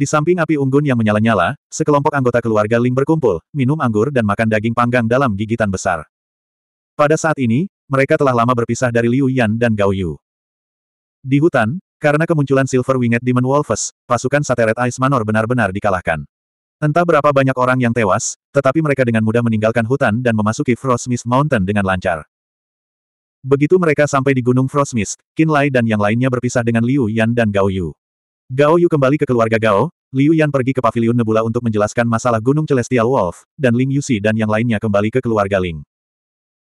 Di samping api unggun yang menyala-nyala, sekelompok anggota keluarga Ling berkumpul, minum anggur dan makan daging panggang dalam gigitan besar. Pada saat ini, mereka telah lama berpisah dari Liu Yan dan Gao Yu. Di hutan, karena kemunculan Silver Winged Demon Wolves, pasukan Sateret Ice Manor benar-benar dikalahkan. Entah berapa banyak orang yang tewas, tetapi mereka dengan mudah meninggalkan hutan dan memasuki Frostmist Mountain dengan lancar. Begitu mereka sampai di Gunung Frostmist, Qin Lai dan yang lainnya berpisah dengan Liu Yan dan Gao Yu. Gao Yu kembali ke keluarga Gao, Liu Yan pergi ke paviliun Nebula untuk menjelaskan masalah Gunung Celestial Wolf, dan Ling Yuxi dan yang lainnya kembali ke keluarga Ling.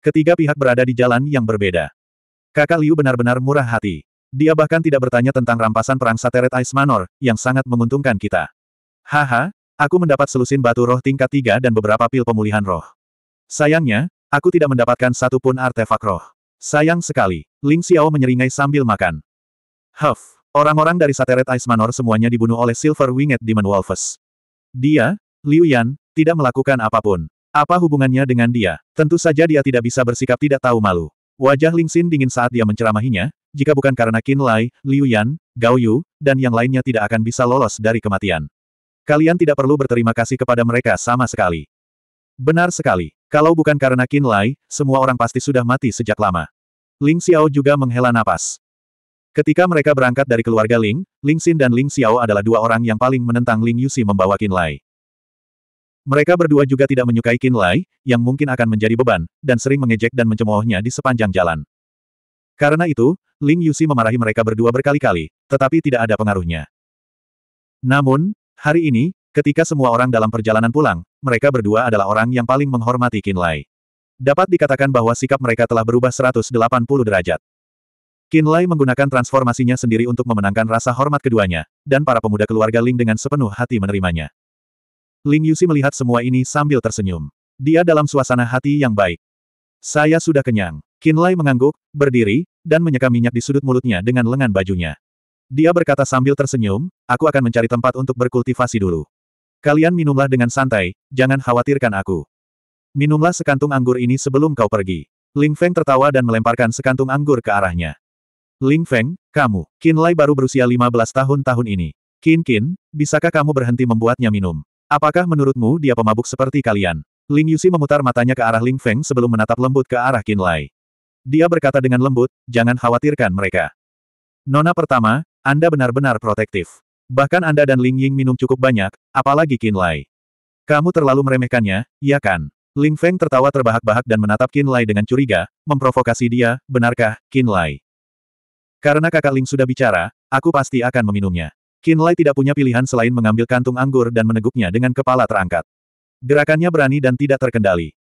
Ketiga pihak berada di jalan yang berbeda. Kakak Liu benar-benar murah hati. Dia bahkan tidak bertanya tentang rampasan perang Sateret Ice Manor, yang sangat menguntungkan kita. Haha, aku mendapat selusin batu roh tingkat 3 dan beberapa pil pemulihan roh. Sayangnya, aku tidak mendapatkan satupun artefak roh. Sayang sekali, Ling Xiao menyeringai sambil makan. Huff, Orang-orang dari Sateret Ice Manor semuanya dibunuh oleh Silver Winged Demon Wolves. Dia, Liu Yan, tidak melakukan apapun. Apa hubungannya dengan dia? Tentu saja dia tidak bisa bersikap tidak tahu malu. Wajah Ling Xin dingin saat dia menceramahinya, jika bukan karena Qin Lai, Liu Yan, Gao Yu, dan yang lainnya tidak akan bisa lolos dari kematian. Kalian tidak perlu berterima kasih kepada mereka sama sekali. Benar sekali. Kalau bukan karena Qin Lai, semua orang pasti sudah mati sejak lama. Ling Xiao juga menghela napas. Ketika mereka berangkat dari keluarga Ling, Ling Xin dan Ling Xiao adalah dua orang yang paling menentang Ling Yusi membawa Qin Lai. Mereka berdua juga tidak menyukai Qin Lai, yang mungkin akan menjadi beban, dan sering mengejek dan mencemoohnya di sepanjang jalan. Karena itu, Ling Yusi memarahi mereka berdua berkali-kali, tetapi tidak ada pengaruhnya. Namun, hari ini, ketika semua orang dalam perjalanan pulang, mereka berdua adalah orang yang paling menghormati Qin Lai. Dapat dikatakan bahwa sikap mereka telah berubah 180 derajat. Qin Lai menggunakan transformasinya sendiri untuk memenangkan rasa hormat keduanya, dan para pemuda keluarga Ling dengan sepenuh hati menerimanya. Ling Yusi melihat semua ini sambil tersenyum. Dia dalam suasana hati yang baik. Saya sudah kenyang. Qin Lai mengangguk, berdiri, dan menyeka minyak di sudut mulutnya dengan lengan bajunya. Dia berkata sambil tersenyum, aku akan mencari tempat untuk berkultivasi dulu. Kalian minumlah dengan santai, jangan khawatirkan aku. Minumlah sekantung anggur ini sebelum kau pergi. Ling Feng tertawa dan melemparkan sekantung anggur ke arahnya. Ling Feng, kamu, Qin Lai baru berusia 15 tahun tahun ini. Qin Qin, bisakah kamu berhenti membuatnya minum? Apakah menurutmu dia pemabuk seperti kalian? Ling Yusi memutar matanya ke arah Ling Feng sebelum menatap lembut ke arah Qin Lai. Dia berkata dengan lembut, jangan khawatirkan mereka. Nona pertama, Anda benar-benar protektif. Bahkan Anda dan Ling Ying minum cukup banyak, apalagi Qin Lai. Kamu terlalu meremehkannya, ya kan? Ling Feng tertawa terbahak-bahak dan menatap Qin Lai dengan curiga, memprovokasi dia, benarkah, Qin Lai? Karena kakak Ling sudah bicara, aku pasti akan meminumnya. Qin Lai tidak punya pilihan selain mengambil kantung anggur dan meneguknya dengan kepala terangkat. Gerakannya berani dan tidak terkendali.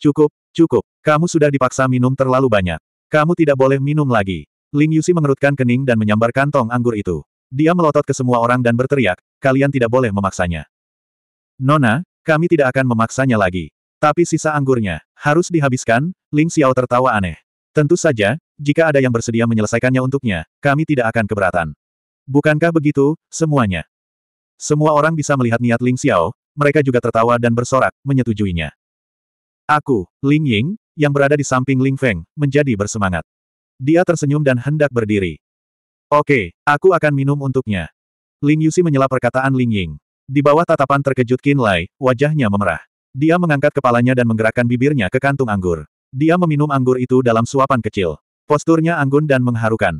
Cukup, cukup, kamu sudah dipaksa minum terlalu banyak. Kamu tidak boleh minum lagi. Ling Yusi mengerutkan kening dan menyambar kantong anggur itu. Dia melotot ke semua orang dan berteriak, kalian tidak boleh memaksanya. Nona, kami tidak akan memaksanya lagi. Tapi sisa anggurnya, harus dihabiskan, Ling Xiao tertawa aneh. Tentu saja, jika ada yang bersedia menyelesaikannya untuknya, kami tidak akan keberatan. Bukankah begitu, semuanya? Semua orang bisa melihat niat Ling Xiao, mereka juga tertawa dan bersorak, menyetujuinya. Aku, Ling Ying, yang berada di samping Ling Feng, menjadi bersemangat. Dia tersenyum dan hendak berdiri. Oke, aku akan minum untuknya. Ling Yusi menyela perkataan Ling Ying. Di bawah tatapan terkejut Qin Lai, wajahnya memerah. Dia mengangkat kepalanya dan menggerakkan bibirnya ke kantung anggur. Dia meminum anggur itu dalam suapan kecil. Posturnya anggun dan mengharukan.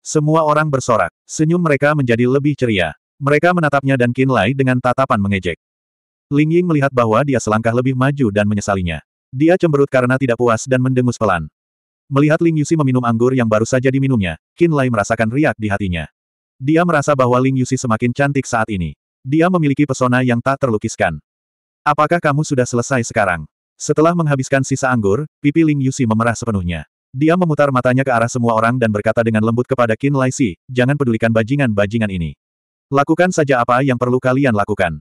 Semua orang bersorak. Senyum mereka menjadi lebih ceria. Mereka menatapnya dan Kinlay dengan tatapan mengejek. Ling Ying melihat bahwa dia selangkah lebih maju dan menyesalinya. Dia cemberut karena tidak puas dan mendengus pelan. Melihat Ling Yusi meminum anggur yang baru saja diminumnya, Kinlay merasakan riak di hatinya. Dia merasa bahwa Ling Yusi semakin cantik saat ini. Dia memiliki pesona yang tak terlukiskan. Apakah kamu sudah selesai sekarang? Setelah menghabiskan sisa anggur, pipi Ling Yusi memerah sepenuhnya. Dia memutar matanya ke arah semua orang dan berkata dengan lembut kepada Qin Lai Si, jangan pedulikan bajingan-bajingan ini. Lakukan saja apa yang perlu kalian lakukan.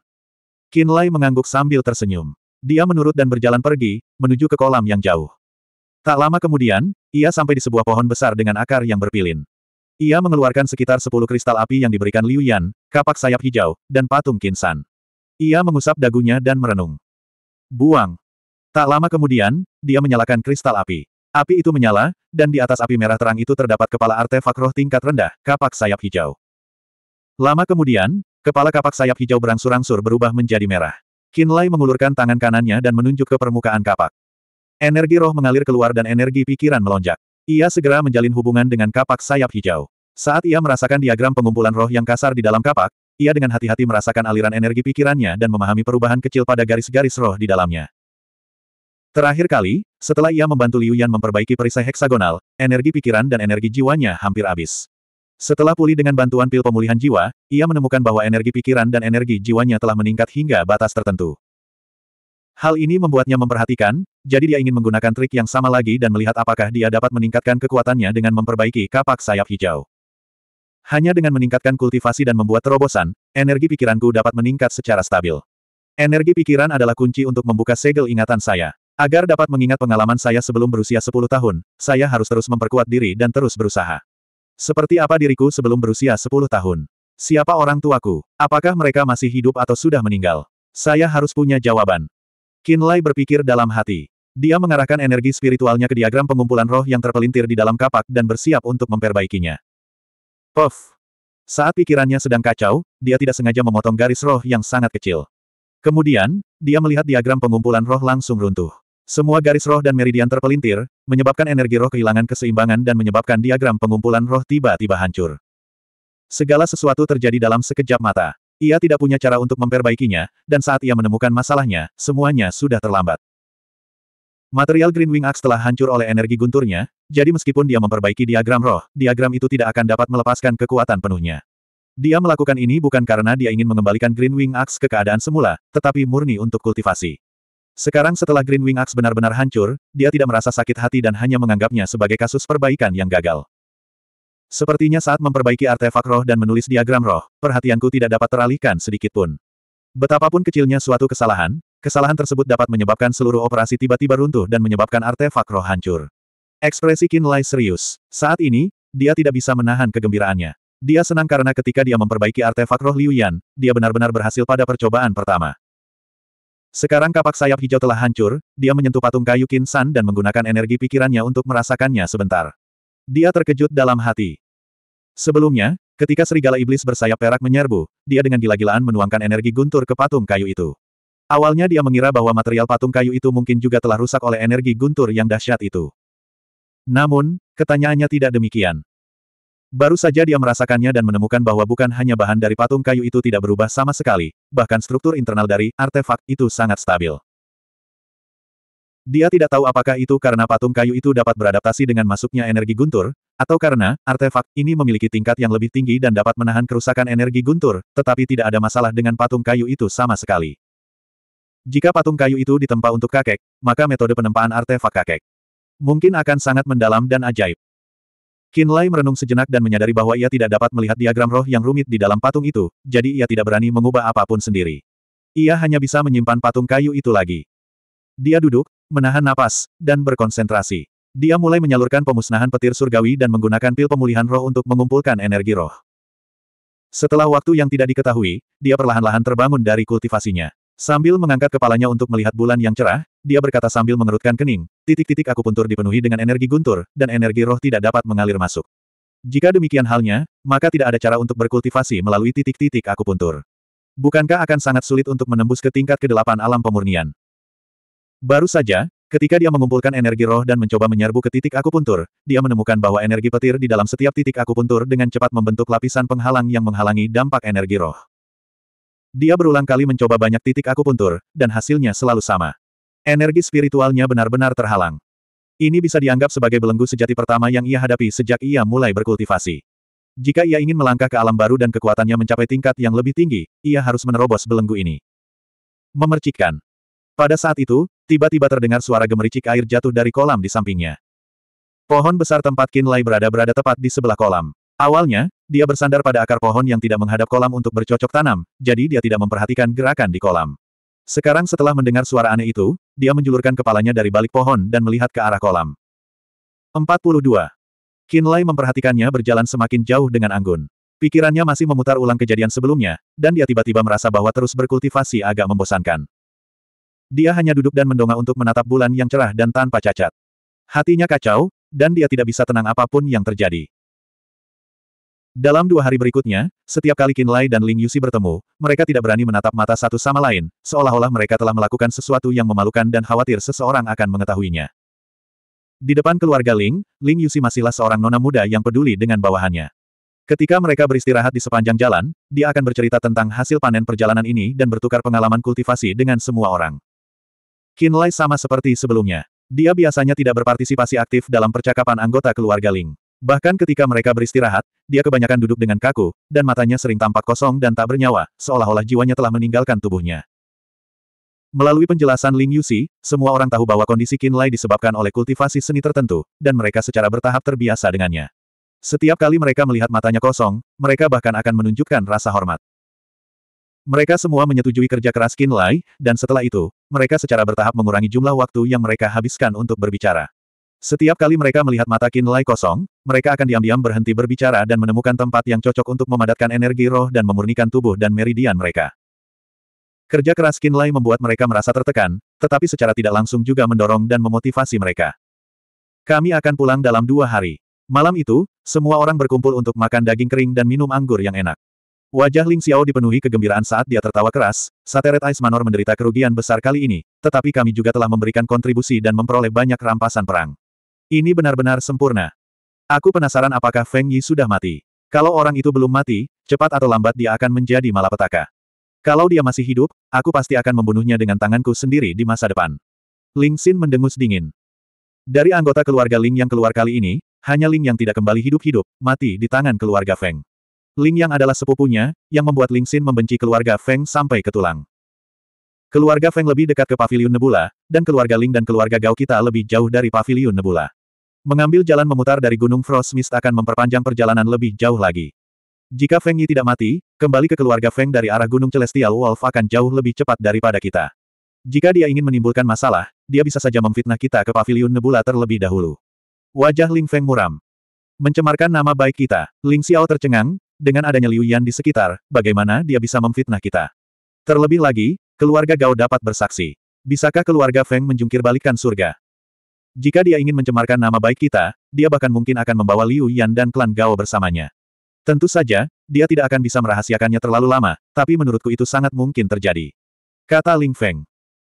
Qin Lai mengangguk sambil tersenyum. Dia menurut dan berjalan pergi, menuju ke kolam yang jauh. Tak lama kemudian, ia sampai di sebuah pohon besar dengan akar yang berpilin. Ia mengeluarkan sekitar sepuluh kristal api yang diberikan Liu Yan, kapak sayap hijau, dan patung Qin San. Ia mengusap dagunya dan merenung. Buang. Tak lama kemudian, dia menyalakan kristal api. Api itu menyala, dan di atas api merah terang itu terdapat kepala artefak roh tingkat rendah, kapak sayap hijau. Lama kemudian, kepala kapak sayap hijau berangsur-angsur berubah menjadi merah. Kinlay mengulurkan tangan kanannya dan menunjuk ke permukaan kapak. Energi roh mengalir keluar dan energi pikiran melonjak. Ia segera menjalin hubungan dengan kapak sayap hijau. Saat ia merasakan diagram pengumpulan roh yang kasar di dalam kapak, ia dengan hati-hati merasakan aliran energi pikirannya dan memahami perubahan kecil pada garis-garis roh di dalamnya. Terakhir kali, setelah ia membantu Liu Yan memperbaiki perisai heksagonal, energi pikiran dan energi jiwanya hampir habis. Setelah pulih dengan bantuan pil pemulihan jiwa, ia menemukan bahwa energi pikiran dan energi jiwanya telah meningkat hingga batas tertentu. Hal ini membuatnya memperhatikan, jadi dia ingin menggunakan trik yang sama lagi dan melihat apakah dia dapat meningkatkan kekuatannya dengan memperbaiki kapak sayap hijau. Hanya dengan meningkatkan kultivasi dan membuat terobosan, energi pikiranku dapat meningkat secara stabil. Energi pikiran adalah kunci untuk membuka segel ingatan saya. Agar dapat mengingat pengalaman saya sebelum berusia 10 tahun, saya harus terus memperkuat diri dan terus berusaha. Seperti apa diriku sebelum berusia 10 tahun? Siapa orang tuaku? Apakah mereka masih hidup atau sudah meninggal? Saya harus punya jawaban. Kinlay berpikir dalam hati. Dia mengarahkan energi spiritualnya ke diagram pengumpulan roh yang terpelintir di dalam kapak dan bersiap untuk memperbaikinya. Puff! Saat pikirannya sedang kacau, dia tidak sengaja memotong garis roh yang sangat kecil. Kemudian, dia melihat diagram pengumpulan roh langsung runtuh. Semua garis roh dan meridian terpelintir, menyebabkan energi roh kehilangan keseimbangan dan menyebabkan diagram pengumpulan roh tiba-tiba hancur. Segala sesuatu terjadi dalam sekejap mata. Ia tidak punya cara untuk memperbaikinya, dan saat ia menemukan masalahnya, semuanya sudah terlambat. Material Green Wing Axe telah hancur oleh energi gunturnya, jadi meskipun dia memperbaiki diagram roh, diagram itu tidak akan dapat melepaskan kekuatan penuhnya. Dia melakukan ini bukan karena dia ingin mengembalikan Green Wing Axe ke keadaan semula, tetapi murni untuk kultivasi. Sekarang setelah Green Wing Axe benar-benar hancur, dia tidak merasa sakit hati dan hanya menganggapnya sebagai kasus perbaikan yang gagal. Sepertinya saat memperbaiki artefak roh dan menulis diagram roh, perhatianku tidak dapat teralihkan sedikitpun. Betapapun kecilnya suatu kesalahan, kesalahan tersebut dapat menyebabkan seluruh operasi tiba-tiba runtuh dan menyebabkan artefak roh hancur. Ekspresi Qin Lai serius. Saat ini, dia tidak bisa menahan kegembiraannya. Dia senang karena ketika dia memperbaiki artefak roh Liu Yan, dia benar-benar berhasil pada percobaan pertama. Sekarang kapak sayap hijau telah hancur, dia menyentuh patung kayu Kinsan dan menggunakan energi pikirannya untuk merasakannya sebentar. Dia terkejut dalam hati. Sebelumnya, ketika serigala iblis bersayap perak menyerbu, dia dengan gila-gilaan menuangkan energi guntur ke patung kayu itu. Awalnya dia mengira bahwa material patung kayu itu mungkin juga telah rusak oleh energi guntur yang dahsyat itu. Namun, ketanyaannya tidak demikian. Baru saja dia merasakannya dan menemukan bahwa bukan hanya bahan dari patung kayu itu tidak berubah sama sekali, bahkan struktur internal dari artefak itu sangat stabil. Dia tidak tahu apakah itu karena patung kayu itu dapat beradaptasi dengan masuknya energi guntur, atau karena artefak ini memiliki tingkat yang lebih tinggi dan dapat menahan kerusakan energi guntur, tetapi tidak ada masalah dengan patung kayu itu sama sekali. Jika patung kayu itu ditempa untuk kakek, maka metode penempaan artefak kakek mungkin akan sangat mendalam dan ajaib. Lai merenung sejenak dan menyadari bahwa ia tidak dapat melihat diagram roh yang rumit di dalam patung itu, jadi ia tidak berani mengubah apapun sendiri. Ia hanya bisa menyimpan patung kayu itu lagi. Dia duduk, menahan napas, dan berkonsentrasi. Dia mulai menyalurkan pemusnahan petir surgawi dan menggunakan pil pemulihan roh untuk mengumpulkan energi roh. Setelah waktu yang tidak diketahui, dia perlahan-lahan terbangun dari kultivasinya. Sambil mengangkat kepalanya untuk melihat bulan yang cerah, dia berkata sambil mengerutkan kening, titik-titik aku puntur dipenuhi dengan energi guntur, dan energi roh tidak dapat mengalir masuk. Jika demikian halnya, maka tidak ada cara untuk berkultivasi melalui titik-titik aku puntur. Bukankah akan sangat sulit untuk menembus ke tingkat kedelapan alam pemurnian? Baru saja, ketika dia mengumpulkan energi roh dan mencoba menyerbu ke titik aku puntur, dia menemukan bahwa energi petir di dalam setiap titik aku puntur dengan cepat membentuk lapisan penghalang yang menghalangi dampak energi roh. Dia berulang kali mencoba banyak titik aku puntur, dan hasilnya selalu sama. Energi spiritualnya benar-benar terhalang. Ini bisa dianggap sebagai belenggu sejati pertama yang ia hadapi sejak ia mulai berkultivasi. Jika ia ingin melangkah ke alam baru dan kekuatannya mencapai tingkat yang lebih tinggi, ia harus menerobos belenggu ini. Memercikkan. Pada saat itu, tiba-tiba terdengar suara gemericik air jatuh dari kolam di sampingnya. Pohon besar tempat Kinlay berada-berada tepat di sebelah kolam. Awalnya, dia bersandar pada akar pohon yang tidak menghadap kolam untuk bercocok tanam, jadi dia tidak memperhatikan gerakan di kolam. Sekarang setelah mendengar suara aneh itu, dia menjulurkan kepalanya dari balik pohon dan melihat ke arah kolam. 42. Kinlay memperhatikannya berjalan semakin jauh dengan anggun. Pikirannya masih memutar ulang kejadian sebelumnya, dan dia tiba-tiba merasa bahwa terus berkultivasi agak membosankan. Dia hanya duduk dan mendongak untuk menatap bulan yang cerah dan tanpa cacat. Hatinya kacau, dan dia tidak bisa tenang apapun yang terjadi. Dalam dua hari berikutnya, setiap kali Qin Lai dan Ling Yusi bertemu, mereka tidak berani menatap mata satu sama lain, seolah-olah mereka telah melakukan sesuatu yang memalukan dan khawatir seseorang akan mengetahuinya. Di depan keluarga Ling, Ling Yusi masihlah seorang nona muda yang peduli dengan bawahannya. Ketika mereka beristirahat di sepanjang jalan, dia akan bercerita tentang hasil panen perjalanan ini dan bertukar pengalaman kultivasi dengan semua orang. Qin Lai sama seperti sebelumnya. Dia biasanya tidak berpartisipasi aktif dalam percakapan anggota keluarga Ling. Bahkan ketika mereka beristirahat, dia kebanyakan duduk dengan kaku, dan matanya sering tampak kosong dan tak bernyawa, seolah-olah jiwanya telah meninggalkan tubuhnya. Melalui penjelasan Ling Yuxi, semua orang tahu bahwa kondisi Qin Lai disebabkan oleh kultivasi seni tertentu, dan mereka secara bertahap terbiasa dengannya. Setiap kali mereka melihat matanya kosong, mereka bahkan akan menunjukkan rasa hormat. Mereka semua menyetujui kerja keras Qin Lai, dan setelah itu, mereka secara bertahap mengurangi jumlah waktu yang mereka habiskan untuk berbicara. Setiap kali mereka melihat mata Lai kosong, mereka akan diam-diam berhenti berbicara dan menemukan tempat yang cocok untuk memadatkan energi roh dan memurnikan tubuh dan meridian mereka. Kerja keras Lai membuat mereka merasa tertekan, tetapi secara tidak langsung juga mendorong dan memotivasi mereka. Kami akan pulang dalam dua hari. Malam itu, semua orang berkumpul untuk makan daging kering dan minum anggur yang enak. Wajah Ling Xiao dipenuhi kegembiraan saat dia tertawa keras, Sateret Ice Manor menderita kerugian besar kali ini, tetapi kami juga telah memberikan kontribusi dan memperoleh banyak rampasan perang. Ini benar-benar sempurna. Aku penasaran apakah Feng Yi sudah mati. Kalau orang itu belum mati, cepat atau lambat dia akan menjadi malapetaka. Kalau dia masih hidup, aku pasti akan membunuhnya dengan tanganku sendiri di masa depan. Ling Xin mendengus dingin. Dari anggota keluarga Ling yang keluar kali ini, hanya Ling yang tidak kembali hidup-hidup, mati di tangan keluarga Feng. Ling yang adalah sepupunya, yang membuat Ling Xin membenci keluarga Feng sampai ke tulang. Keluarga Feng lebih dekat ke Paviliun Nebula, dan keluarga Ling dan keluarga Gao kita lebih jauh dari Paviliun Nebula. Mengambil jalan memutar dari Gunung Frost Mist akan memperpanjang perjalanan lebih jauh lagi. Jika Feng Yi tidak mati, kembali ke keluarga Feng dari arah Gunung Celestial Wolf akan jauh lebih cepat daripada kita. Jika dia ingin menimbulkan masalah, dia bisa saja memfitnah kita ke Paviliun Nebula terlebih dahulu. Wajah Ling Feng muram. Mencemarkan nama baik kita, Ling Xiao tercengang, dengan adanya Liu Yan di sekitar, bagaimana dia bisa memfitnah kita. Terlebih lagi, keluarga Gao dapat bersaksi. Bisakah keluarga Feng menjungkir surga? Jika dia ingin mencemarkan nama baik kita, dia bahkan mungkin akan membawa Liu Yan dan klan Gao bersamanya. Tentu saja, dia tidak akan bisa merahasiakannya terlalu lama, tapi menurutku itu sangat mungkin terjadi. Kata Ling Feng.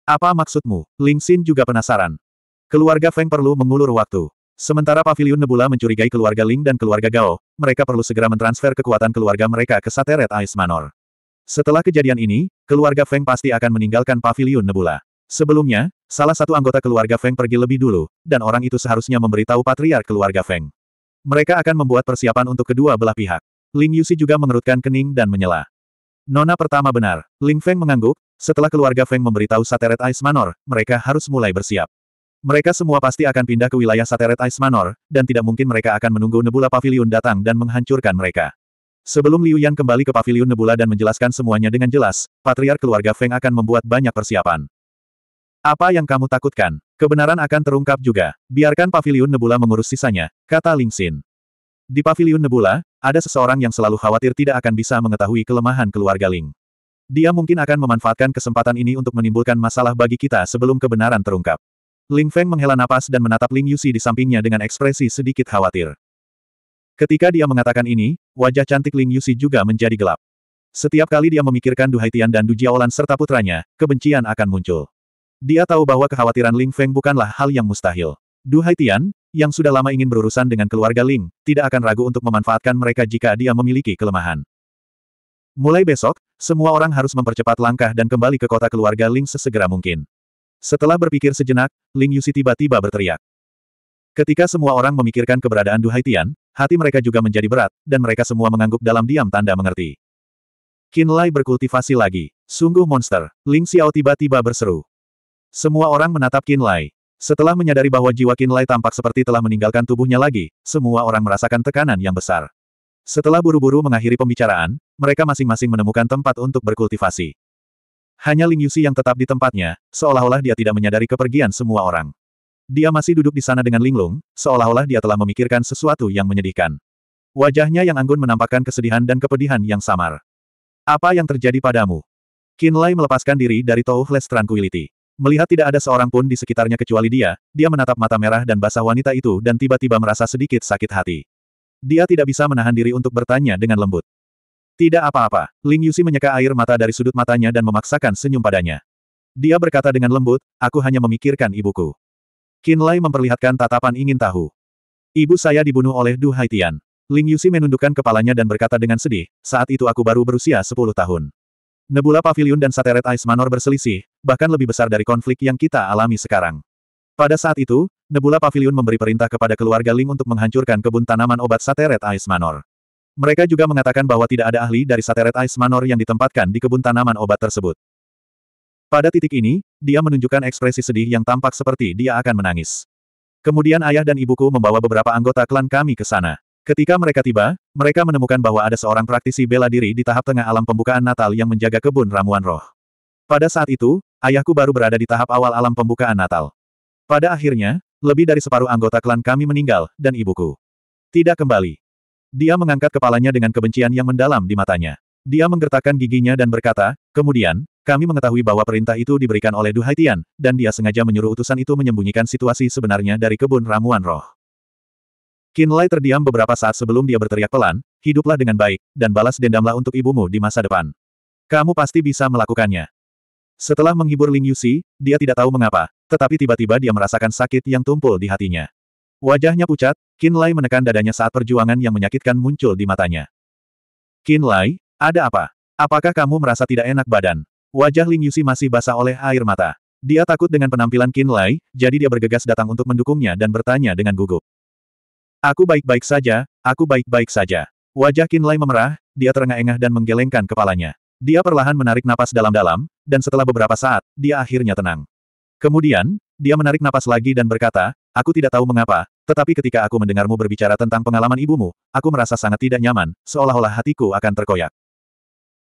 Apa maksudmu? Ling Xin juga penasaran. Keluarga Feng perlu mengulur waktu. Sementara Pavilion Nebula mencurigai keluarga Ling dan keluarga Gao, mereka perlu segera mentransfer kekuatan keluarga mereka ke Sateret Ice Manor. Setelah kejadian ini, keluarga Feng pasti akan meninggalkan Pavilion Nebula. Sebelumnya, salah satu anggota keluarga Feng pergi lebih dulu, dan orang itu seharusnya memberitahu patriark keluarga Feng. Mereka akan membuat persiapan untuk kedua belah pihak. Ling Yusi juga mengerutkan kening dan menyela. Nona pertama benar, Ling Feng mengangguk, setelah keluarga Feng memberitahu Sateret Ice Manor, mereka harus mulai bersiap. Mereka semua pasti akan pindah ke wilayah Sateret Ice Manor, dan tidak mungkin mereka akan menunggu Nebula Pavilion datang dan menghancurkan mereka. Sebelum Liu Yan kembali ke Pavilion Nebula dan menjelaskan semuanya dengan jelas, patriark keluarga Feng akan membuat banyak persiapan. Apa yang kamu takutkan? Kebenaran akan terungkap juga. Biarkan Paviliun Nebula mengurus sisanya, kata Ling Xin. Di Paviliun Nebula, ada seseorang yang selalu khawatir tidak akan bisa mengetahui kelemahan keluarga Ling. Dia mungkin akan memanfaatkan kesempatan ini untuk menimbulkan masalah bagi kita sebelum kebenaran terungkap. Ling Feng menghela napas dan menatap Ling Yusi di sampingnya dengan ekspresi sedikit khawatir. Ketika dia mengatakan ini, wajah cantik Ling Yusi juga menjadi gelap. Setiap kali dia memikirkan Du Haitian dan Du Jiaolan serta putranya, kebencian akan muncul. Dia tahu bahwa kekhawatiran Ling Feng bukanlah hal yang mustahil. Du Haitian, yang sudah lama ingin berurusan dengan keluarga Ling, tidak akan ragu untuk memanfaatkan mereka jika dia memiliki kelemahan. Mulai besok, semua orang harus mempercepat langkah dan kembali ke kota keluarga Ling sesegera mungkin. Setelah berpikir sejenak, Ling Yusi tiba-tiba berteriak. Ketika semua orang memikirkan keberadaan Du Haitian, hati mereka juga menjadi berat, dan mereka semua mengangguk dalam diam tanda mengerti. Qin Lai berkultivasi lagi. Sungguh monster. Ling Xiao tiba-tiba berseru. Semua orang menatap Kinlay. Setelah menyadari bahwa jiwa Kinlay tampak seperti telah meninggalkan tubuhnya lagi, semua orang merasakan tekanan yang besar. Setelah buru-buru mengakhiri pembicaraan, mereka masing-masing menemukan tempat untuk berkultivasi. Hanya Ling Yusi yang tetap di tempatnya, seolah-olah dia tidak menyadari kepergian semua orang. Dia masih duduk di sana dengan linglung, seolah-olah dia telah memikirkan sesuatu yang menyedihkan. Wajahnya yang anggun menampakkan kesedihan dan kepedihan yang samar. Apa yang terjadi padamu? Kinlay melepaskan diri dari Touh Tranquility. Melihat tidak ada seorang pun di sekitarnya kecuali dia, dia menatap mata merah dan basah wanita itu dan tiba-tiba merasa sedikit sakit hati. Dia tidak bisa menahan diri untuk bertanya dengan lembut. Tidak apa-apa, Ling Yusi menyeka air mata dari sudut matanya dan memaksakan senyum padanya. Dia berkata dengan lembut, aku hanya memikirkan ibuku. Qin Lai memperlihatkan tatapan ingin tahu. Ibu saya dibunuh oleh Du Haitian. Ling Yusi menundukkan kepalanya dan berkata dengan sedih, saat itu aku baru berusia 10 tahun. Nebula Pavilion dan Sateret Ice Manor berselisih, bahkan lebih besar dari konflik yang kita alami sekarang. Pada saat itu, Nebula Pavilion memberi perintah kepada keluarga Ling untuk menghancurkan kebun tanaman obat Sateret Ice Manor. Mereka juga mengatakan bahwa tidak ada ahli dari Sateret Ice Manor yang ditempatkan di kebun tanaman obat tersebut. Pada titik ini, dia menunjukkan ekspresi sedih yang tampak seperti dia akan menangis. Kemudian ayah dan ibuku membawa beberapa anggota klan kami ke sana. Ketika mereka tiba, mereka menemukan bahwa ada seorang praktisi bela diri di tahap tengah alam pembukaan Natal yang menjaga kebun ramuan roh. Pada saat itu, ayahku baru berada di tahap awal alam pembukaan Natal. Pada akhirnya, lebih dari separuh anggota klan kami meninggal, dan ibuku. Tidak kembali. Dia mengangkat kepalanya dengan kebencian yang mendalam di matanya. Dia menggertakkan giginya dan berkata, kemudian, kami mengetahui bahwa perintah itu diberikan oleh Duhaitian, dan dia sengaja menyuruh utusan itu menyembunyikan situasi sebenarnya dari kebun ramuan roh. Lai terdiam beberapa saat sebelum dia berteriak pelan, hiduplah dengan baik, dan balas dendamlah untuk ibumu di masa depan. Kamu pasti bisa melakukannya. Setelah menghibur Ling Yusi, dia tidak tahu mengapa, tetapi tiba-tiba dia merasakan sakit yang tumpul di hatinya. Wajahnya pucat, Qin Lai menekan dadanya saat perjuangan yang menyakitkan muncul di matanya. Qin Lai, ada apa? Apakah kamu merasa tidak enak badan? Wajah Ling Yusi masih basah oleh air mata. Dia takut dengan penampilan Qin Lai, jadi dia bergegas datang untuk mendukungnya dan bertanya dengan gugup. Aku baik-baik saja, aku baik-baik saja. Wajah Kinlai memerah, dia terengah-engah dan menggelengkan kepalanya. Dia perlahan menarik napas dalam-dalam, dan setelah beberapa saat, dia akhirnya tenang. Kemudian, dia menarik napas lagi dan berkata, aku tidak tahu mengapa, tetapi ketika aku mendengarmu berbicara tentang pengalaman ibumu, aku merasa sangat tidak nyaman, seolah-olah hatiku akan terkoyak.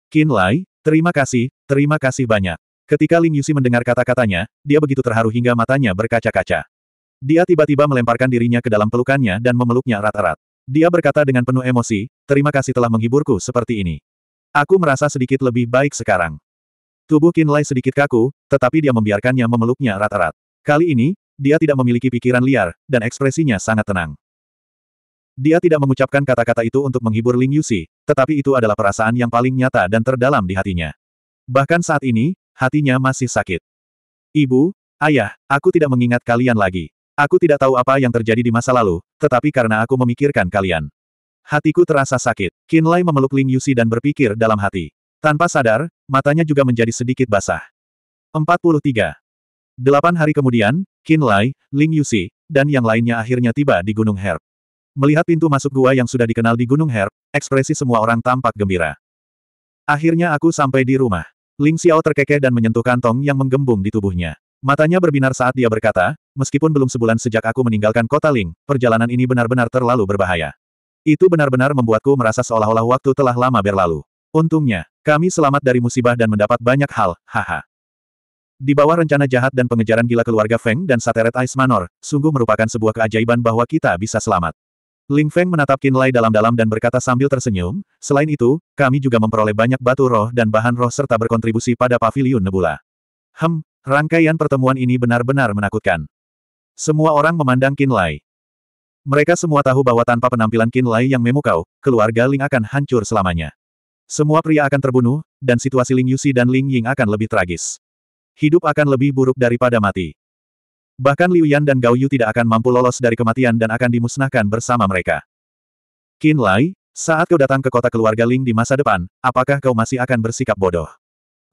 Kinlai, terima kasih, terima kasih banyak. Ketika Ling Yusi mendengar kata-katanya, dia begitu terharu hingga matanya berkaca-kaca. Dia tiba-tiba melemparkan dirinya ke dalam pelukannya dan memeluknya erat-erat. Dia berkata dengan penuh emosi, terima kasih telah menghiburku seperti ini. Aku merasa sedikit lebih baik sekarang. Tubuh Kinlay sedikit kaku, tetapi dia membiarkannya memeluknya erat-erat. Kali ini, dia tidak memiliki pikiran liar, dan ekspresinya sangat tenang. Dia tidak mengucapkan kata-kata itu untuk menghibur Ling Yusi, tetapi itu adalah perasaan yang paling nyata dan terdalam di hatinya. Bahkan saat ini, hatinya masih sakit. Ibu, ayah, aku tidak mengingat kalian lagi. Aku tidak tahu apa yang terjadi di masa lalu, tetapi karena aku memikirkan kalian. Hatiku terasa sakit. Qin Lai memeluk Ling Yusi dan berpikir dalam hati. Tanpa sadar, matanya juga menjadi sedikit basah. 43. Delapan hari kemudian, Qin Lai, Ling Yusi, dan yang lainnya akhirnya tiba di Gunung Herb. Melihat pintu masuk gua yang sudah dikenal di Gunung Herb, ekspresi semua orang tampak gembira. Akhirnya aku sampai di rumah. Ling Xiao terkekeh dan menyentuh kantong yang menggembung di tubuhnya. Matanya berbinar saat dia berkata, meskipun belum sebulan sejak aku meninggalkan kota Ling, perjalanan ini benar-benar terlalu berbahaya. Itu benar-benar membuatku merasa seolah-olah waktu telah lama berlalu. Untungnya, kami selamat dari musibah dan mendapat banyak hal, haha. Di bawah rencana jahat dan pengejaran gila keluarga Feng dan Sateret Ice Manor, sungguh merupakan sebuah keajaiban bahwa kita bisa selamat. Ling Feng menatap Qin Lai dalam-dalam dan berkata sambil tersenyum, selain itu, kami juga memperoleh banyak batu roh dan bahan roh serta berkontribusi pada Paviliun Nebula. Hem, rangkaian pertemuan ini benar-benar menakutkan. Semua orang memandang Qin Lai. Mereka semua tahu bahwa tanpa penampilan Qin Lai yang memukau, keluarga Ling akan hancur selamanya. Semua pria akan terbunuh, dan situasi Ling Yusi dan Ling Ying akan lebih tragis. Hidup akan lebih buruk daripada mati. Bahkan Liu Yan dan Gao Yu tidak akan mampu lolos dari kematian dan akan dimusnahkan bersama mereka. Qin Lai, saat kau datang ke kota keluarga Ling di masa depan, apakah kau masih akan bersikap bodoh?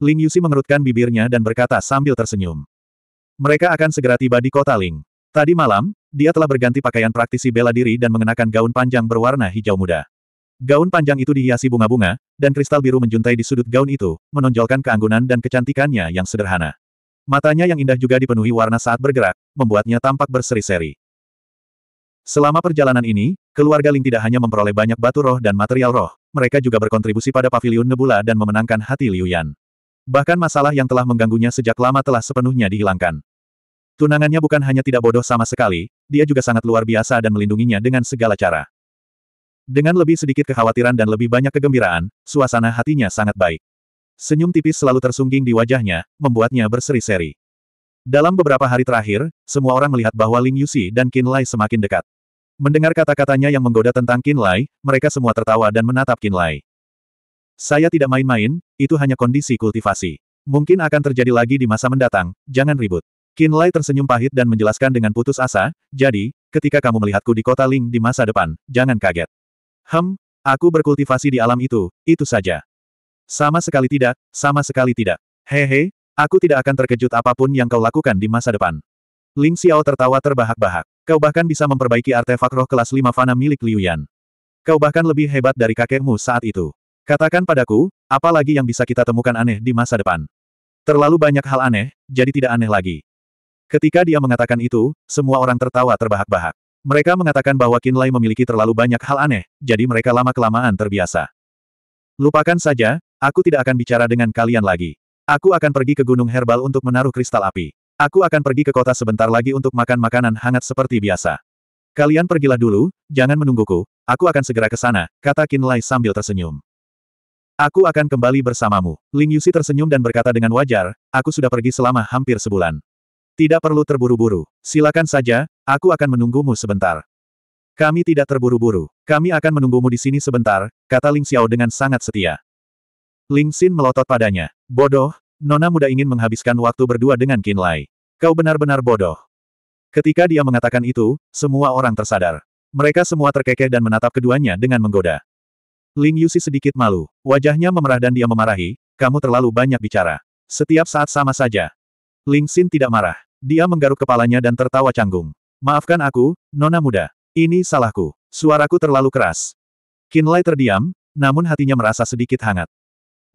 Ling Yusi mengerutkan bibirnya dan berkata sambil tersenyum. Mereka akan segera tiba di kota Ling. Tadi malam, dia telah berganti pakaian praktisi bela diri dan mengenakan gaun panjang berwarna hijau muda. Gaun panjang itu dihiasi bunga-bunga, dan kristal biru menjuntai di sudut gaun itu, menonjolkan keanggunan dan kecantikannya yang sederhana. Matanya yang indah juga dipenuhi warna saat bergerak, membuatnya tampak berseri-seri. Selama perjalanan ini, keluarga Ling tidak hanya memperoleh banyak batu roh dan material roh, mereka juga berkontribusi pada paviliun Nebula dan memenangkan hati Liu Yan. Bahkan masalah yang telah mengganggunya sejak lama telah sepenuhnya dihilangkan. Tunangannya bukan hanya tidak bodoh sama sekali, dia juga sangat luar biasa dan melindunginya dengan segala cara. Dengan lebih sedikit kekhawatiran dan lebih banyak kegembiraan, suasana hatinya sangat baik. Senyum tipis selalu tersungging di wajahnya, membuatnya berseri-seri. Dalam beberapa hari terakhir, semua orang melihat bahwa Ling Yusi dan Qin Lai semakin dekat. Mendengar kata-katanya yang menggoda tentang Qin Lai, mereka semua tertawa dan menatap Qin Lai. Saya tidak main-main, itu hanya kondisi kultivasi. Mungkin akan terjadi lagi di masa mendatang, jangan ribut. Lai tersenyum pahit dan menjelaskan dengan putus asa, jadi, ketika kamu melihatku di kota Ling di masa depan, jangan kaget. Hem, aku berkultivasi di alam itu, itu saja. Sama sekali tidak, sama sekali tidak. Hehe, aku tidak akan terkejut apapun yang kau lakukan di masa depan. Ling Xiao tertawa terbahak-bahak. Kau bahkan bisa memperbaiki artefak roh kelas 5 fana milik Liu Yan. Kau bahkan lebih hebat dari kakekmu saat itu. Katakan padaku, apa lagi yang bisa kita temukan aneh di masa depan? Terlalu banyak hal aneh, jadi tidak aneh lagi. Ketika dia mengatakan itu, semua orang tertawa terbahak-bahak. Mereka mengatakan bahwa Kinlay memiliki terlalu banyak hal aneh, jadi mereka lama-kelamaan terbiasa. Lupakan saja, aku tidak akan bicara dengan kalian lagi. Aku akan pergi ke Gunung Herbal untuk menaruh kristal api. Aku akan pergi ke kota sebentar lagi untuk makan makanan hangat seperti biasa. Kalian pergilah dulu, jangan menungguku, aku akan segera ke sana, kata Kinlay sambil tersenyum. Aku akan kembali bersamamu. Ling Yusi tersenyum dan berkata dengan wajar, aku sudah pergi selama hampir sebulan. Tidak perlu terburu-buru. Silakan saja, aku akan menunggumu sebentar. Kami tidak terburu-buru. Kami akan menunggumu di sini sebentar, kata Ling Xiao dengan sangat setia. Ling Xin melotot padanya. Bodoh, nona muda ingin menghabiskan waktu berdua dengan Qin Lai. Kau benar-benar bodoh. Ketika dia mengatakan itu, semua orang tersadar. Mereka semua terkekeh dan menatap keduanya dengan menggoda. Ling Yusi sedikit malu. Wajahnya memerah dan dia memarahi, kamu terlalu banyak bicara. Setiap saat sama saja. Ling Xin tidak marah. Dia menggaruk kepalanya dan tertawa canggung. Maafkan aku, nona muda. Ini salahku. Suaraku terlalu keras. Lai terdiam, namun hatinya merasa sedikit hangat.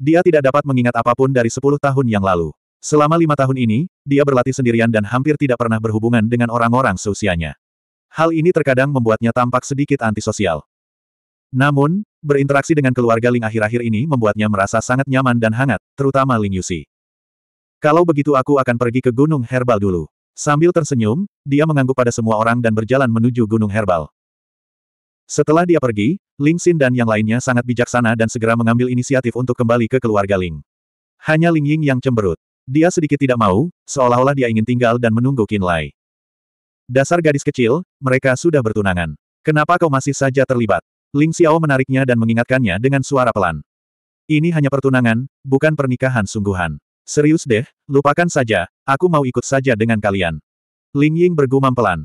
Dia tidak dapat mengingat apapun dari sepuluh tahun yang lalu. Selama lima tahun ini, dia berlatih sendirian dan hampir tidak pernah berhubungan dengan orang-orang seusianya. Hal ini terkadang membuatnya tampak sedikit antisosial. Namun, berinteraksi dengan keluarga Ling akhir-akhir ini membuatnya merasa sangat nyaman dan hangat, terutama Ling Yusi. Kalau begitu aku akan pergi ke Gunung Herbal dulu. Sambil tersenyum, dia mengangguk pada semua orang dan berjalan menuju Gunung Herbal. Setelah dia pergi, Ling Xin dan yang lainnya sangat bijaksana dan segera mengambil inisiatif untuk kembali ke keluarga Ling. Hanya Ling Ying yang cemberut. Dia sedikit tidak mau, seolah-olah dia ingin tinggal dan menunggu Qin Lai. Dasar gadis kecil, mereka sudah bertunangan. Kenapa kau masih saja terlibat? Ling Xiao menariknya dan mengingatkannya dengan suara pelan. Ini hanya pertunangan, bukan pernikahan sungguhan. Serius deh, lupakan saja, aku mau ikut saja dengan kalian. Ling Ying bergumam pelan.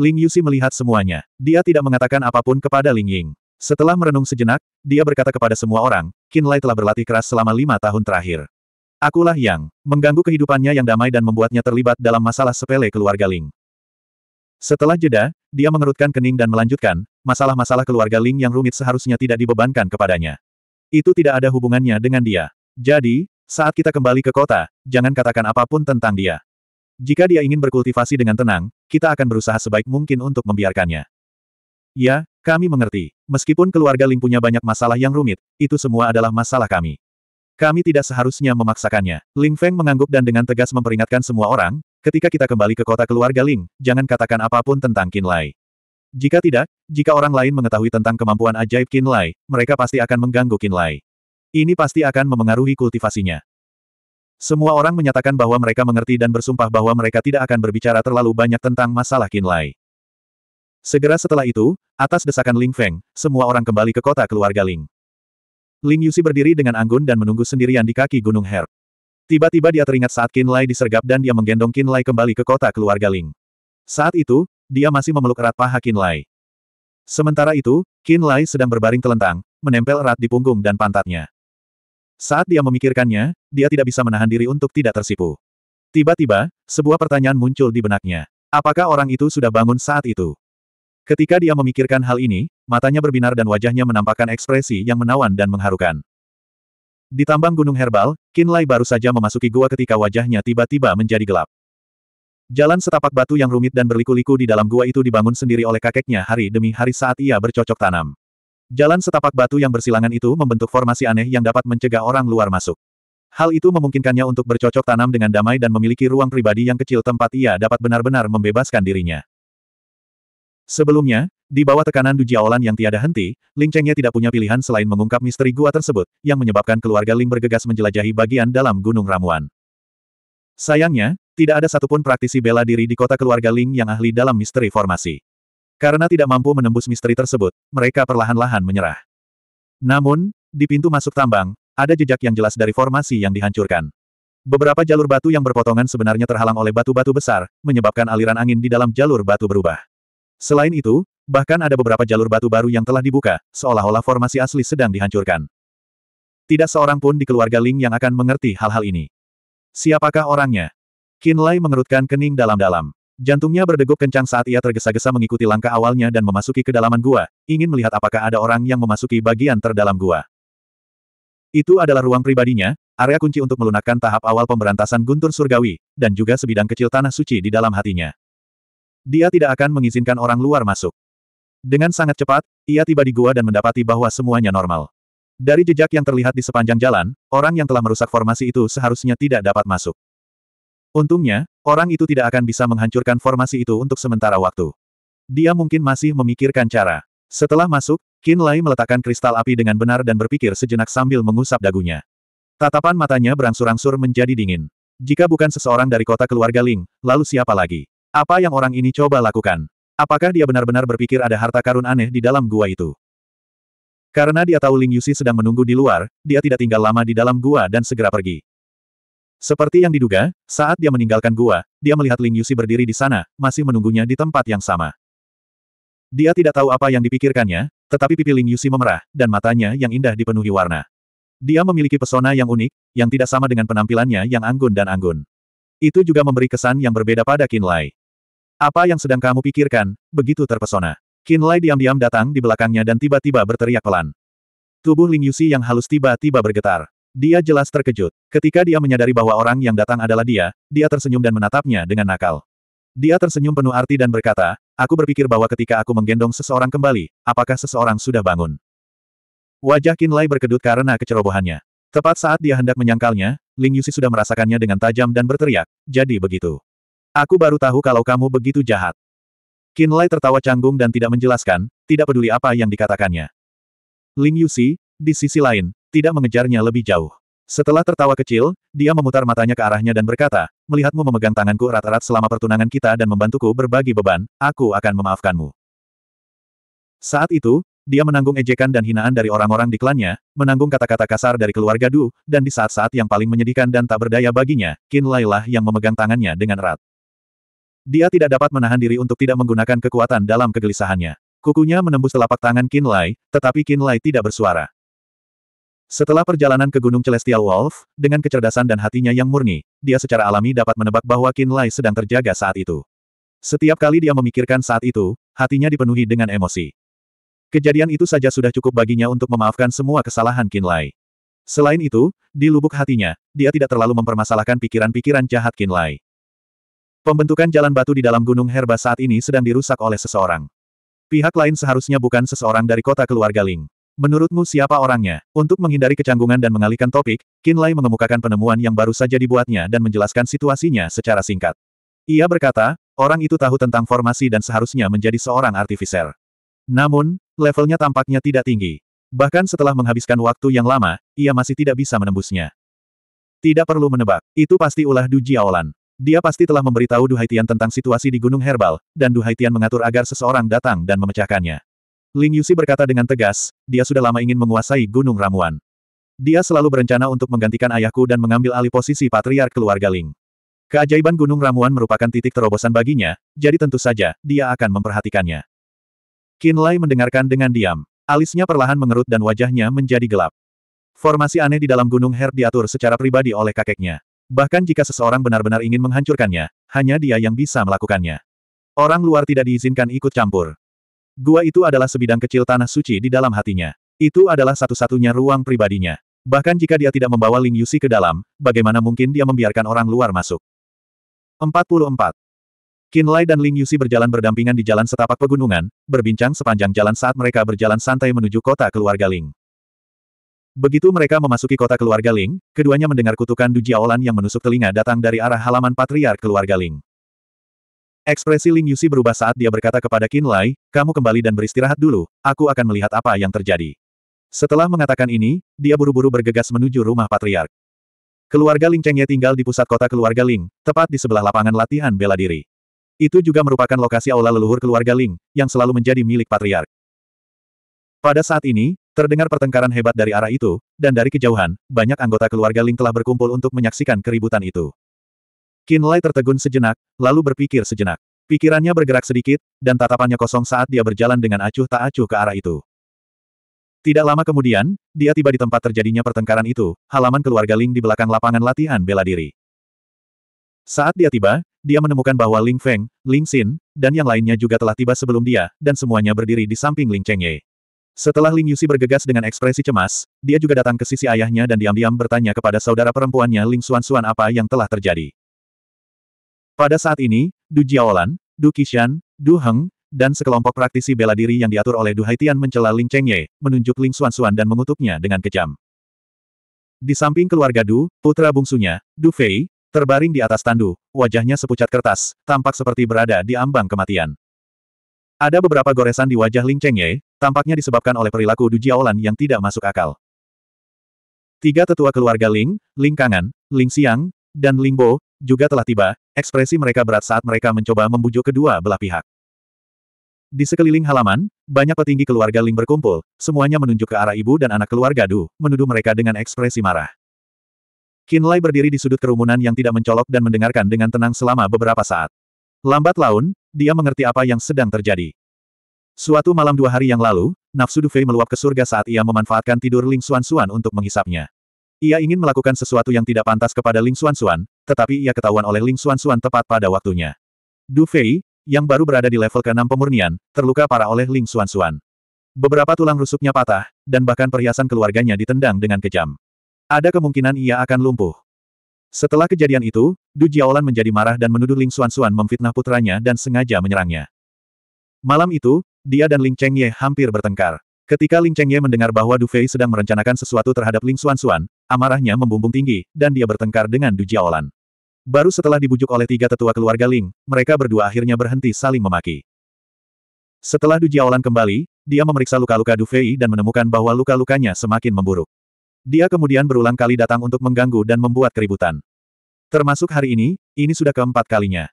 Ling Yusi melihat semuanya. Dia tidak mengatakan apapun kepada Ling Ying. Setelah merenung sejenak, dia berkata kepada semua orang, Qin Lai telah berlatih keras selama lima tahun terakhir. Akulah yang mengganggu kehidupannya yang damai dan membuatnya terlibat dalam masalah sepele keluarga Ling. Setelah jeda, dia mengerutkan kening dan melanjutkan, masalah-masalah keluarga Ling yang rumit seharusnya tidak dibebankan kepadanya. Itu tidak ada hubungannya dengan dia. Jadi, saat kita kembali ke kota, jangan katakan apapun tentang dia. Jika dia ingin berkultivasi dengan tenang, kita akan berusaha sebaik mungkin untuk membiarkannya. Ya, kami mengerti. Meskipun keluarga Ling punya banyak masalah yang rumit, itu semua adalah masalah kami. Kami tidak seharusnya memaksakannya. Ling Feng mengangguk dan dengan tegas memperingatkan semua orang, ketika kita kembali ke kota keluarga Ling, jangan katakan apapun tentang Qin Lai. Jika tidak, jika orang lain mengetahui tentang kemampuan ajaib Qin Lai, mereka pasti akan mengganggu Qin Lai. Ini pasti akan memengaruhi kultivasinya. Semua orang menyatakan bahwa mereka mengerti dan bersumpah bahwa mereka tidak akan berbicara terlalu banyak tentang masalah Lai. Segera setelah itu, atas desakan Ling Feng, semua orang kembali ke kota keluarga Ling. Ling Yusi berdiri dengan anggun dan menunggu sendirian di kaki Gunung Herb. Tiba-tiba dia teringat saat Lai disergap dan dia menggendong Lai kembali ke kota keluarga Ling. Saat itu, dia masih memeluk erat paha Lai. Sementara itu, Lai sedang berbaring telentang, menempel erat di punggung dan pantatnya. Saat dia memikirkannya, dia tidak bisa menahan diri untuk tidak tersipu. Tiba-tiba, sebuah pertanyaan muncul di benaknya. Apakah orang itu sudah bangun saat itu? Ketika dia memikirkan hal ini, matanya berbinar dan wajahnya menampakkan ekspresi yang menawan dan mengharukan. Di tambang gunung herbal, Kinlay baru saja memasuki gua ketika wajahnya tiba-tiba menjadi gelap. Jalan setapak batu yang rumit dan berliku-liku di dalam gua itu dibangun sendiri oleh kakeknya hari demi hari saat ia bercocok tanam. Jalan setapak batu yang bersilangan itu membentuk formasi aneh yang dapat mencegah orang luar masuk. Hal itu memungkinkannya untuk bercocok tanam dengan damai dan memiliki ruang pribadi yang kecil tempat ia dapat benar-benar membebaskan dirinya. Sebelumnya, di bawah tekanan Du Jiaolan yang tiada henti, Ling Chengnya tidak punya pilihan selain mengungkap misteri gua tersebut, yang menyebabkan keluarga Ling bergegas menjelajahi bagian dalam Gunung Ramuan. Sayangnya, tidak ada satupun praktisi bela diri di kota keluarga Ling yang ahli dalam misteri formasi. Karena tidak mampu menembus misteri tersebut, mereka perlahan-lahan menyerah. Namun, di pintu masuk tambang, ada jejak yang jelas dari formasi yang dihancurkan. Beberapa jalur batu yang berpotongan sebenarnya terhalang oleh batu-batu besar, menyebabkan aliran angin di dalam jalur batu berubah. Selain itu, bahkan ada beberapa jalur batu baru yang telah dibuka, seolah-olah formasi asli sedang dihancurkan. Tidak seorang pun di keluarga Ling yang akan mengerti hal-hal ini. Siapakah orangnya? Qin Lai mengerutkan kening dalam-dalam. Jantungnya berdegup kencang saat ia tergesa-gesa mengikuti langkah awalnya dan memasuki kedalaman gua, ingin melihat apakah ada orang yang memasuki bagian terdalam gua. Itu adalah ruang pribadinya, area kunci untuk melunakkan tahap awal pemberantasan guntur surgawi, dan juga sebidang kecil tanah suci di dalam hatinya. Dia tidak akan mengizinkan orang luar masuk. Dengan sangat cepat, ia tiba di gua dan mendapati bahwa semuanya normal. Dari jejak yang terlihat di sepanjang jalan, orang yang telah merusak formasi itu seharusnya tidak dapat masuk. Untungnya, orang itu tidak akan bisa menghancurkan formasi itu untuk sementara waktu. Dia mungkin masih memikirkan cara. Setelah masuk, Qin Lai meletakkan kristal api dengan benar dan berpikir sejenak sambil mengusap dagunya. Tatapan matanya berangsur-angsur menjadi dingin. Jika bukan seseorang dari kota keluarga Ling, lalu siapa lagi? Apa yang orang ini coba lakukan? Apakah dia benar-benar berpikir ada harta karun aneh di dalam gua itu? Karena dia tahu Ling Yusi sedang menunggu di luar, dia tidak tinggal lama di dalam gua dan segera pergi. Seperti yang diduga, saat dia meninggalkan gua, dia melihat Ling Yusi berdiri di sana, masih menunggunya di tempat yang sama. Dia tidak tahu apa yang dipikirkannya, tetapi pipi Ling Yusi memerah, dan matanya yang indah dipenuhi warna. Dia memiliki pesona yang unik, yang tidak sama dengan penampilannya yang anggun dan anggun. Itu juga memberi kesan yang berbeda pada Qin Lai. Apa yang sedang kamu pikirkan, begitu terpesona. Qin Lai diam-diam datang di belakangnya dan tiba-tiba berteriak pelan. Tubuh Ling Yusi yang halus tiba-tiba bergetar. Dia jelas terkejut. Ketika dia menyadari bahwa orang yang datang adalah dia, dia tersenyum dan menatapnya dengan nakal. Dia tersenyum penuh arti dan berkata, aku berpikir bahwa ketika aku menggendong seseorang kembali, apakah seseorang sudah bangun? Wajah Kinlay berkedut karena kecerobohannya. Tepat saat dia hendak menyangkalnya, Ling Yusi sudah merasakannya dengan tajam dan berteriak, jadi begitu. Aku baru tahu kalau kamu begitu jahat. Kinlay tertawa canggung dan tidak menjelaskan, tidak peduli apa yang dikatakannya. Ling Yusi, di sisi lain, tidak mengejarnya lebih jauh. Setelah tertawa kecil, dia memutar matanya ke arahnya dan berkata, melihatmu memegang tanganku erat-erat selama pertunangan kita dan membantuku berbagi beban, aku akan memaafkanmu. Saat itu, dia menanggung ejekan dan hinaan dari orang-orang di klannya, menanggung kata-kata kasar dari keluarga Du, dan di saat-saat yang paling menyedihkan dan tak berdaya baginya, Kin Lailah yang memegang tangannya dengan erat. Dia tidak dapat menahan diri untuk tidak menggunakan kekuatan dalam kegelisahannya. Kukunya menembus telapak tangan Kin Lai, tetapi Kin Lai tidak bersuara. Setelah perjalanan ke Gunung Celestial Wolf, dengan kecerdasan dan hatinya yang murni, dia secara alami dapat menebak bahwa Qin Lai sedang terjaga saat itu. Setiap kali dia memikirkan saat itu, hatinya dipenuhi dengan emosi. Kejadian itu saja sudah cukup baginya untuk memaafkan semua kesalahan Qin Lai. Selain itu, di lubuk hatinya, dia tidak terlalu mempermasalahkan pikiran-pikiran jahat Qin Lai. Pembentukan jalan batu di dalam gunung herba saat ini sedang dirusak oleh seseorang. Pihak lain seharusnya bukan seseorang dari kota keluarga Ling. Menurutmu siapa orangnya? Untuk menghindari kecanggungan dan mengalihkan topik, Kinlay mengemukakan penemuan yang baru saja dibuatnya dan menjelaskan situasinya secara singkat. Ia berkata, orang itu tahu tentang formasi dan seharusnya menjadi seorang artificer. Namun, levelnya tampaknya tidak tinggi. Bahkan setelah menghabiskan waktu yang lama, ia masih tidak bisa menembusnya. Tidak perlu menebak, itu pasti ulah Du Jiaolan. Dia pasti telah memberitahu Du Haitian tentang situasi di Gunung Herbal, dan Du Haitian mengatur agar seseorang datang dan memecahkannya. Ling Yusi berkata dengan tegas, dia sudah lama ingin menguasai Gunung Ramuan. Dia selalu berencana untuk menggantikan ayahku dan mengambil alih posisi patriark keluarga Ling. Keajaiban Gunung Ramuan merupakan titik terobosan baginya, jadi tentu saja, dia akan memperhatikannya. Qin Lai mendengarkan dengan diam. Alisnya perlahan mengerut dan wajahnya menjadi gelap. Formasi aneh di dalam Gunung Her diatur secara pribadi oleh kakeknya. Bahkan jika seseorang benar-benar ingin menghancurkannya, hanya dia yang bisa melakukannya. Orang luar tidak diizinkan ikut campur. Gua itu adalah sebidang kecil tanah suci di dalam hatinya. Itu adalah satu-satunya ruang pribadinya. Bahkan jika dia tidak membawa Ling Yusi ke dalam, bagaimana mungkin dia membiarkan orang luar masuk? 44. Lai dan Ling Yusi berjalan berdampingan di jalan setapak pegunungan, berbincang sepanjang jalan saat mereka berjalan santai menuju kota keluarga Ling. Begitu mereka memasuki kota keluarga Ling, keduanya mendengar kutukan Du Jiaolan yang menusuk telinga datang dari arah halaman patriark keluarga Ling. Ekspresi Ling Yusi berubah saat dia berkata kepada Qin Lai, kamu kembali dan beristirahat dulu, aku akan melihat apa yang terjadi. Setelah mengatakan ini, dia buru-buru bergegas menuju rumah patriark. Keluarga Ling Chengye tinggal di pusat kota keluarga Ling, tepat di sebelah lapangan latihan bela diri. Itu juga merupakan lokasi aula leluhur keluarga Ling, yang selalu menjadi milik patriark. Pada saat ini, terdengar pertengkaran hebat dari arah itu, dan dari kejauhan, banyak anggota keluarga Ling telah berkumpul untuk menyaksikan keributan itu. Qin Lai tertegun sejenak, lalu berpikir sejenak. Pikirannya bergerak sedikit, dan tatapannya kosong saat dia berjalan dengan acuh tak acuh ke arah itu. Tidak lama kemudian, dia tiba di tempat terjadinya pertengkaran itu, halaman keluarga Ling di belakang lapangan latihan bela diri. Saat dia tiba, dia menemukan bahwa Ling Feng, Ling Xin, dan yang lainnya juga telah tiba sebelum dia, dan semuanya berdiri di samping Ling Chengye. Setelah Ling Yusi bergegas dengan ekspresi cemas, dia juga datang ke sisi ayahnya dan diam-diam bertanya kepada saudara perempuannya Ling Xuan Xuan apa yang telah terjadi. Pada saat ini, Du Jiaolan, Du Qishan, Du Heng, dan sekelompok praktisi bela diri yang diatur oleh Du Haitian mencela Ling Chengye, menunjuk Ling Xuanxuan dan mengutuknya dengan kejam. Di samping keluarga Du, putra bungsunya, Du Fei, terbaring di atas tandu, wajahnya sepucat kertas, tampak seperti berada di ambang kematian. Ada beberapa goresan di wajah Ling Chengye, tampaknya disebabkan oleh perilaku Du Jiaolan yang tidak masuk akal. Tiga tetua keluarga Ling, Ling Kangan, Ling Xiang, dan Ling Bo, juga telah tiba, ekspresi mereka berat saat mereka mencoba membujuk kedua belah pihak. Di sekeliling halaman, banyak petinggi keluarga Ling berkumpul, semuanya menunjuk ke arah ibu dan anak keluarga Du, menuduh mereka dengan ekspresi marah. Lai berdiri di sudut kerumunan yang tidak mencolok dan mendengarkan dengan tenang selama beberapa saat. Lambat laun, dia mengerti apa yang sedang terjadi. Suatu malam dua hari yang lalu, nafsu Du Fei meluap ke surga saat ia memanfaatkan tidur Ling Xuan Xuan untuk menghisapnya. Ia ingin melakukan sesuatu yang tidak pantas kepada Ling Xuan Xuan, tetapi ia ketahuan oleh Ling Xuan Xuan tepat pada waktunya. Du Fei, yang baru berada di level ke-6 pemurnian, terluka parah oleh Ling Xuan Xuan. Beberapa tulang rusuknya patah, dan bahkan perhiasan keluarganya ditendang dengan kejam. Ada kemungkinan ia akan lumpuh. Setelah kejadian itu, Du Jiaolan menjadi marah dan menuduh Ling Xuan Xuan memfitnah putranya dan sengaja menyerangnya. Malam itu, dia dan Ling Chengye hampir bertengkar. Ketika Ling Chengye mendengar bahwa Du Fei sedang merencanakan sesuatu terhadap Ling Xuan Xuan, Amarahnya membumbung tinggi, dan dia bertengkar dengan Du Jiaolan. Baru setelah dibujuk oleh tiga tetua keluarga Ling, mereka berdua akhirnya berhenti saling memaki. Setelah Du Jiaolan kembali, dia memeriksa luka-luka Du Fei dan menemukan bahwa luka-lukanya semakin memburuk. Dia kemudian berulang kali datang untuk mengganggu dan membuat keributan. Termasuk hari ini, ini sudah keempat kalinya.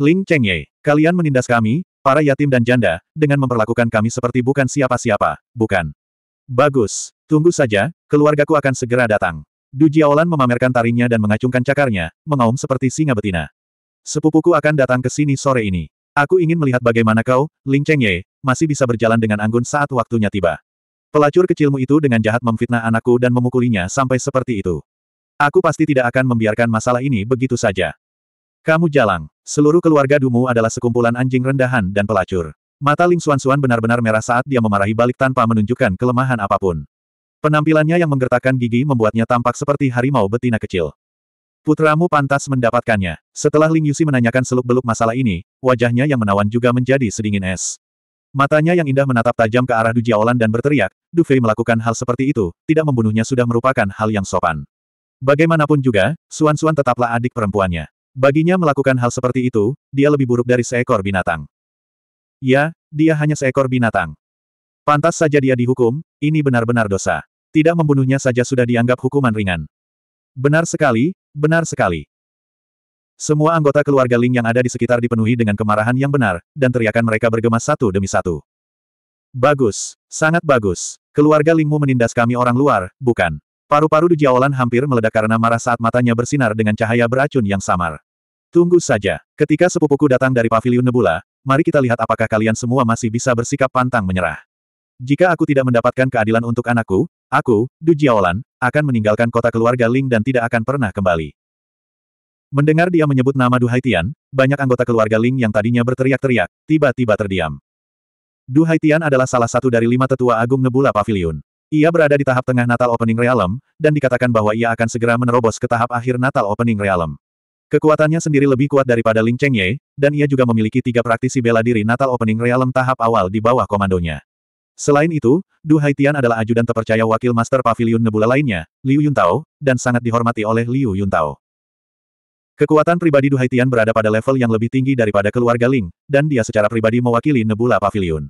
Ling Chengye, kalian menindas kami, para yatim dan janda, dengan memperlakukan kami seperti bukan siapa-siapa, bukan? Bagus. Tunggu saja, keluargaku akan segera datang. Du Jiaolan memamerkan taringnya dan mengacungkan cakarnya, mengaum seperti singa betina. Sepupuku akan datang ke sini sore ini. Aku ingin melihat bagaimana kau, Ling Chengye, masih bisa berjalan dengan anggun saat waktunya tiba. Pelacur kecilmu itu dengan jahat memfitnah anakku dan memukulinya sampai seperti itu. Aku pasti tidak akan membiarkan masalah ini begitu saja. Kamu jalang. Seluruh keluarga Dumu adalah sekumpulan anjing rendahan dan pelacur. Mata Ling Suan Suan benar-benar merah saat dia memarahi balik tanpa menunjukkan kelemahan apapun. Penampilannya yang menggertakkan gigi membuatnya tampak seperti harimau betina kecil. Putramu pantas mendapatkannya. Setelah Ling Yusi menanyakan seluk-beluk masalah ini, wajahnya yang menawan juga menjadi sedingin es. Matanya yang indah menatap tajam ke arah Du Jiaolan dan berteriak, Du Fei melakukan hal seperti itu, tidak membunuhnya sudah merupakan hal yang sopan. Bagaimanapun juga, Suan Suan tetaplah adik perempuannya. Baginya melakukan hal seperti itu, dia lebih buruk dari seekor binatang. Ya, dia hanya seekor binatang. Pantas saja dia dihukum, ini benar-benar dosa. Tidak membunuhnya saja sudah dianggap hukuman ringan. Benar sekali, benar sekali. Semua anggota keluarga Ling yang ada di sekitar dipenuhi dengan kemarahan yang benar, dan teriakan mereka bergema satu demi satu. Bagus, sangat bagus. Keluarga Lingmu menindas kami orang luar, bukan? Paru-paru di Jiaolan hampir meledak karena marah saat matanya bersinar dengan cahaya beracun yang samar. Tunggu saja. Ketika sepupuku datang dari Paviliun Nebula, mari kita lihat apakah kalian semua masih bisa bersikap pantang menyerah. Jika aku tidak mendapatkan keadilan untuk anakku, Aku, Du Jiaolan, akan meninggalkan kota keluarga Ling dan tidak akan pernah kembali. Mendengar dia menyebut nama Du Haitian, banyak anggota keluarga Ling yang tadinya berteriak-teriak, tiba-tiba terdiam. Du Haitian adalah salah satu dari lima tetua agung Nebula Pavilion. Ia berada di tahap tengah Natal Opening Realm, dan dikatakan bahwa ia akan segera menerobos ke tahap akhir Natal Opening Realm. Kekuatannya sendiri lebih kuat daripada Ling Chengye, dan ia juga memiliki tiga praktisi bela diri Natal Opening Realm tahap awal di bawah komandonya. Selain itu, Du Haitian adalah ajudan terpercaya wakil Master pavilion Nebula lainnya, Liu Yuntao, dan sangat dihormati oleh Liu Yuntao. Kekuatan pribadi Du Haitian berada pada level yang lebih tinggi daripada keluarga Ling, dan dia secara pribadi mewakili Nebula pavilion.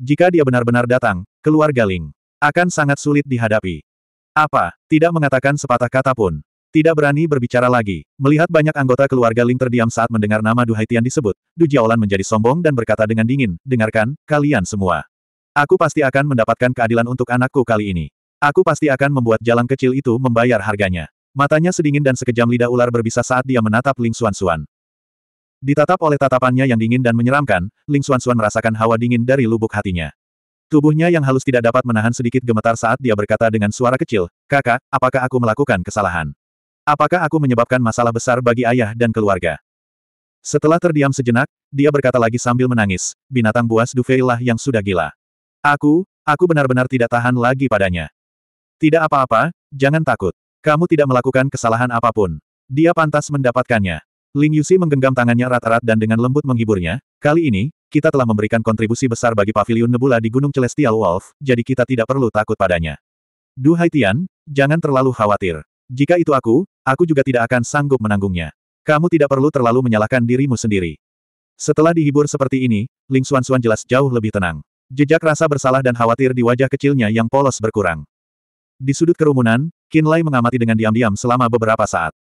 Jika dia benar-benar datang, keluarga Ling akan sangat sulit dihadapi. Apa, tidak mengatakan sepatah kata pun. Tidak berani berbicara lagi. Melihat banyak anggota keluarga Ling terdiam saat mendengar nama Du Haitian disebut, Du Jiaolan menjadi sombong dan berkata dengan dingin, dengarkan, kalian semua. Aku pasti akan mendapatkan keadilan untuk anakku kali ini. Aku pasti akan membuat jalan kecil itu membayar harganya. Matanya sedingin dan sekejam lidah ular berbisa saat dia menatap Ling Xuan Xuan. Ditatap oleh tatapannya yang dingin dan menyeramkan, Ling Xuan Xuan merasakan hawa dingin dari lubuk hatinya. Tubuhnya yang halus tidak dapat menahan sedikit gemetar saat dia berkata dengan suara kecil, Kakak, apakah aku melakukan kesalahan? Apakah aku menyebabkan masalah besar bagi ayah dan keluarga? Setelah terdiam sejenak, dia berkata lagi sambil menangis, binatang buas Dufeilah yang sudah gila. Aku, aku benar-benar tidak tahan lagi padanya. Tidak apa-apa, jangan takut. Kamu tidak melakukan kesalahan apapun. Dia pantas mendapatkannya. Ling Yusi menggenggam tangannya rata-rata dan dengan lembut menghiburnya, kali ini, kita telah memberikan kontribusi besar bagi Paviliun nebula di Gunung Celestial Wolf, jadi kita tidak perlu takut padanya. Duhai Tian, jangan terlalu khawatir. Jika itu aku, aku juga tidak akan sanggup menanggungnya. Kamu tidak perlu terlalu menyalahkan dirimu sendiri. Setelah dihibur seperti ini, Ling Xuan Xuan jelas jauh lebih tenang. Jejak rasa bersalah dan khawatir di wajah kecilnya yang polos berkurang. Di sudut kerumunan, Lei mengamati dengan diam-diam selama beberapa saat.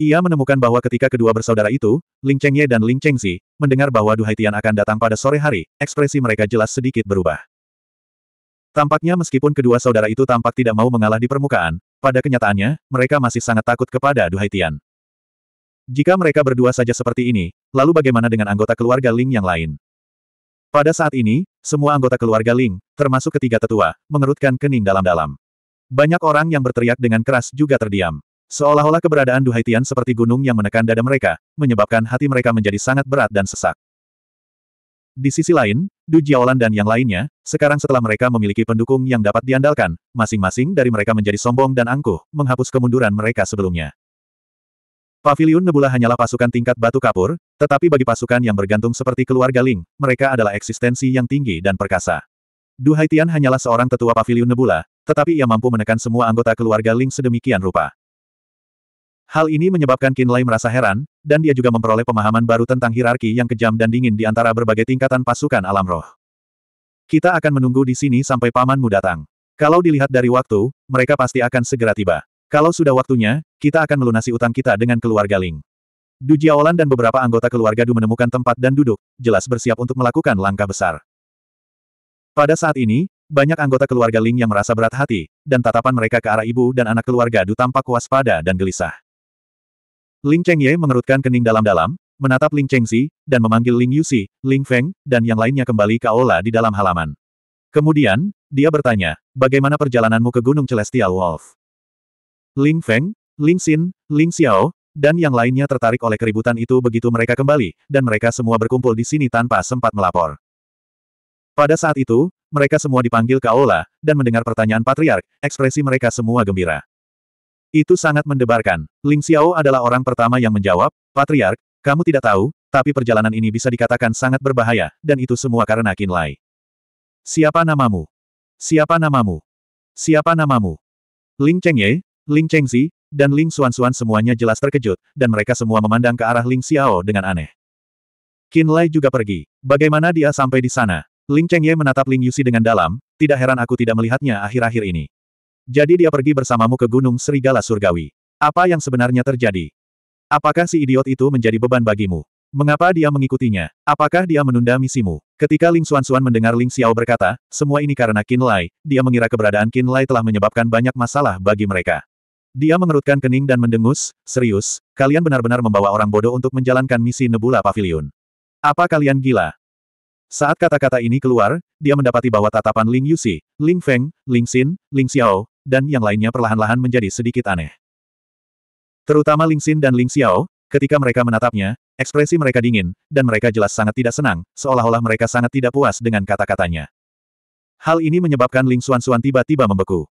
Ia menemukan bahwa ketika kedua bersaudara itu, Ling Chengye dan Ling Chengzi, mendengar bahwa Duhaitian Haitian akan datang pada sore hari, ekspresi mereka jelas sedikit berubah. Tampaknya meskipun kedua saudara itu tampak tidak mau mengalah di permukaan, pada kenyataannya, mereka masih sangat takut kepada Duhaitian. Haitian. Jika mereka berdua saja seperti ini, lalu bagaimana dengan anggota keluarga Ling yang lain? Pada saat ini, semua anggota keluarga Ling, termasuk ketiga tetua, mengerutkan kening dalam-dalam. Banyak orang yang berteriak dengan keras juga terdiam. Seolah-olah keberadaan Duhaitian seperti gunung yang menekan dada mereka, menyebabkan hati mereka menjadi sangat berat dan sesak. Di sisi lain, Du Jiaolan dan yang lainnya, sekarang setelah mereka memiliki pendukung yang dapat diandalkan, masing-masing dari mereka menjadi sombong dan angkuh, menghapus kemunduran mereka sebelumnya. Pavilion Nebula hanyalah pasukan tingkat batu kapur, tetapi bagi pasukan yang bergantung seperti keluarga Ling, mereka adalah eksistensi yang tinggi dan perkasa. Du Haitian hanyalah seorang tetua Pavilion Nebula, tetapi ia mampu menekan semua anggota keluarga Ling sedemikian rupa. Hal ini menyebabkan Kinlay merasa heran, dan dia juga memperoleh pemahaman baru tentang hierarki yang kejam dan dingin di antara berbagai tingkatan pasukan alam roh. Kita akan menunggu di sini sampai pamanmu datang. Kalau dilihat dari waktu, mereka pasti akan segera tiba. Kalau sudah waktunya, kita akan melunasi utang kita dengan keluarga Ling. Du Jiaolan dan beberapa anggota keluarga Du menemukan tempat dan duduk, jelas bersiap untuk melakukan langkah besar. Pada saat ini, banyak anggota keluarga Ling yang merasa berat hati, dan tatapan mereka ke arah ibu dan anak keluarga Du tampak waspada dan gelisah. Ling Chengye mengerutkan kening dalam-dalam, menatap Ling Si, dan memanggil Ling Yusi, Ling Feng, dan yang lainnya kembali ke aula di dalam halaman. Kemudian, dia bertanya, bagaimana perjalananmu ke Gunung Celestial Wolf? Ling Feng, Ling Xin, Ling Xiao, dan yang lainnya tertarik oleh keributan itu begitu mereka kembali, dan mereka semua berkumpul di sini tanpa sempat melapor. Pada saat itu, mereka semua dipanggil ke aula, dan mendengar pertanyaan patriark, ekspresi mereka semua gembira. Itu sangat mendebarkan. Ling Xiao adalah orang pertama yang menjawab, Patriark, kamu tidak tahu, tapi perjalanan ini bisa dikatakan sangat berbahaya, dan itu semua karena Qin Lai. Siapa namamu? Siapa namamu? Siapa namamu? Ling Chengye, Ling Chengzi, dan Ling Xuan-Xuan semuanya jelas terkejut, dan mereka semua memandang ke arah Ling Xiao dengan aneh. Qin Lai juga pergi. Bagaimana dia sampai di sana? Ling Chengye menatap Ling Yusi dengan dalam, tidak heran aku tidak melihatnya akhir-akhir ini. Jadi dia pergi bersamamu ke Gunung Serigala Surgawi. Apa yang sebenarnya terjadi? Apakah si idiot itu menjadi beban bagimu? Mengapa dia mengikutinya? Apakah dia menunda misimu? Ketika Ling Xuan-Xuan mendengar Ling Xiao berkata, semua ini karena Qin Lai, dia mengira keberadaan Qin Lai telah menyebabkan banyak masalah bagi mereka. Dia mengerutkan kening dan mendengus, serius, kalian benar-benar membawa orang bodoh untuk menjalankan misi Nebula Pavilion. Apa kalian gila? Saat kata-kata ini keluar, dia mendapati bahwa tatapan Ling Yusi, Ling Feng, Ling Xin, Ling Xiao, dan yang lainnya perlahan-lahan menjadi sedikit aneh. Terutama Ling Xin dan Ling Xiao, ketika mereka menatapnya, ekspresi mereka dingin, dan mereka jelas sangat tidak senang, seolah-olah mereka sangat tidak puas dengan kata-katanya. Hal ini menyebabkan Ling Xuan Xuan tiba-tiba membeku.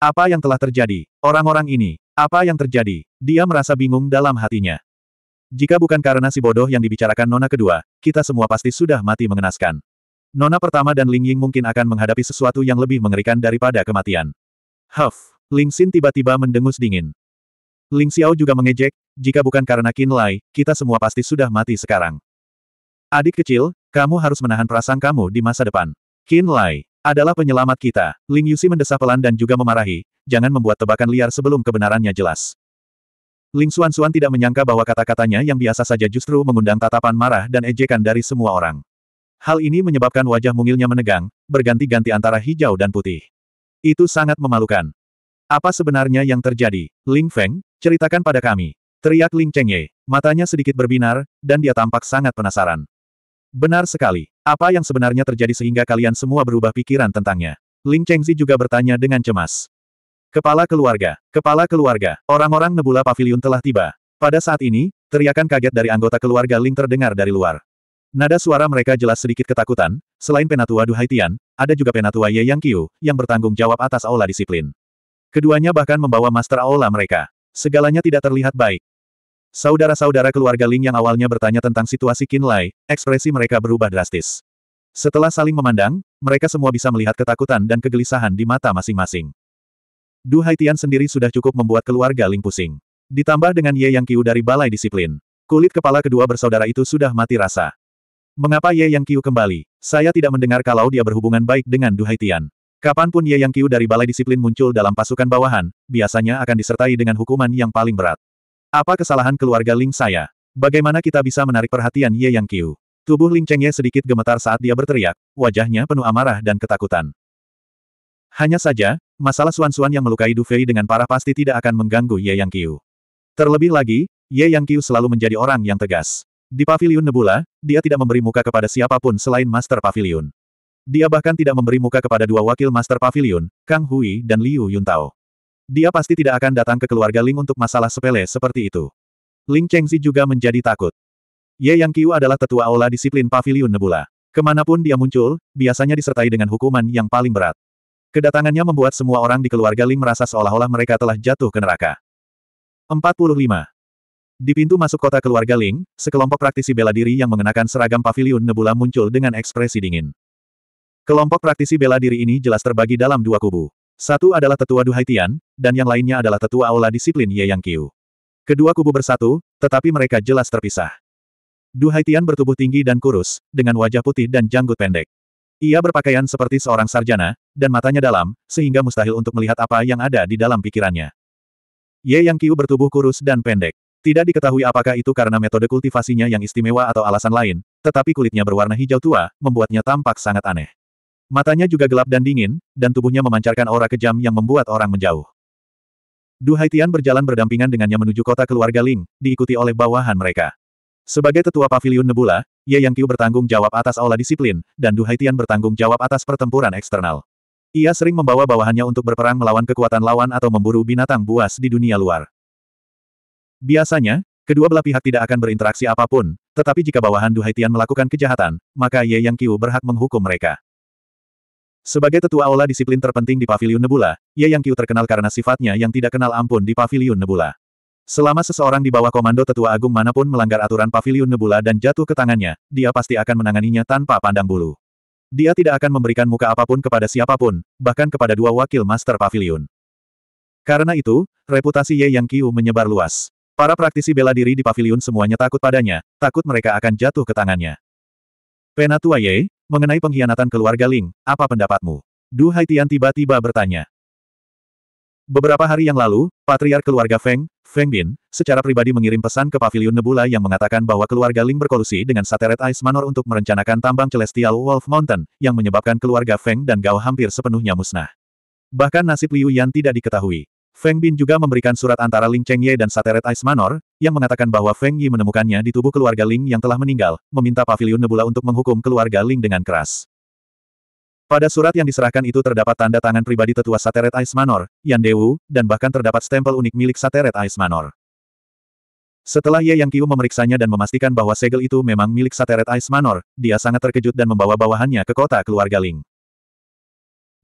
Apa yang telah terjadi? Orang-orang ini, apa yang terjadi? Dia merasa bingung dalam hatinya. Jika bukan karena si bodoh yang dibicarakan Nona kedua, kita semua pasti sudah mati mengenaskan. Nona pertama dan Ling Ying mungkin akan menghadapi sesuatu yang lebih mengerikan daripada kematian. Huff, Ling Xin tiba-tiba mendengus dingin. Ling Xiao juga mengejek, jika bukan karena Qin Lai, kita semua pasti sudah mati sekarang. Adik kecil, kamu harus menahan perasaan kamu di masa depan. Qin Lai, adalah penyelamat kita. Ling Yusi mendesah pelan dan juga memarahi, jangan membuat tebakan liar sebelum kebenarannya jelas. Ling Xuan tidak menyangka bahwa kata-katanya yang biasa saja justru mengundang tatapan marah dan ejekan dari semua orang. Hal ini menyebabkan wajah mungilnya menegang, berganti-ganti antara hijau dan putih. Itu sangat memalukan. Apa sebenarnya yang terjadi? Ling Feng, ceritakan pada kami. Teriak Ling Chengye, matanya sedikit berbinar, dan dia tampak sangat penasaran. Benar sekali. Apa yang sebenarnya terjadi sehingga kalian semua berubah pikiran tentangnya? Ling Chengzi juga bertanya dengan cemas. Kepala keluarga, kepala keluarga, orang-orang Nebula Pavilion telah tiba. Pada saat ini, teriakan kaget dari anggota keluarga Ling terdengar dari luar. Nada suara mereka jelas sedikit ketakutan, selain Penatua Du Haitian, ada juga Penatua Ye Yang Qiu, yang bertanggung jawab atas aula disiplin. Keduanya bahkan membawa Master Aula mereka. Segalanya tidak terlihat baik. Saudara-saudara keluarga Ling yang awalnya bertanya tentang situasi Qin Lai, ekspresi mereka berubah drastis. Setelah saling memandang, mereka semua bisa melihat ketakutan dan kegelisahan di mata masing-masing. Du Haitian sendiri sudah cukup membuat keluarga Ling pusing. Ditambah dengan Ye Yang Qiu dari Balai Disiplin. Kulit kepala kedua bersaudara itu sudah mati rasa. Mengapa Ye Yang Qiu kembali? Saya tidak mendengar kalau dia berhubungan baik dengan Du Haitian. Kapanpun Ye Yang Qiu dari Balai Disiplin muncul dalam pasukan bawahan, biasanya akan disertai dengan hukuman yang paling berat. Apa kesalahan keluarga Ling saya? Bagaimana kita bisa menarik perhatian Ye Yang Qiu? Tubuh Ling Cheng sedikit gemetar saat dia berteriak, wajahnya penuh amarah dan ketakutan. Hanya saja, masalah Suan-Suan yang melukai Du Fei dengan parah pasti tidak akan mengganggu Ye Yang Qiu. Terlebih lagi, Ye Yang Qiu selalu menjadi orang yang tegas. Di Paviliun Nebula, dia tidak memberi muka kepada siapapun selain Master Paviliun. Dia bahkan tidak memberi muka kepada dua wakil Master Paviliun, Kang Hui dan Liu Yuntao. Dia pasti tidak akan datang ke keluarga Ling untuk masalah sepele seperti itu. Ling Chengzi juga menjadi takut. Ye Yang Qiu adalah tetua aula disiplin Paviliun Nebula. Kemanapun dia muncul, biasanya disertai dengan hukuman yang paling berat. Kedatangannya membuat semua orang di keluarga Ling merasa seolah-olah mereka telah jatuh ke neraka. 45. Di pintu masuk kota keluarga Ling, sekelompok praktisi bela diri yang mengenakan seragam paviliun nebula muncul dengan ekspresi dingin. Kelompok praktisi bela diri ini jelas terbagi dalam dua kubu. Satu adalah tetua Duhaitian, dan yang lainnya adalah tetua aula disiplin Ye Yang Qiu. Kedua kubu bersatu, tetapi mereka jelas terpisah. Duhaitian bertubuh tinggi dan kurus, dengan wajah putih dan janggut pendek. Ia berpakaian seperti seorang sarjana, dan matanya dalam, sehingga mustahil untuk melihat apa yang ada di dalam pikirannya. Ye Yang Qiu bertubuh kurus dan pendek. Tidak diketahui apakah itu karena metode kultivasinya yang istimewa atau alasan lain, tetapi kulitnya berwarna hijau tua, membuatnya tampak sangat aneh. Matanya juga gelap dan dingin, dan tubuhnya memancarkan aura kejam yang membuat orang menjauh. Du Haitian berjalan berdampingan dengannya menuju kota keluarga Ling, diikuti oleh bawahan mereka. Sebagai tetua pavilion Nebula, Ye Yang Qiu bertanggung jawab atas aula disiplin, dan Du Haitian bertanggung jawab atas pertempuran eksternal. Ia sering membawa bawahannya untuk berperang melawan kekuatan lawan atau memburu binatang buas di dunia luar. Biasanya, kedua belah pihak tidak akan berinteraksi apapun, tetapi jika bawahan Du Haitian melakukan kejahatan, maka Ye Yang Qiu berhak menghukum mereka. Sebagai tetua aula disiplin terpenting di Paviliun Nebula, Ye Yang Qiu terkenal karena sifatnya yang tidak kenal ampun di Paviliun Nebula. Selama seseorang di bawah komando tetua agung manapun melanggar aturan Paviliun Nebula dan jatuh ke tangannya, dia pasti akan menanganinya tanpa pandang bulu. Dia tidak akan memberikan muka apapun kepada siapapun, bahkan kepada dua wakil master Paviliun. Karena itu, reputasi Ye Yang Qiu menyebar luas. Para praktisi bela diri di Paviliun semuanya takut padanya, takut mereka akan jatuh ke tangannya. Penatua Ye, Mengenai pengkhianatan keluarga Ling, apa pendapatmu? Du Haitian tiba-tiba bertanya. Beberapa hari yang lalu, patriar keluarga Feng, Feng Bin, secara pribadi mengirim pesan ke Paviliun Nebula yang mengatakan bahwa keluarga Ling berkolusi dengan Sateret Ice Manor untuk merencanakan tambang Celestial Wolf Mountain, yang menyebabkan keluarga Feng dan Gao hampir sepenuhnya musnah. Bahkan nasib Liu Yan tidak diketahui. Feng Bin juga memberikan surat antara Ling Chengye dan Sateret Ice Manor, yang mengatakan bahwa Feng Yi menemukannya di tubuh keluarga Ling yang telah meninggal, meminta Paviliun Nebula untuk menghukum keluarga Ling dengan keras. Pada surat yang diserahkan itu terdapat tanda tangan pribadi tetua Sateret Ice Manor, Yan Dewu, dan bahkan terdapat stempel unik milik Sateret Ice Manor. Setelah Ye Yang Kiu memeriksanya dan memastikan bahwa segel itu memang milik Sateret Ice Manor, dia sangat terkejut dan membawa bawahannya ke kota keluarga Ling.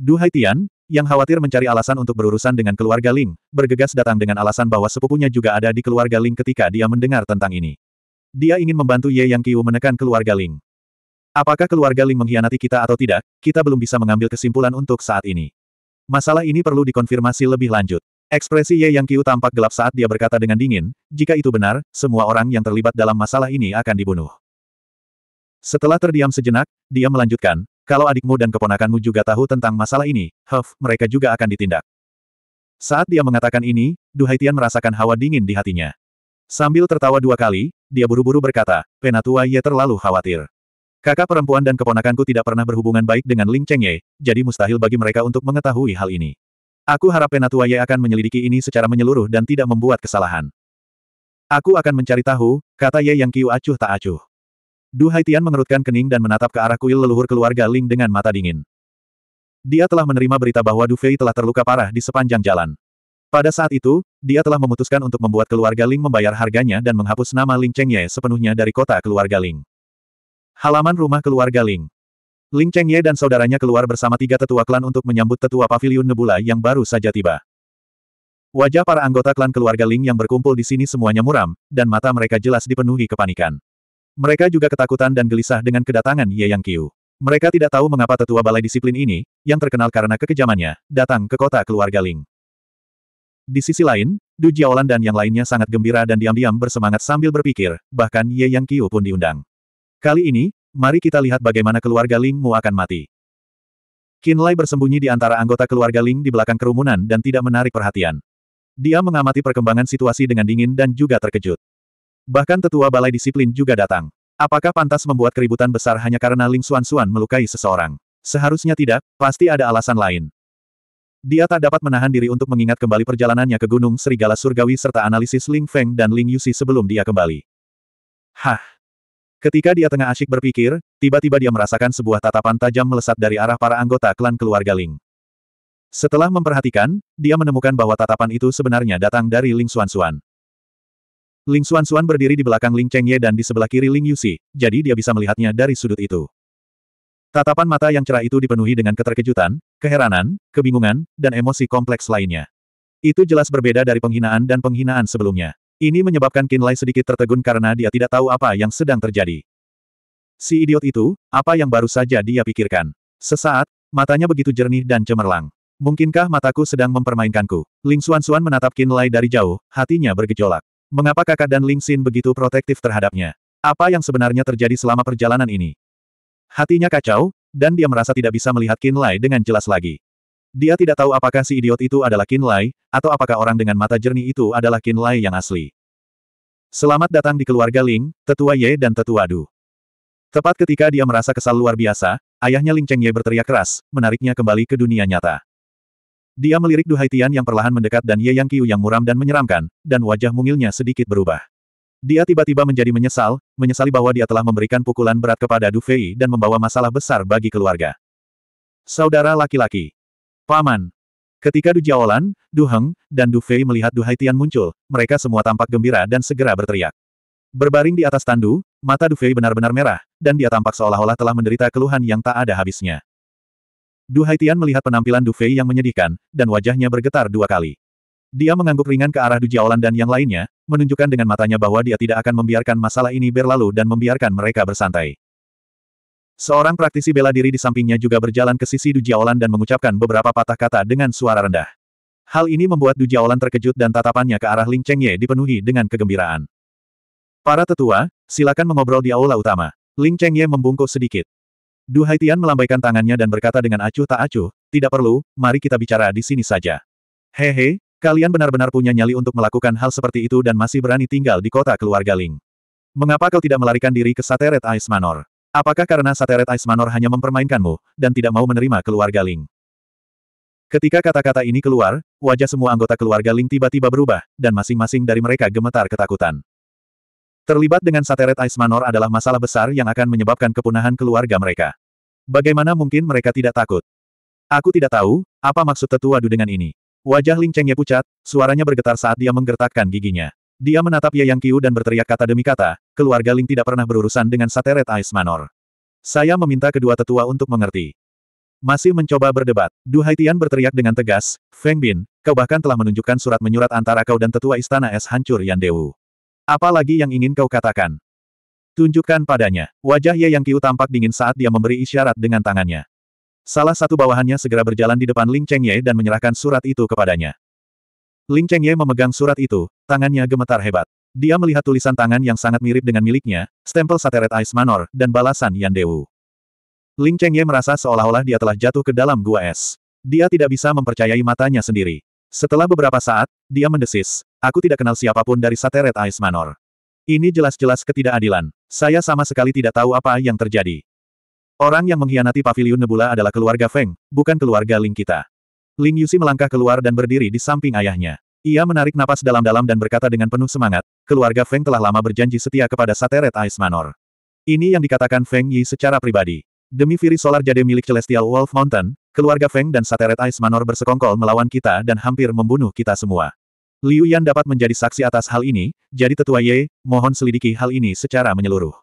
Du Haitian yang khawatir mencari alasan untuk berurusan dengan keluarga Ling, bergegas datang dengan alasan bahwa sepupunya juga ada di keluarga Ling ketika dia mendengar tentang ini. Dia ingin membantu Ye Yang Qiu menekan keluarga Ling. Apakah keluarga Ling mengkhianati kita atau tidak, kita belum bisa mengambil kesimpulan untuk saat ini. Masalah ini perlu dikonfirmasi lebih lanjut. Ekspresi Ye Yang Qiu tampak gelap saat dia berkata dengan dingin, jika itu benar, semua orang yang terlibat dalam masalah ini akan dibunuh. Setelah terdiam sejenak, dia melanjutkan, kalau adikmu dan keponakanmu juga tahu tentang masalah ini, huff, mereka juga akan ditindak. Saat dia mengatakan ini, Duhaitian merasakan hawa dingin di hatinya. Sambil tertawa dua kali, dia buru-buru berkata, Penatua Ye terlalu khawatir. Kakak perempuan dan keponakanku tidak pernah berhubungan baik dengan Ling Cheng Ye, jadi mustahil bagi mereka untuk mengetahui hal ini. Aku harap Penatua Ye akan menyelidiki ini secara menyeluruh dan tidak membuat kesalahan. Aku akan mencari tahu, kata Ye Yang Kiu acuh tak acuh. Du Haitian mengerutkan kening dan menatap ke arah kuil leluhur keluarga Ling dengan mata dingin. Dia telah menerima berita bahwa Du Fei telah terluka parah di sepanjang jalan. Pada saat itu, dia telah memutuskan untuk membuat keluarga Ling membayar harganya dan menghapus nama Ling Chengye sepenuhnya dari kota keluarga Ling. Halaman rumah keluarga Ling Ling Chengye dan saudaranya keluar bersama tiga tetua klan untuk menyambut tetua paviliun Nebula yang baru saja tiba. Wajah para anggota klan keluarga Ling yang berkumpul di sini semuanya muram, dan mata mereka jelas dipenuhi kepanikan. Mereka juga ketakutan dan gelisah dengan kedatangan Ye Yang Qiu. Mereka tidak tahu mengapa tetua balai disiplin ini, yang terkenal karena kekejamannya, datang ke kota keluarga Ling. Di sisi lain, Du Jiaolan dan yang lainnya sangat gembira dan diam-diam bersemangat sambil berpikir, bahkan Ye Yang Qiu pun diundang. Kali ini, mari kita lihat bagaimana keluarga Ling Mu akan mati. Qin Lai bersembunyi di antara anggota keluarga Ling di belakang kerumunan dan tidak menarik perhatian. Dia mengamati perkembangan situasi dengan dingin dan juga terkejut. Bahkan tetua balai disiplin juga datang. Apakah pantas membuat keributan besar hanya karena Ling Xuan-Xuan melukai seseorang? Seharusnya tidak, pasti ada alasan lain. Dia tak dapat menahan diri untuk mengingat kembali perjalanannya ke Gunung Serigala Surgawi serta analisis Ling Feng dan Ling Yusi sebelum dia kembali. Hah! Ketika dia tengah asyik berpikir, tiba-tiba dia merasakan sebuah tatapan tajam melesat dari arah para anggota klan keluarga Ling. Setelah memperhatikan, dia menemukan bahwa tatapan itu sebenarnya datang dari Ling Xuan-Xuan. Ling Xuan Xuan berdiri di belakang Ling Chengye dan di sebelah kiri Ling Yusi, jadi dia bisa melihatnya dari sudut itu. Tatapan mata yang cerah itu dipenuhi dengan keterkejutan, keheranan, kebingungan, dan emosi kompleks lainnya. Itu jelas berbeda dari penghinaan dan penghinaan sebelumnya. Ini menyebabkan Qin Lai sedikit tertegun karena dia tidak tahu apa yang sedang terjadi. Si idiot itu, apa yang baru saja dia pikirkan. Sesaat, matanya begitu jernih dan cemerlang. Mungkinkah mataku sedang mempermainkanku? Ling Xuan Xuan menatap Qin Lai dari jauh, hatinya bergejolak. Mengapa kakak dan Ling Xin begitu protektif terhadapnya? Apa yang sebenarnya terjadi selama perjalanan ini? Hatinya kacau, dan dia merasa tidak bisa melihat Qin Lai dengan jelas lagi. Dia tidak tahu apakah si idiot itu adalah Qin Lai, atau apakah orang dengan mata jernih itu adalah Qin Lai yang asli. Selamat datang di keluarga Ling, Tetua Ye dan Tetua Du. Tepat ketika dia merasa kesal luar biasa, ayahnya Ling Cheng Ye berteriak keras, menariknya kembali ke dunia nyata. Dia melirik Duhaitian Haitian yang perlahan mendekat dan Ye Yang Qiu yang muram dan menyeramkan, dan wajah mungilnya sedikit berubah. Dia tiba-tiba menjadi menyesal, menyesali bahwa dia telah memberikan pukulan berat kepada Du Fei dan membawa masalah besar bagi keluarga. Saudara laki-laki. Paman. Ketika Du Jiaolan, Du Heng, dan Du Fei melihat Du Haitian muncul, mereka semua tampak gembira dan segera berteriak. Berbaring di atas tandu, mata Du Fei benar-benar merah, dan dia tampak seolah-olah telah menderita keluhan yang tak ada habisnya. Du Haitian melihat penampilan Du Fei yang menyedihkan, dan wajahnya bergetar dua kali. Dia mengangguk ringan ke arah Du Jiaolan dan yang lainnya, menunjukkan dengan matanya bahwa dia tidak akan membiarkan masalah ini berlalu dan membiarkan mereka bersantai. Seorang praktisi bela diri di sampingnya juga berjalan ke sisi Du Jiaolan dan mengucapkan beberapa patah kata dengan suara rendah. Hal ini membuat Du Jiaolan terkejut dan tatapannya ke arah Ling Chengye dipenuhi dengan kegembiraan. Para tetua, silakan mengobrol di aula utama. Ling Chengye Ye membungkuk sedikit. Du Haitian melambaikan tangannya dan berkata dengan acuh tak acuh, tidak perlu, mari kita bicara di sini saja. Hehe, kalian benar-benar punya nyali untuk melakukan hal seperti itu dan masih berani tinggal di kota keluarga Ling. Mengapa kau tidak melarikan diri ke Sateret Ice Manor? Apakah karena Sateret Ice Manor hanya mempermainkanmu, dan tidak mau menerima keluarga Ling? Ketika kata-kata ini keluar, wajah semua anggota keluarga Ling tiba-tiba berubah, dan masing-masing dari mereka gemetar ketakutan. Terlibat dengan Sateret Ice Manor adalah masalah besar yang akan menyebabkan kepunahan keluarga mereka. Bagaimana mungkin mereka tidak takut? Aku tidak tahu, apa maksud tetua Du dengan ini. Wajah Ling Chengnya pucat, suaranya bergetar saat dia menggertakkan giginya. Dia menatap Ye Yang Qiu dan berteriak kata demi kata, keluarga Ling tidak pernah berurusan dengan Sateret Ice Manor. Saya meminta kedua tetua untuk mengerti. Masih mencoba berdebat, Du Haitian berteriak dengan tegas, Feng Bin, kau bahkan telah menunjukkan surat-menyurat antara kau dan tetua istana es hancur Yan Dewu. Apa lagi yang ingin kau katakan? Tunjukkan padanya. Wajah Ye Yang kiu tampak dingin saat dia memberi isyarat dengan tangannya. Salah satu bawahannya segera berjalan di depan Ling Cheng Ye dan menyerahkan surat itu kepadanya. Ling Cheng Ye memegang surat itu, tangannya gemetar hebat. Dia melihat tulisan tangan yang sangat mirip dengan miliknya, stempel Sateret Ice Manor, dan balasan Yan Dewu. Ling Cheng Ye merasa seolah-olah dia telah jatuh ke dalam gua es. Dia tidak bisa mempercayai matanya sendiri. Setelah beberapa saat, dia mendesis, Aku tidak kenal siapapun dari Sateret Ice Manor. Ini jelas-jelas ketidakadilan. Saya sama sekali tidak tahu apa yang terjadi. Orang yang mengkhianati Paviliun Nebula adalah keluarga Feng, bukan keluarga Ling kita. Ling Yusi melangkah keluar dan berdiri di samping ayahnya. Ia menarik napas dalam-dalam dan berkata dengan penuh semangat, keluarga Feng telah lama berjanji setia kepada Sateret Ice Manor. Ini yang dikatakan Feng Yi secara pribadi. Demi Viri Solar Jade milik Celestial Wolf Mountain, keluarga Feng dan Sateret Ice Manor bersekongkol melawan kita dan hampir membunuh kita semua. Liu Yan dapat menjadi saksi atas hal ini, jadi tetua Ye, mohon selidiki hal ini secara menyeluruh.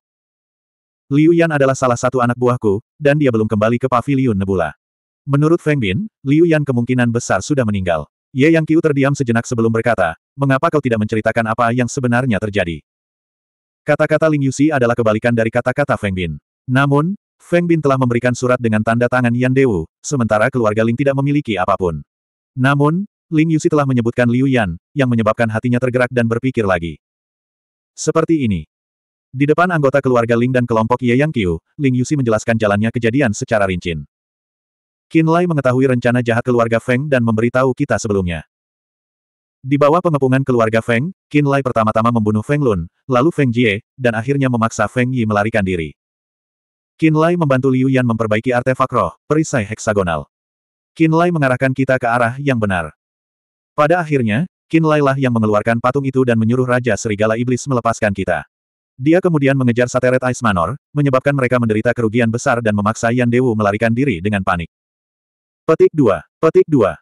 Liu Yan adalah salah satu anak buahku, dan dia belum kembali ke paviliun Nebula. Menurut Feng Bin, Liu Yan kemungkinan besar sudah meninggal. Ye Yang Qiu terdiam sejenak sebelum berkata, mengapa kau tidak menceritakan apa yang sebenarnya terjadi? Kata-kata Ling Yuxi adalah kebalikan dari kata-kata Feng Bin. Namun, Feng Bin telah memberikan surat dengan tanda tangan Yan Dewu, sementara keluarga Ling tidak memiliki apapun. Namun, Ling Yusi telah menyebutkan Liu Yan, yang menyebabkan hatinya tergerak dan berpikir lagi. Seperti ini. Di depan anggota keluarga Ling dan kelompok Ye Yang Qiu, Ling Yusi menjelaskan jalannya kejadian secara rinci. Qin Lai mengetahui rencana jahat keluarga Feng dan memberitahu kita sebelumnya. Di bawah pengepungan keluarga Feng, Qin Lai pertama-tama membunuh Feng Lun, lalu Feng Jie, dan akhirnya memaksa Feng Yi melarikan diri. Qin Lai membantu Liu Yan memperbaiki artefak roh, perisai heksagonal. Qin Lai mengarahkan kita ke arah yang benar. Pada akhirnya, Qin yang mengeluarkan patung itu dan menyuruh Raja Serigala Iblis melepaskan kita. Dia kemudian mengejar Sateret Ice Manor, menyebabkan mereka menderita kerugian besar dan memaksa Yan Dewu melarikan diri dengan panik. Petik 2. Petik 2.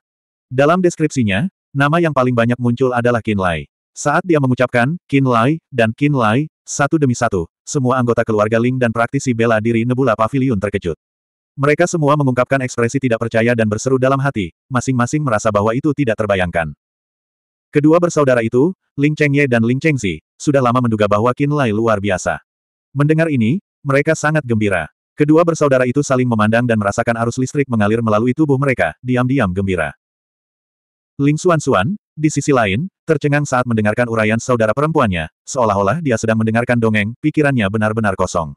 Dalam deskripsinya, nama yang paling banyak muncul adalah Qin Saat dia mengucapkan, Qin dan Qin satu demi satu, semua anggota keluarga Ling dan praktisi bela diri Nebula Pavilion terkejut. Mereka semua mengungkapkan ekspresi tidak percaya dan berseru dalam hati, masing-masing merasa bahwa itu tidak terbayangkan. Kedua bersaudara itu, Ling Chengye dan Ling Chengzi, sudah lama menduga bahwa Qin Lai luar biasa. Mendengar ini, mereka sangat gembira. Kedua bersaudara itu saling memandang dan merasakan arus listrik mengalir melalui tubuh mereka, diam-diam gembira. Ling Xuan-Xuan, di sisi lain, tercengang saat mendengarkan uraian saudara perempuannya, seolah-olah dia sedang mendengarkan dongeng, pikirannya benar-benar kosong.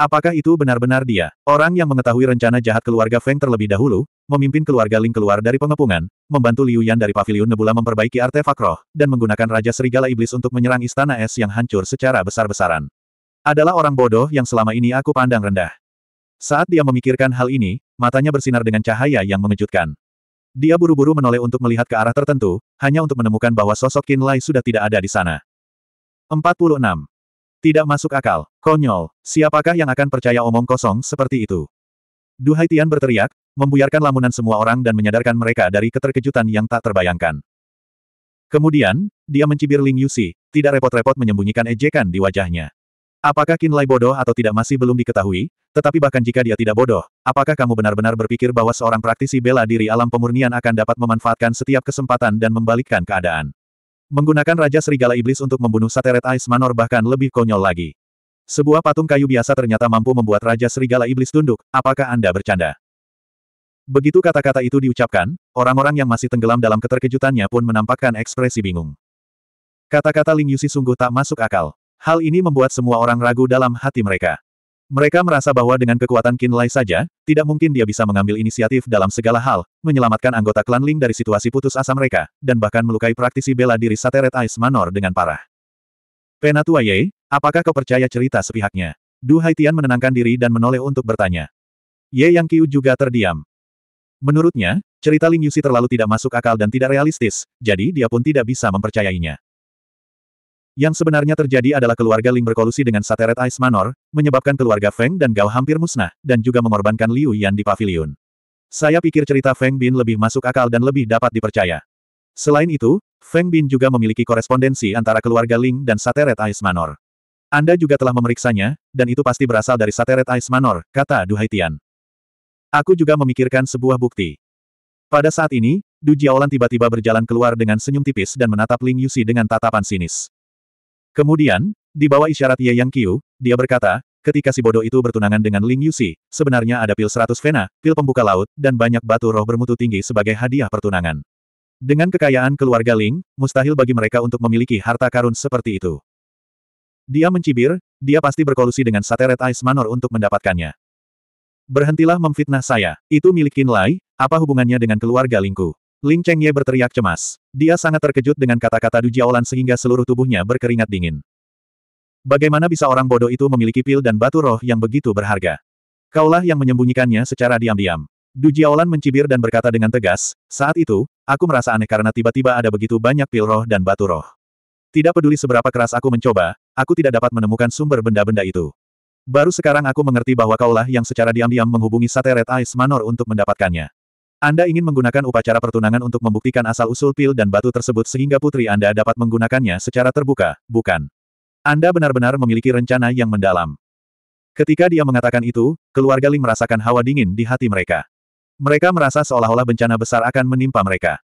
Apakah itu benar-benar dia? Orang yang mengetahui rencana jahat keluarga Feng terlebih dahulu, memimpin keluarga Ling keluar dari pengepungan, membantu Liu Yan dari Paviliun Nebula memperbaiki artefak roh, dan menggunakan Raja Serigala Iblis untuk menyerang istana es yang hancur secara besar-besaran. Adalah orang bodoh yang selama ini aku pandang rendah. Saat dia memikirkan hal ini, matanya bersinar dengan cahaya yang mengejutkan. Dia buru-buru menoleh untuk melihat ke arah tertentu, hanya untuk menemukan bahwa sosok Qin Lai sudah tidak ada di sana. 46. Tidak masuk akal. Konyol, siapakah yang akan percaya omong kosong seperti itu? Duhai Tian berteriak, membuyarkan lamunan semua orang dan menyadarkan mereka dari keterkejutan yang tak terbayangkan. Kemudian, dia mencibir Ling Yusi, tidak repot-repot menyembunyikan ejekan di wajahnya. Apakah Qin Lai bodoh atau tidak masih belum diketahui, tetapi bahkan jika dia tidak bodoh, apakah kamu benar-benar berpikir bahwa seorang praktisi bela diri alam pemurnian akan dapat memanfaatkan setiap kesempatan dan membalikkan keadaan? Menggunakan Raja Serigala Iblis untuk membunuh Sateret Ice Manor bahkan lebih konyol lagi. Sebuah patung kayu biasa ternyata mampu membuat Raja Serigala Iblis tunduk, apakah Anda bercanda? Begitu kata-kata itu diucapkan, orang-orang yang masih tenggelam dalam keterkejutannya pun menampakkan ekspresi bingung. Kata-kata Ling Yusi sungguh tak masuk akal. Hal ini membuat semua orang ragu dalam hati mereka. Mereka merasa bahwa dengan kekuatan Qin Lai saja, tidak mungkin dia bisa mengambil inisiatif dalam segala hal, menyelamatkan anggota klan Ling dari situasi putus asa mereka, dan bahkan melukai praktisi bela diri Sateret Ice Manor dengan parah. Penatua Ye, apakah kau percaya cerita sepihaknya? Du Haitian menenangkan diri dan menoleh untuk bertanya. Ye Yang Qiu juga terdiam. Menurutnya, cerita Ling Yusi terlalu tidak masuk akal dan tidak realistis, jadi dia pun tidak bisa mempercayainya. Yang sebenarnya terjadi adalah keluarga Ling berkolusi dengan Sateret Ice Manor, menyebabkan keluarga Feng dan Gao hampir musnah, dan juga mengorbankan Liu Yan di pavilion. Saya pikir cerita Feng Bin lebih masuk akal dan lebih dapat dipercaya. Selain itu, Feng Bin juga memiliki korespondensi antara keluarga Ling dan Sateret Ice Manor. Anda juga telah memeriksanya, dan itu pasti berasal dari Sateret Ice Manor, kata Duhaitian. Haitian. Aku juga memikirkan sebuah bukti. Pada saat ini, Du Jiaolan tiba-tiba berjalan keluar dengan senyum tipis dan menatap Ling Yusi dengan tatapan sinis. Kemudian, di bawah isyarat Ye Yang Qiu, dia berkata, ketika si bodoh itu bertunangan dengan Ling Yuxi, sebenarnya ada pil seratus vena, pil pembuka laut, dan banyak batu roh bermutu tinggi sebagai hadiah pertunangan. Dengan kekayaan keluarga Ling, mustahil bagi mereka untuk memiliki harta karun seperti itu. Dia mencibir, dia pasti berkolusi dengan Sateret Ice Manor untuk mendapatkannya. Berhentilah memfitnah saya, itu milik Qin Lai, apa hubungannya dengan keluarga Lingku? Ling Chengye berteriak cemas. Dia sangat terkejut dengan kata-kata Du Jiaolan sehingga seluruh tubuhnya berkeringat dingin. Bagaimana bisa orang bodoh itu memiliki pil dan batu roh yang begitu berharga? Kaulah yang menyembunyikannya secara diam-diam. Du Jiaolan mencibir dan berkata dengan tegas, saat itu, aku merasa aneh karena tiba-tiba ada begitu banyak pil roh dan batu roh. Tidak peduli seberapa keras aku mencoba, aku tidak dapat menemukan sumber benda-benda itu. Baru sekarang aku mengerti bahwa kaulah yang secara diam-diam menghubungi Sateret Ice Manor untuk mendapatkannya. Anda ingin menggunakan upacara pertunangan untuk membuktikan asal-usul pil dan batu tersebut sehingga putri Anda dapat menggunakannya secara terbuka, bukan? Anda benar-benar memiliki rencana yang mendalam. Ketika dia mengatakan itu, keluarga Ling merasakan hawa dingin di hati mereka. Mereka merasa seolah-olah bencana besar akan menimpa mereka.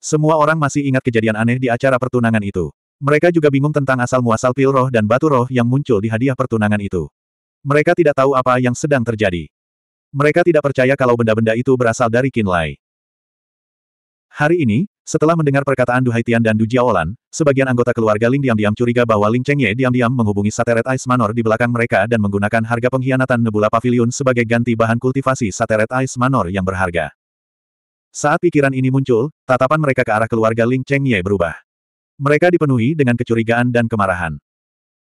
Semua orang masih ingat kejadian aneh di acara pertunangan itu. Mereka juga bingung tentang asal-muasal pil roh dan batu roh yang muncul di hadiah pertunangan itu. Mereka tidak tahu apa yang sedang terjadi. Mereka tidak percaya kalau benda-benda itu berasal dari Kinlai. Hari ini, setelah mendengar perkataan Du Haitian dan Du Jiaolan, sebagian anggota keluarga Ling diam-diam curiga bahwa Ling Chengye diam-diam menghubungi Sateret Ice Manor di belakang mereka dan menggunakan harga pengkhianatan Nebula Pavilion sebagai ganti bahan kultivasi Sateret Ice Manor yang berharga. Saat pikiran ini muncul, tatapan mereka ke arah keluarga Ling Chengye berubah. Mereka dipenuhi dengan kecurigaan dan kemarahan.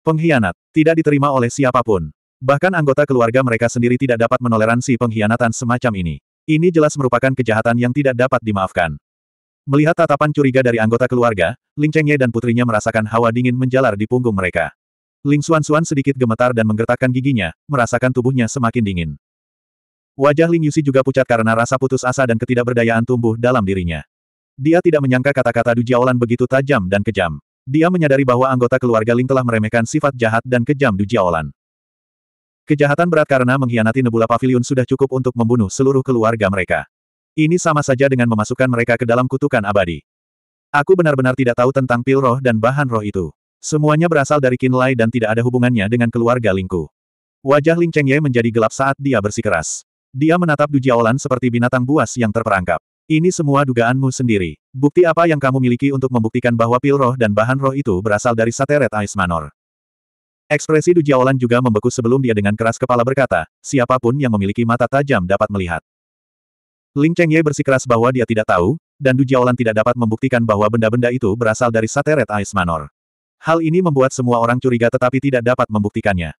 Pengkhianat, tidak diterima oleh siapapun. Bahkan anggota keluarga mereka sendiri tidak dapat menoleransi pengkhianatan semacam ini. Ini jelas merupakan kejahatan yang tidak dapat dimaafkan. Melihat tatapan curiga dari anggota keluarga, Ling Chengye dan putrinya merasakan hawa dingin menjalar di punggung mereka. Ling Xuan sedikit gemetar dan menggertakkan giginya, merasakan tubuhnya semakin dingin. Wajah Ling Yusi juga pucat karena rasa putus asa dan ketidakberdayaan tumbuh dalam dirinya. Dia tidak menyangka kata-kata Du Jiaolan begitu tajam dan kejam. Dia menyadari bahwa anggota keluarga Ling telah meremehkan sifat jahat dan kejam Du Jiaolan. Kejahatan berat karena mengkhianati Nebula Pavilion sudah cukup untuk membunuh seluruh keluarga mereka. Ini sama saja dengan memasukkan mereka ke dalam kutukan abadi. Aku benar-benar tidak tahu tentang pil roh dan bahan roh itu. Semuanya berasal dari Kinlay dan tidak ada hubungannya dengan keluarga Lingku. Wajah Ling Chengye menjadi gelap saat dia bersikeras. Dia menatap Du Jiaolan seperti binatang buas yang terperangkap. Ini semua dugaanmu sendiri. Bukti apa yang kamu miliki untuk membuktikan bahwa pil roh dan bahan roh itu berasal dari Sateret Ice Manor? Ekspresi Du Jiaolan juga membeku sebelum dia dengan keras kepala berkata, siapapun yang memiliki mata tajam dapat melihat. Ling Cheng Ye bersikeras bahwa dia tidak tahu, dan Du Jiaolan tidak dapat membuktikan bahwa benda-benda itu berasal dari Sateret Ais Manor. Hal ini membuat semua orang curiga tetapi tidak dapat membuktikannya.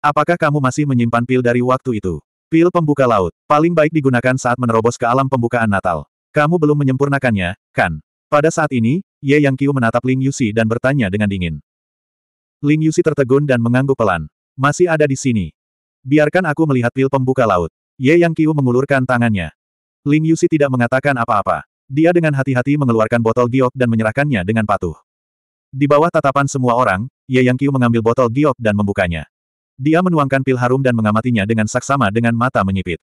Apakah kamu masih menyimpan pil dari waktu itu? Pil pembuka laut, paling baik digunakan saat menerobos ke alam pembukaan Natal. Kamu belum menyempurnakannya, kan? Pada saat ini, Ye Yang Qiu menatap Ling Yusi dan bertanya dengan dingin. Ling Yusi tertegun dan mengangguk pelan. Masih ada di sini. Biarkan aku melihat pil pembuka laut. Ye Yang Qiu mengulurkan tangannya. Ling Yusi tidak mengatakan apa-apa. Dia dengan hati-hati mengeluarkan botol giok dan menyerahkannya dengan patuh. Di bawah tatapan semua orang, Ye Yang Qiu mengambil botol giok dan membukanya. Dia menuangkan pil harum dan mengamatinya dengan saksama dengan mata menyipit.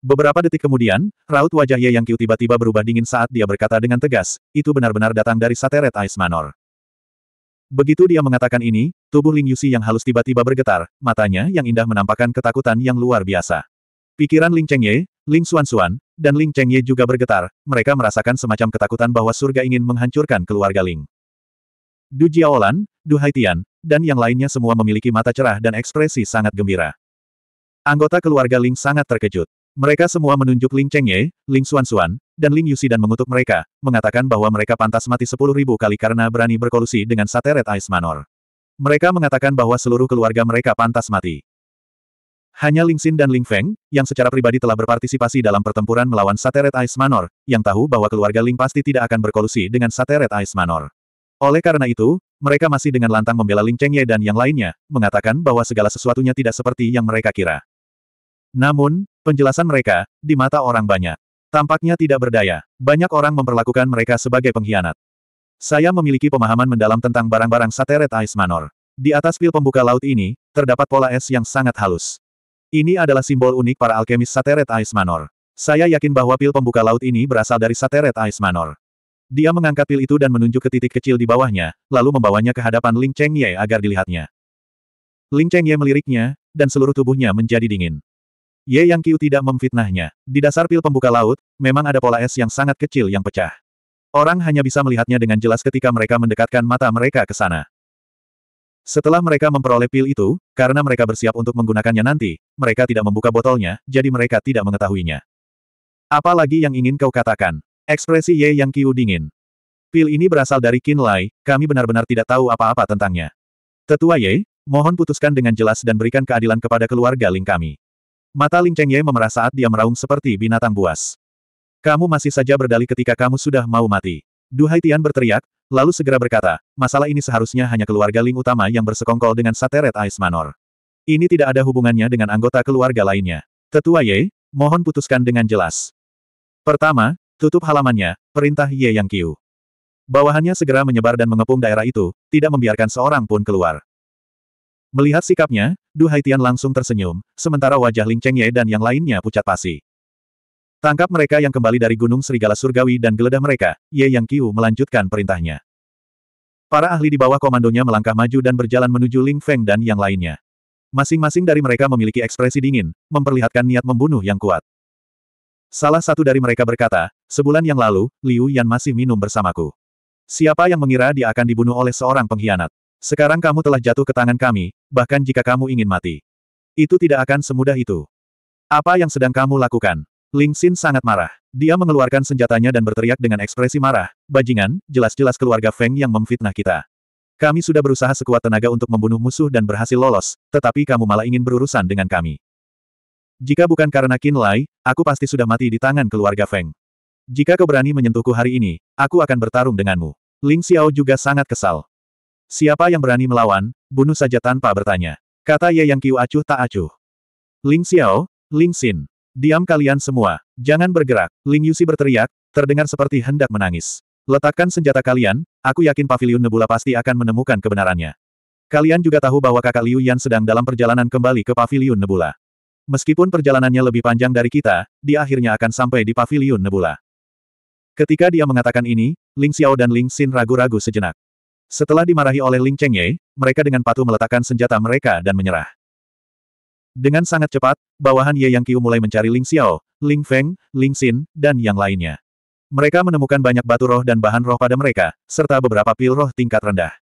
Beberapa detik kemudian, raut wajah Ye Yang Qiu tiba-tiba berubah dingin saat dia berkata dengan tegas, itu benar-benar datang dari Sateret Ais Manor. Begitu dia mengatakan ini, tubuh Ling Yusi yang halus tiba-tiba bergetar, matanya yang indah menampakkan ketakutan yang luar biasa. Pikiran Ling Chengye, Ling Xuan Xuan, dan Ling Chengye juga bergetar, mereka merasakan semacam ketakutan bahwa surga ingin menghancurkan keluarga Ling. Du Jiaolan, Du Haitian, dan yang lainnya semua memiliki mata cerah dan ekspresi sangat gembira. Anggota keluarga Ling sangat terkejut. Mereka semua menunjuk Ling Chengye, Ling Xuan Xuan, dan Ling dan mengutuk mereka, mengatakan bahwa mereka pantas mati sepuluh ribu kali karena berani berkolusi dengan Sateret Ice Manor. Mereka mengatakan bahwa seluruh keluarga mereka pantas mati. Hanya Ling Xin dan Ling Feng, yang secara pribadi telah berpartisipasi dalam pertempuran melawan Sateret Ice Manor, yang tahu bahwa keluarga Ling pasti tidak akan berkolusi dengan Sateret Ice Manor. Oleh karena itu, mereka masih dengan lantang membela Ling Chengye dan yang lainnya, mengatakan bahwa segala sesuatunya tidak seperti yang mereka kira. Namun, penjelasan mereka, di mata orang banyak, Tampaknya tidak berdaya. Banyak orang memperlakukan mereka sebagai pengkhianat. Saya memiliki pemahaman mendalam tentang barang-barang sateret Ice Manor. Di atas pil pembuka laut ini, terdapat pola es yang sangat halus. Ini adalah simbol unik para alkemis sateret Ice Manor. Saya yakin bahwa pil pembuka laut ini berasal dari sateret Ice Manor. Dia mengangkat pil itu dan menunjuk ke titik kecil di bawahnya, lalu membawanya ke hadapan Ling Cheng Ye agar dilihatnya. Ling Cheng Ye meliriknya, dan seluruh tubuhnya menjadi dingin. Ye Yang Qiu tidak memfitnahnya. Di dasar pil pembuka laut, memang ada pola es yang sangat kecil yang pecah. Orang hanya bisa melihatnya dengan jelas ketika mereka mendekatkan mata mereka ke sana. Setelah mereka memperoleh pil itu, karena mereka bersiap untuk menggunakannya nanti, mereka tidak membuka botolnya, jadi mereka tidak mengetahuinya. Apalagi yang ingin kau katakan? Ekspresi Ye Yang Qiu dingin. Pil ini berasal dari Qin Lai, kami benar-benar tidak tahu apa-apa tentangnya. Tetua Ye, mohon putuskan dengan jelas dan berikan keadilan kepada keluarga Ling kami. Mata Ling Chengye Ye memerah saat dia meraung seperti binatang buas. Kamu masih saja berdali ketika kamu sudah mau mati. Du Haitian berteriak, lalu segera berkata, masalah ini seharusnya hanya keluarga Ling utama yang bersekongkol dengan Sateret Ais Manor. Ini tidak ada hubungannya dengan anggota keluarga lainnya. Tetua Ye, mohon putuskan dengan jelas. Pertama, tutup halamannya, perintah Ye Yang Kiu. Bawahannya segera menyebar dan mengepung daerah itu, tidak membiarkan seorang pun keluar. Melihat sikapnya, Du Haitian langsung tersenyum, sementara wajah Ling Chengye dan yang lainnya pucat pasi. Tangkap mereka yang kembali dari Gunung Serigala Surgawi dan geledah mereka, Ye Yang Qiu melanjutkan perintahnya. Para ahli di bawah komandonya melangkah maju dan berjalan menuju Ling Feng dan yang lainnya. Masing-masing dari mereka memiliki ekspresi dingin, memperlihatkan niat membunuh yang kuat. Salah satu dari mereka berkata, sebulan yang lalu, Liu Yan masih minum bersamaku. Siapa yang mengira dia akan dibunuh oleh seorang pengkhianat? Sekarang kamu telah jatuh ke tangan kami, bahkan jika kamu ingin mati. Itu tidak akan semudah itu. Apa yang sedang kamu lakukan? Ling Xin sangat marah. Dia mengeluarkan senjatanya dan berteriak dengan ekspresi marah, Bajingan, jelas-jelas keluarga Feng yang memfitnah kita. Kami sudah berusaha sekuat tenaga untuk membunuh musuh dan berhasil lolos, tetapi kamu malah ingin berurusan dengan kami. Jika bukan karena Qin Lai, aku pasti sudah mati di tangan keluarga Feng. Jika kau berani menyentuhku hari ini, aku akan bertarung denganmu. Ling Xiao juga sangat kesal. Siapa yang berani melawan, bunuh saja tanpa bertanya. Kata Ye Yang Kiu acuh tak acuh. Ling Xiao, Ling Xin. Diam kalian semua. Jangan bergerak. Ling Yusi berteriak, terdengar seperti hendak menangis. Letakkan senjata kalian, aku yakin Paviliun Nebula pasti akan menemukan kebenarannya. Kalian juga tahu bahwa kakak Liu Yan sedang dalam perjalanan kembali ke Paviliun Nebula. Meskipun perjalanannya lebih panjang dari kita, dia akhirnya akan sampai di Paviliun Nebula. Ketika dia mengatakan ini, Ling Xiao dan Ling Xin ragu-ragu sejenak. Setelah dimarahi oleh Ling Chengye, mereka dengan patuh meletakkan senjata mereka dan menyerah. Dengan sangat cepat, bawahan Ye Yang Qiu mulai mencari Ling Xiao, Ling Feng, Ling Xin, dan yang lainnya. Mereka menemukan banyak batu roh dan bahan roh pada mereka, serta beberapa pil roh tingkat rendah.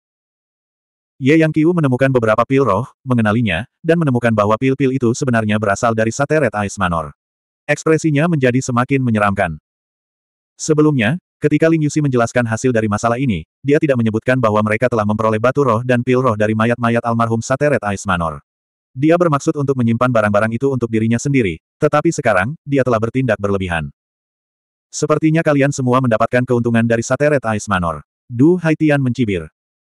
Ye Yang Qiu menemukan beberapa pil roh, mengenalinya, dan menemukan bahwa pil-pil itu sebenarnya berasal dari Sateret Ice Manor. Ekspresinya menjadi semakin menyeramkan. Sebelumnya, Ketika Ling Yusi menjelaskan hasil dari masalah ini, dia tidak menyebutkan bahwa mereka telah memperoleh batu roh dan pil roh dari mayat-mayat almarhum Sateret Ais Manor. Dia bermaksud untuk menyimpan barang-barang itu untuk dirinya sendiri, tetapi sekarang, dia telah bertindak berlebihan. Sepertinya kalian semua mendapatkan keuntungan dari Sateret Ais Manor. Du Haitian mencibir.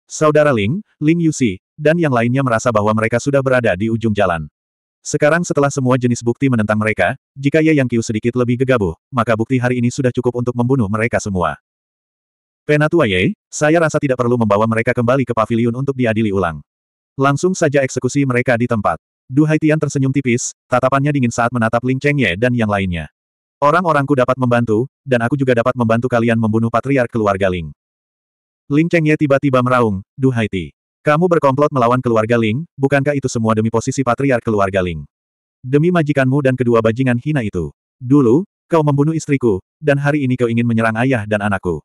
Saudara Ling, Ling Yusi, dan yang lainnya merasa bahwa mereka sudah berada di ujung jalan. Sekarang setelah semua jenis bukti menentang mereka, jika Ye Yang Qiu sedikit lebih gegabah, maka bukti hari ini sudah cukup untuk membunuh mereka semua. Penatua Ye, saya rasa tidak perlu membawa mereka kembali ke pavilion untuk diadili ulang. Langsung saja eksekusi mereka di tempat. Du Haitian tersenyum tipis, tatapannya dingin saat menatap Ling Cheng Ye dan yang lainnya. Orang-orangku dapat membantu, dan aku juga dapat membantu kalian membunuh patriark keluarga Ling. Ling Cheng Ye tiba-tiba meraung, Du Haiti. Kamu berkomplot melawan keluarga Ling, bukankah itu semua demi posisi patriark keluarga Ling? Demi majikanmu dan kedua bajingan hina itu. Dulu, kau membunuh istriku, dan hari ini kau ingin menyerang ayah dan anakku.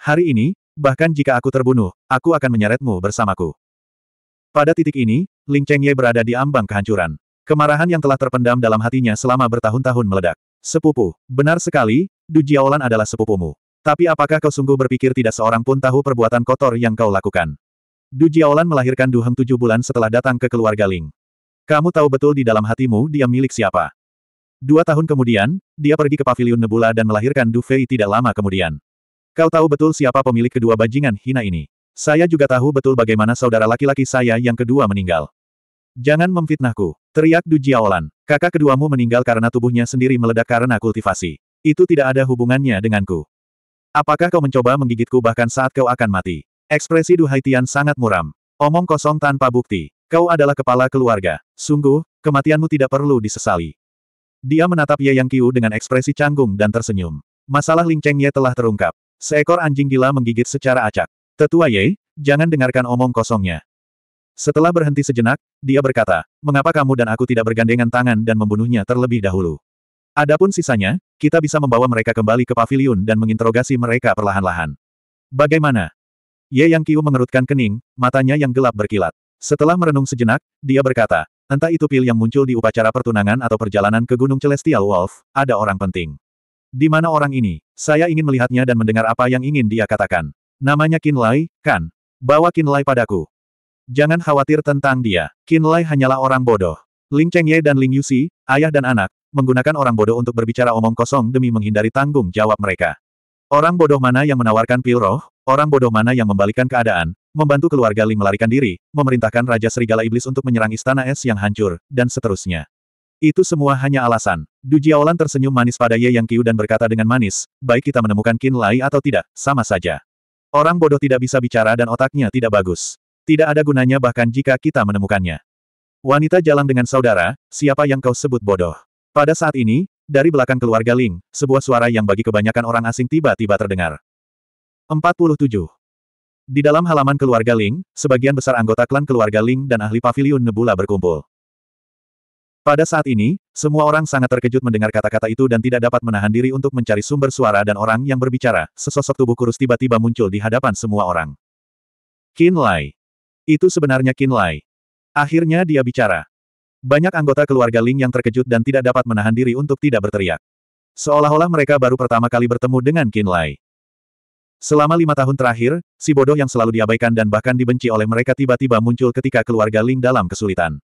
Hari ini, bahkan jika aku terbunuh, aku akan menyeretmu bersamaku. Pada titik ini, Ling Chengye berada di ambang kehancuran. Kemarahan yang telah terpendam dalam hatinya selama bertahun-tahun meledak. Sepupu, benar sekali, Du Jiaolan adalah sepupumu. Tapi apakah kau sungguh berpikir tidak seorang pun tahu perbuatan kotor yang kau lakukan? Du Jiaolan melahirkan Du Heng tujuh bulan setelah datang ke keluarga Ling. Kamu tahu betul di dalam hatimu dia milik siapa. Dua tahun kemudian, dia pergi ke paviliun Nebula dan melahirkan Du Fei tidak lama kemudian. Kau tahu betul siapa pemilik kedua bajingan hina ini. Saya juga tahu betul bagaimana saudara laki-laki saya yang kedua meninggal. Jangan memfitnahku, teriak Du Jiaolan. Kakak keduamu meninggal karena tubuhnya sendiri meledak karena kultivasi. Itu tidak ada hubungannya denganku. Apakah kau mencoba menggigitku bahkan saat kau akan mati? Ekspresi Duhaitian sangat muram. Omong kosong tanpa bukti. Kau adalah kepala keluarga. Sungguh, kematianmu tidak perlu disesali. Dia menatap Ye Yang Qiu dengan ekspresi canggung dan tersenyum. Masalah Ling Cheng Ye telah terungkap. Seekor anjing gila menggigit secara acak. Tetua Ye, jangan dengarkan omong kosongnya. Setelah berhenti sejenak, dia berkata, mengapa kamu dan aku tidak bergandengan tangan dan membunuhnya terlebih dahulu? Adapun sisanya, kita bisa membawa mereka kembali ke pavilion dan menginterogasi mereka perlahan-lahan. Bagaimana? Ye Yang Qiu mengerutkan kening, matanya yang gelap berkilat. Setelah merenung sejenak, dia berkata, entah itu pil yang muncul di upacara pertunangan atau perjalanan ke Gunung Celestial Wolf, ada orang penting. Di mana orang ini? Saya ingin melihatnya dan mendengar apa yang ingin dia katakan. Namanya Qin Lai, kan? Bawa Qin Lai padaku. Jangan khawatir tentang dia. Qin Lai hanyalah orang bodoh. Ling Cheng Ye dan Ling Yusi, ayah dan anak, menggunakan orang bodoh untuk berbicara omong kosong demi menghindari tanggung jawab mereka. Orang bodoh mana yang menawarkan pil roh, Orang bodoh mana yang membalikkan keadaan, membantu keluarga Ling melarikan diri, memerintahkan Raja Serigala Iblis untuk menyerang istana es yang hancur, dan seterusnya. Itu semua hanya alasan. Du Jiaolan tersenyum manis pada Ye Yang Qiu dan berkata dengan manis, baik kita menemukan Qin Lai atau tidak, sama saja. Orang bodoh tidak bisa bicara dan otaknya tidak bagus. Tidak ada gunanya bahkan jika kita menemukannya. Wanita jalan dengan saudara, siapa yang kau sebut bodoh? Pada saat ini, dari belakang keluarga Ling, sebuah suara yang bagi kebanyakan orang asing tiba-tiba terdengar. 47. Di dalam halaman keluarga Ling, sebagian besar anggota klan keluarga Ling dan ahli Pavilion Nebula berkumpul. Pada saat ini, semua orang sangat terkejut mendengar kata-kata itu dan tidak dapat menahan diri untuk mencari sumber suara dan orang yang berbicara, sesosok tubuh kurus tiba-tiba muncul di hadapan semua orang. Qin Lai. Itu sebenarnya Qin Lai. Akhirnya dia bicara. Banyak anggota keluarga Ling yang terkejut dan tidak dapat menahan diri untuk tidak berteriak. Seolah-olah mereka baru pertama kali bertemu dengan Qin Lai. Selama lima tahun terakhir, si bodoh yang selalu diabaikan dan bahkan dibenci oleh mereka tiba-tiba muncul ketika keluarga Ling dalam kesulitan.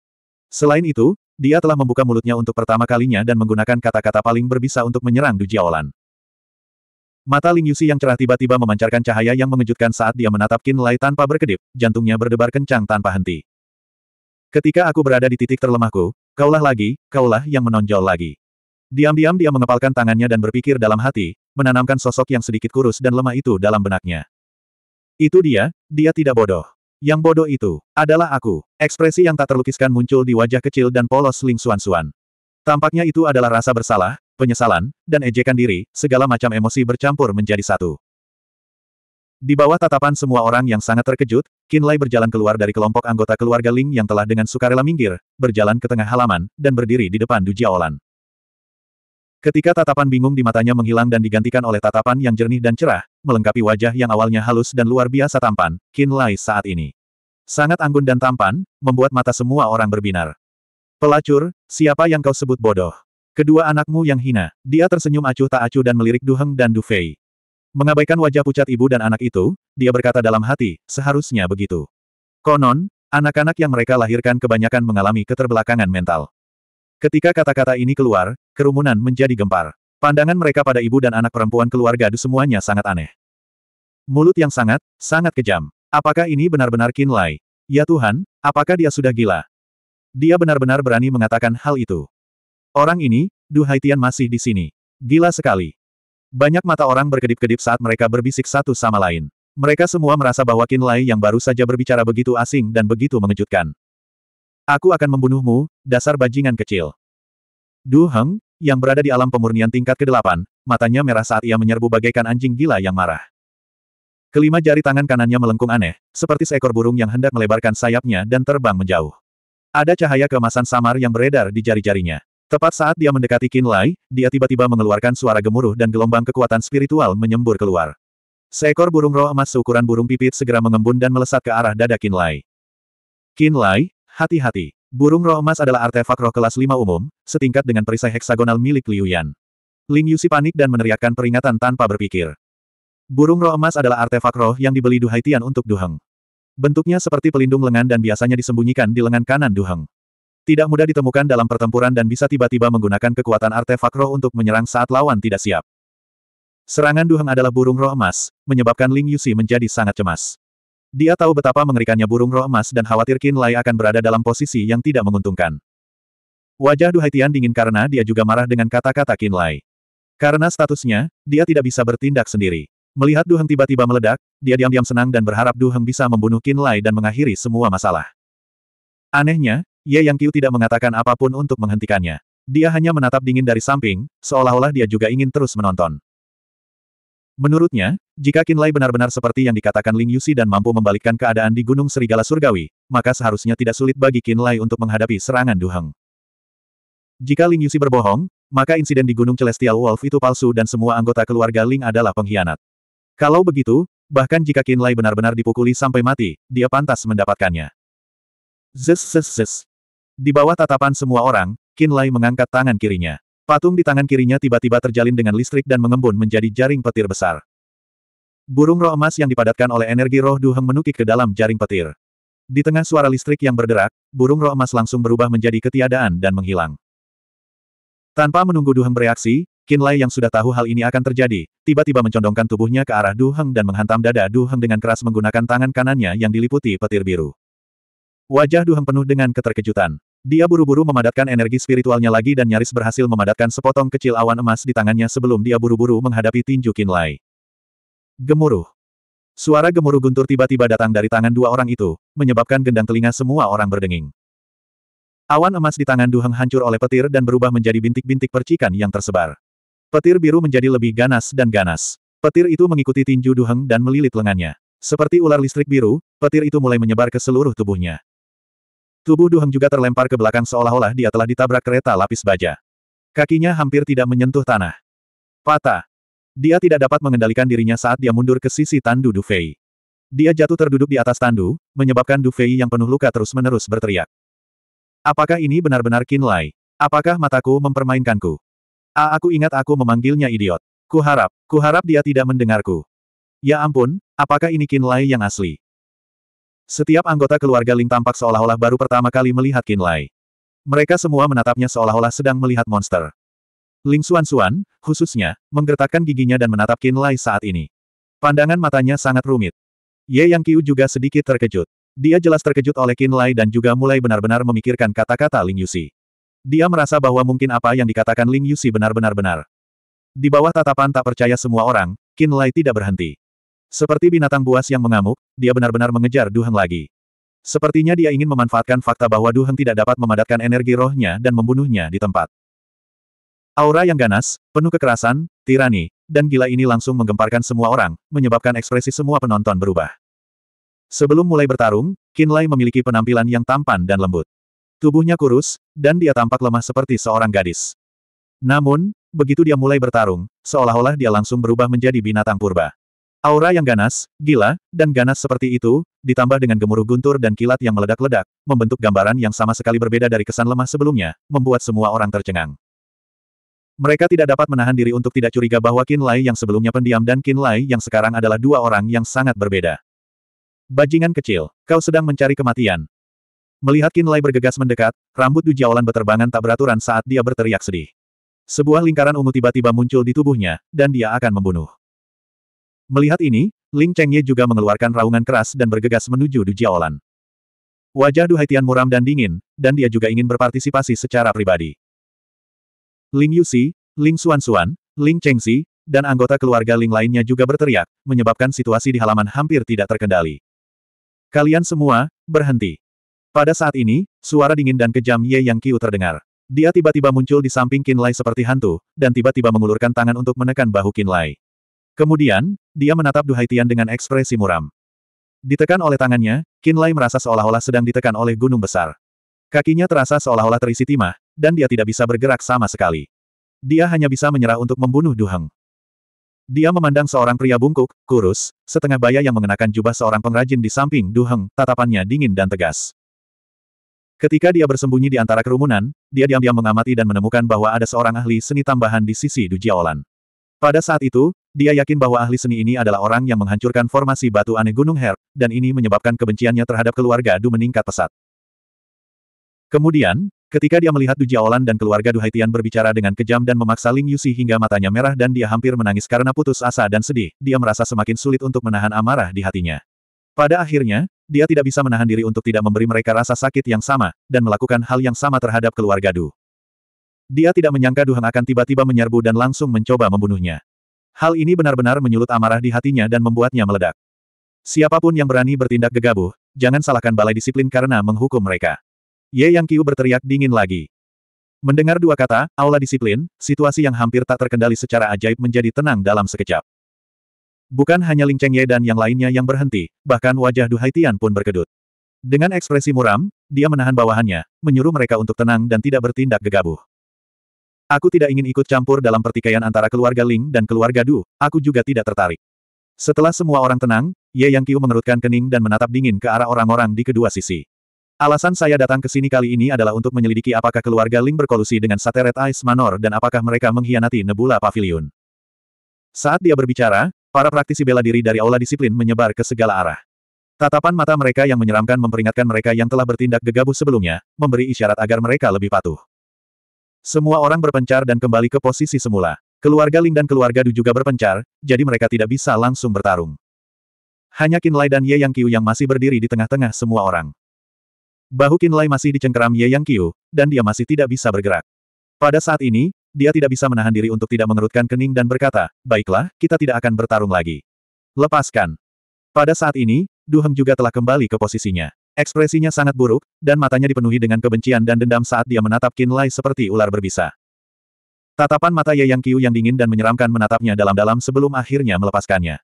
Selain itu, dia telah membuka mulutnya untuk pertama kalinya dan menggunakan kata-kata paling berbisa untuk menyerang Du Jiaolan. Mata Ling Yusi yang cerah tiba-tiba memancarkan cahaya yang mengejutkan saat dia menatap Qin Lai tanpa berkedip, jantungnya berdebar kencang tanpa henti. Ketika aku berada di titik terlemahku, kaulah lagi, kaulah yang menonjol lagi. Diam-diam dia mengepalkan tangannya dan berpikir dalam hati, menanamkan sosok yang sedikit kurus dan lemah itu dalam benaknya. Itu dia, dia tidak bodoh. Yang bodoh itu, adalah aku. Ekspresi yang tak terlukiskan muncul di wajah kecil dan polos Ling Suan-Suan. Tampaknya itu adalah rasa bersalah, penyesalan, dan ejekan diri, segala macam emosi bercampur menjadi satu. Di bawah tatapan semua orang yang sangat terkejut, Qin Lai berjalan keluar dari kelompok anggota keluarga Ling yang telah dengan sukarela minggir, berjalan ke tengah halaman, dan berdiri di depan Du Jiaolan. Ketika tatapan bingung di matanya menghilang dan digantikan oleh tatapan yang jernih dan cerah, melengkapi wajah yang awalnya halus dan luar biasa tampan, Qin Lai saat ini. Sangat anggun dan tampan, membuat mata semua orang berbinar. Pelacur, siapa yang kau sebut bodoh? Kedua anakmu yang hina, dia tersenyum acuh tak acuh dan melirik Duheng dan Dufei. Mengabaikan wajah pucat ibu dan anak itu, dia berkata dalam hati, seharusnya begitu. Konon, anak-anak yang mereka lahirkan kebanyakan mengalami keterbelakangan mental. Ketika kata-kata ini keluar, kerumunan menjadi gempar. Pandangan mereka pada ibu dan anak perempuan keluarga Du semuanya sangat aneh. Mulut yang sangat, sangat kejam. Apakah ini benar-benar Qin Lai? Ya Tuhan, apakah dia sudah gila? Dia benar-benar berani mengatakan hal itu. Orang ini, Du Haitian masih di sini. Gila sekali. Banyak mata orang berkedip-kedip saat mereka berbisik satu sama lain. Mereka semua merasa bahwa Qin Lai yang baru saja berbicara begitu asing dan begitu mengejutkan. Aku akan membunuhmu, dasar bajingan kecil. Du Heng, yang berada di alam pemurnian tingkat ke-8, matanya merah saat ia menyerbu bagaikan anjing gila yang marah. Kelima jari tangan kanannya melengkung aneh, seperti seekor burung yang hendak melebarkan sayapnya dan terbang menjauh. Ada cahaya kemasan samar yang beredar di jari-jarinya. Tepat saat dia mendekati Lai, dia tiba-tiba mengeluarkan suara gemuruh dan gelombang kekuatan spiritual menyembur keluar. Seekor burung roh emas seukuran burung pipit segera mengembun dan melesat ke arah dada Lai. Qin Lai. Hati-hati, burung roh emas adalah artefak roh kelas 5 umum, setingkat dengan perisai heksagonal milik Liu Yan. Ling Yusi panik dan meneriakkan peringatan tanpa berpikir. Burung roh emas adalah artefak roh yang dibeli Duhai Tian untuk Du Heng. Bentuknya seperti pelindung lengan dan biasanya disembunyikan di lengan kanan Du Heng. Tidak mudah ditemukan dalam pertempuran dan bisa tiba-tiba menggunakan kekuatan artefak roh untuk menyerang saat lawan tidak siap. Serangan Du Heng adalah burung roh emas, menyebabkan Ling Yusi menjadi sangat cemas. Dia tahu betapa mengerikannya burung roh emas dan khawatir Qin Lai akan berada dalam posisi yang tidak menguntungkan. Wajah Duhaitian dingin karena dia juga marah dengan kata-kata Qin Lai. Karena statusnya, dia tidak bisa bertindak sendiri. Melihat Duheng tiba-tiba meledak, dia diam-diam senang dan berharap Duheng bisa membunuh Qin Lai dan mengakhiri semua masalah. Anehnya, Ye Yang Qiu tidak mengatakan apapun untuk menghentikannya. Dia hanya menatap dingin dari samping, seolah-olah dia juga ingin terus menonton. Menurutnya, jika Kinlay benar-benar seperti yang dikatakan Ling Yusi dan mampu membalikkan keadaan di Gunung Serigala Surgawi, maka seharusnya tidak sulit bagi Kinlay untuk menghadapi serangan Duheng. Jika Ling Yusi berbohong, maka insiden di Gunung Celestial Wolf itu palsu dan semua anggota keluarga Ling adalah pengkhianat. Kalau begitu, bahkan jika Kinlay benar-benar dipukuli sampai mati, dia pantas mendapatkannya. Zes Di bawah tatapan semua orang, Kinlay mengangkat tangan kirinya. Patung di tangan kirinya tiba-tiba terjalin dengan listrik dan mengembun menjadi jaring petir besar. Burung roh emas yang dipadatkan oleh energi roh duheng menukik ke dalam jaring petir. Di tengah suara listrik yang berderak, burung roh emas langsung berubah menjadi ketiadaan dan menghilang. Tanpa menunggu duheng bereaksi, Kinlay yang sudah tahu hal ini akan terjadi, tiba-tiba mencondongkan tubuhnya ke arah duheng dan menghantam dada duheng dengan keras menggunakan tangan kanannya yang diliputi petir biru. Wajah duheng penuh dengan keterkejutan. Dia buru-buru memadatkan energi spiritualnya lagi dan nyaris berhasil memadatkan sepotong kecil awan emas di tangannya sebelum dia buru-buru menghadapi tinju Kinlay. Gemuruh. Suara gemuruh guntur tiba-tiba datang dari tangan dua orang itu, menyebabkan gendang telinga semua orang berdenging. Awan emas di tangan Duheng hancur oleh petir dan berubah menjadi bintik-bintik percikan yang tersebar. Petir biru menjadi lebih ganas dan ganas. Petir itu mengikuti tinju Duheng dan melilit lengannya. Seperti ular listrik biru, petir itu mulai menyebar ke seluruh tubuhnya. Tubuh Duheng juga terlempar ke belakang seolah-olah dia telah ditabrak kereta lapis baja. Kakinya hampir tidak menyentuh tanah. Patah. Dia tidak dapat mengendalikan dirinya saat dia mundur ke sisi tandu Dufei. Dia jatuh terduduk di atas tandu, menyebabkan Dufei yang penuh luka terus-menerus berteriak. Apakah ini benar-benar Kinlai? Apakah mataku mempermainkanku? A ah, aku ingat aku memanggilnya idiot. Kuharap, kuharap dia tidak mendengarku. Ya ampun, apakah ini Kinlai yang asli? Setiap anggota keluarga Ling tampak seolah-olah baru pertama kali melihat Qin Lai. Mereka semua menatapnya seolah-olah sedang melihat monster. Ling Xuan-Xuan, khususnya, menggertakkan giginya dan menatap Qin Lai saat ini. Pandangan matanya sangat rumit. Ye Yang Qiu juga sedikit terkejut. Dia jelas terkejut oleh Qin Lai dan juga mulai benar-benar memikirkan kata-kata Ling Yusi. Dia merasa bahwa mungkin apa yang dikatakan Ling Yusi benar-benar benar. Di bawah tatapan tak percaya semua orang, Qin Lai tidak berhenti. Seperti binatang buas yang mengamuk, dia benar-benar mengejar Duheng lagi. Sepertinya dia ingin memanfaatkan fakta bahwa Duheng tidak dapat memadatkan energi rohnya dan membunuhnya di tempat. Aura yang ganas, penuh kekerasan, tirani, dan gila ini langsung menggemparkan semua orang, menyebabkan ekspresi semua penonton berubah. Sebelum mulai bertarung, Kinlay memiliki penampilan yang tampan dan lembut. Tubuhnya kurus, dan dia tampak lemah seperti seorang gadis. Namun, begitu dia mulai bertarung, seolah-olah dia langsung berubah menjadi binatang purba. Aura yang ganas, gila, dan ganas seperti itu, ditambah dengan gemuruh guntur dan kilat yang meledak-ledak, membentuk gambaran yang sama sekali berbeda dari kesan lemah sebelumnya, membuat semua orang tercengang. Mereka tidak dapat menahan diri untuk tidak curiga bahwa Qin Lai yang sebelumnya pendiam dan Qin Lai yang sekarang adalah dua orang yang sangat berbeda. Bajingan kecil, kau sedang mencari kematian. Melihat Qin Lai bergegas mendekat, rambut Du Jiaolan beterbangan tak beraturan saat dia berteriak sedih. Sebuah lingkaran ungu tiba-tiba muncul di tubuhnya, dan dia akan membunuh. Melihat ini, Ling Chengye juga mengeluarkan raungan keras dan bergegas menuju Du Jiaolan. Wajah Du Haitian muram dan dingin, dan dia juga ingin berpartisipasi secara pribadi. Ling Yusi, Ling Xuanxuan, Ling Chengzi, dan anggota keluarga Ling lainnya juga berteriak, menyebabkan situasi di halaman hampir tidak terkendali. Kalian semua, berhenti. Pada saat ini, suara dingin dan kejam Ye Yang Qiu terdengar. Dia tiba-tiba muncul di samping Qin Lai seperti hantu, dan tiba-tiba mengulurkan tangan untuk menekan bahu Qin Lai. Kemudian, dia menatap Duhaitian dengan ekspresi muram. Ditekan oleh tangannya, Lai merasa seolah-olah sedang ditekan oleh gunung besar. Kakinya terasa seolah-olah terisi timah, dan dia tidak bisa bergerak sama sekali. Dia hanya bisa menyerah untuk membunuh Duheng. Dia memandang seorang pria bungkuk, kurus, setengah baya yang mengenakan jubah seorang pengrajin di samping Duheng, tatapannya dingin dan tegas. Ketika dia bersembunyi di antara kerumunan, dia diam-diam mengamati dan menemukan bahwa ada seorang ahli seni tambahan di sisi Dujiaolan. Pada saat itu, dia yakin bahwa ahli seni ini adalah orang yang menghancurkan formasi batu aneh Gunung Her, dan ini menyebabkan kebenciannya terhadap keluarga Du meningkat pesat. Kemudian, ketika dia melihat Du Jiaolan dan keluarga Du Haitian berbicara dengan kejam dan memaksa Ling Yusi hingga matanya merah dan dia hampir menangis karena putus asa dan sedih, dia merasa semakin sulit untuk menahan amarah di hatinya. Pada akhirnya, dia tidak bisa menahan diri untuk tidak memberi mereka rasa sakit yang sama, dan melakukan hal yang sama terhadap keluarga Du. Dia tidak menyangka Du Heng akan tiba-tiba menyerbu dan langsung mencoba membunuhnya. Hal ini benar-benar menyulut amarah di hatinya dan membuatnya meledak. Siapapun yang berani bertindak gegabah, jangan salahkan balai disiplin karena menghukum mereka. Ye Yang Qiu berteriak dingin lagi. Mendengar dua kata, aula disiplin, situasi yang hampir tak terkendali secara ajaib menjadi tenang dalam sekejap. Bukan hanya Ling Cheng Ye dan yang lainnya yang berhenti, bahkan wajah Du Haitian pun berkedut. Dengan ekspresi muram, dia menahan bawahannya, menyuruh mereka untuk tenang dan tidak bertindak gegabah. Aku tidak ingin ikut campur dalam pertikaian antara keluarga Ling dan keluarga Du, aku juga tidak tertarik. Setelah semua orang tenang, Ye Yang Qiu mengerutkan kening dan menatap dingin ke arah orang-orang di kedua sisi. Alasan saya datang ke sini kali ini adalah untuk menyelidiki apakah keluarga Ling berkolusi dengan Sateret Ice Manor dan apakah mereka mengkhianati Nebula Pavilion. Saat dia berbicara, para praktisi bela diri dari aula disiplin menyebar ke segala arah. Tatapan mata mereka yang menyeramkan memperingatkan mereka yang telah bertindak gegabah sebelumnya, memberi isyarat agar mereka lebih patuh. Semua orang berpencar dan kembali ke posisi semula. Keluarga Ling dan keluarga Du juga berpencar, jadi mereka tidak bisa langsung bertarung. Hanya Kinlay dan Ye Yang Qiu yang masih berdiri di tengah-tengah semua orang. Bahu Kinlay masih dicengkeram Ye Yang Qiu, dan dia masih tidak bisa bergerak. Pada saat ini, dia tidak bisa menahan diri untuk tidak mengerutkan kening dan berkata, baiklah, kita tidak akan bertarung lagi. Lepaskan. Pada saat ini, Du Heng juga telah kembali ke posisinya. Ekspresinya sangat buruk, dan matanya dipenuhi dengan kebencian dan dendam saat dia menatap Qin Lai seperti ular berbisa. Tatapan mata Ye Yang Qiu yang dingin dan menyeramkan menatapnya dalam-dalam sebelum akhirnya melepaskannya.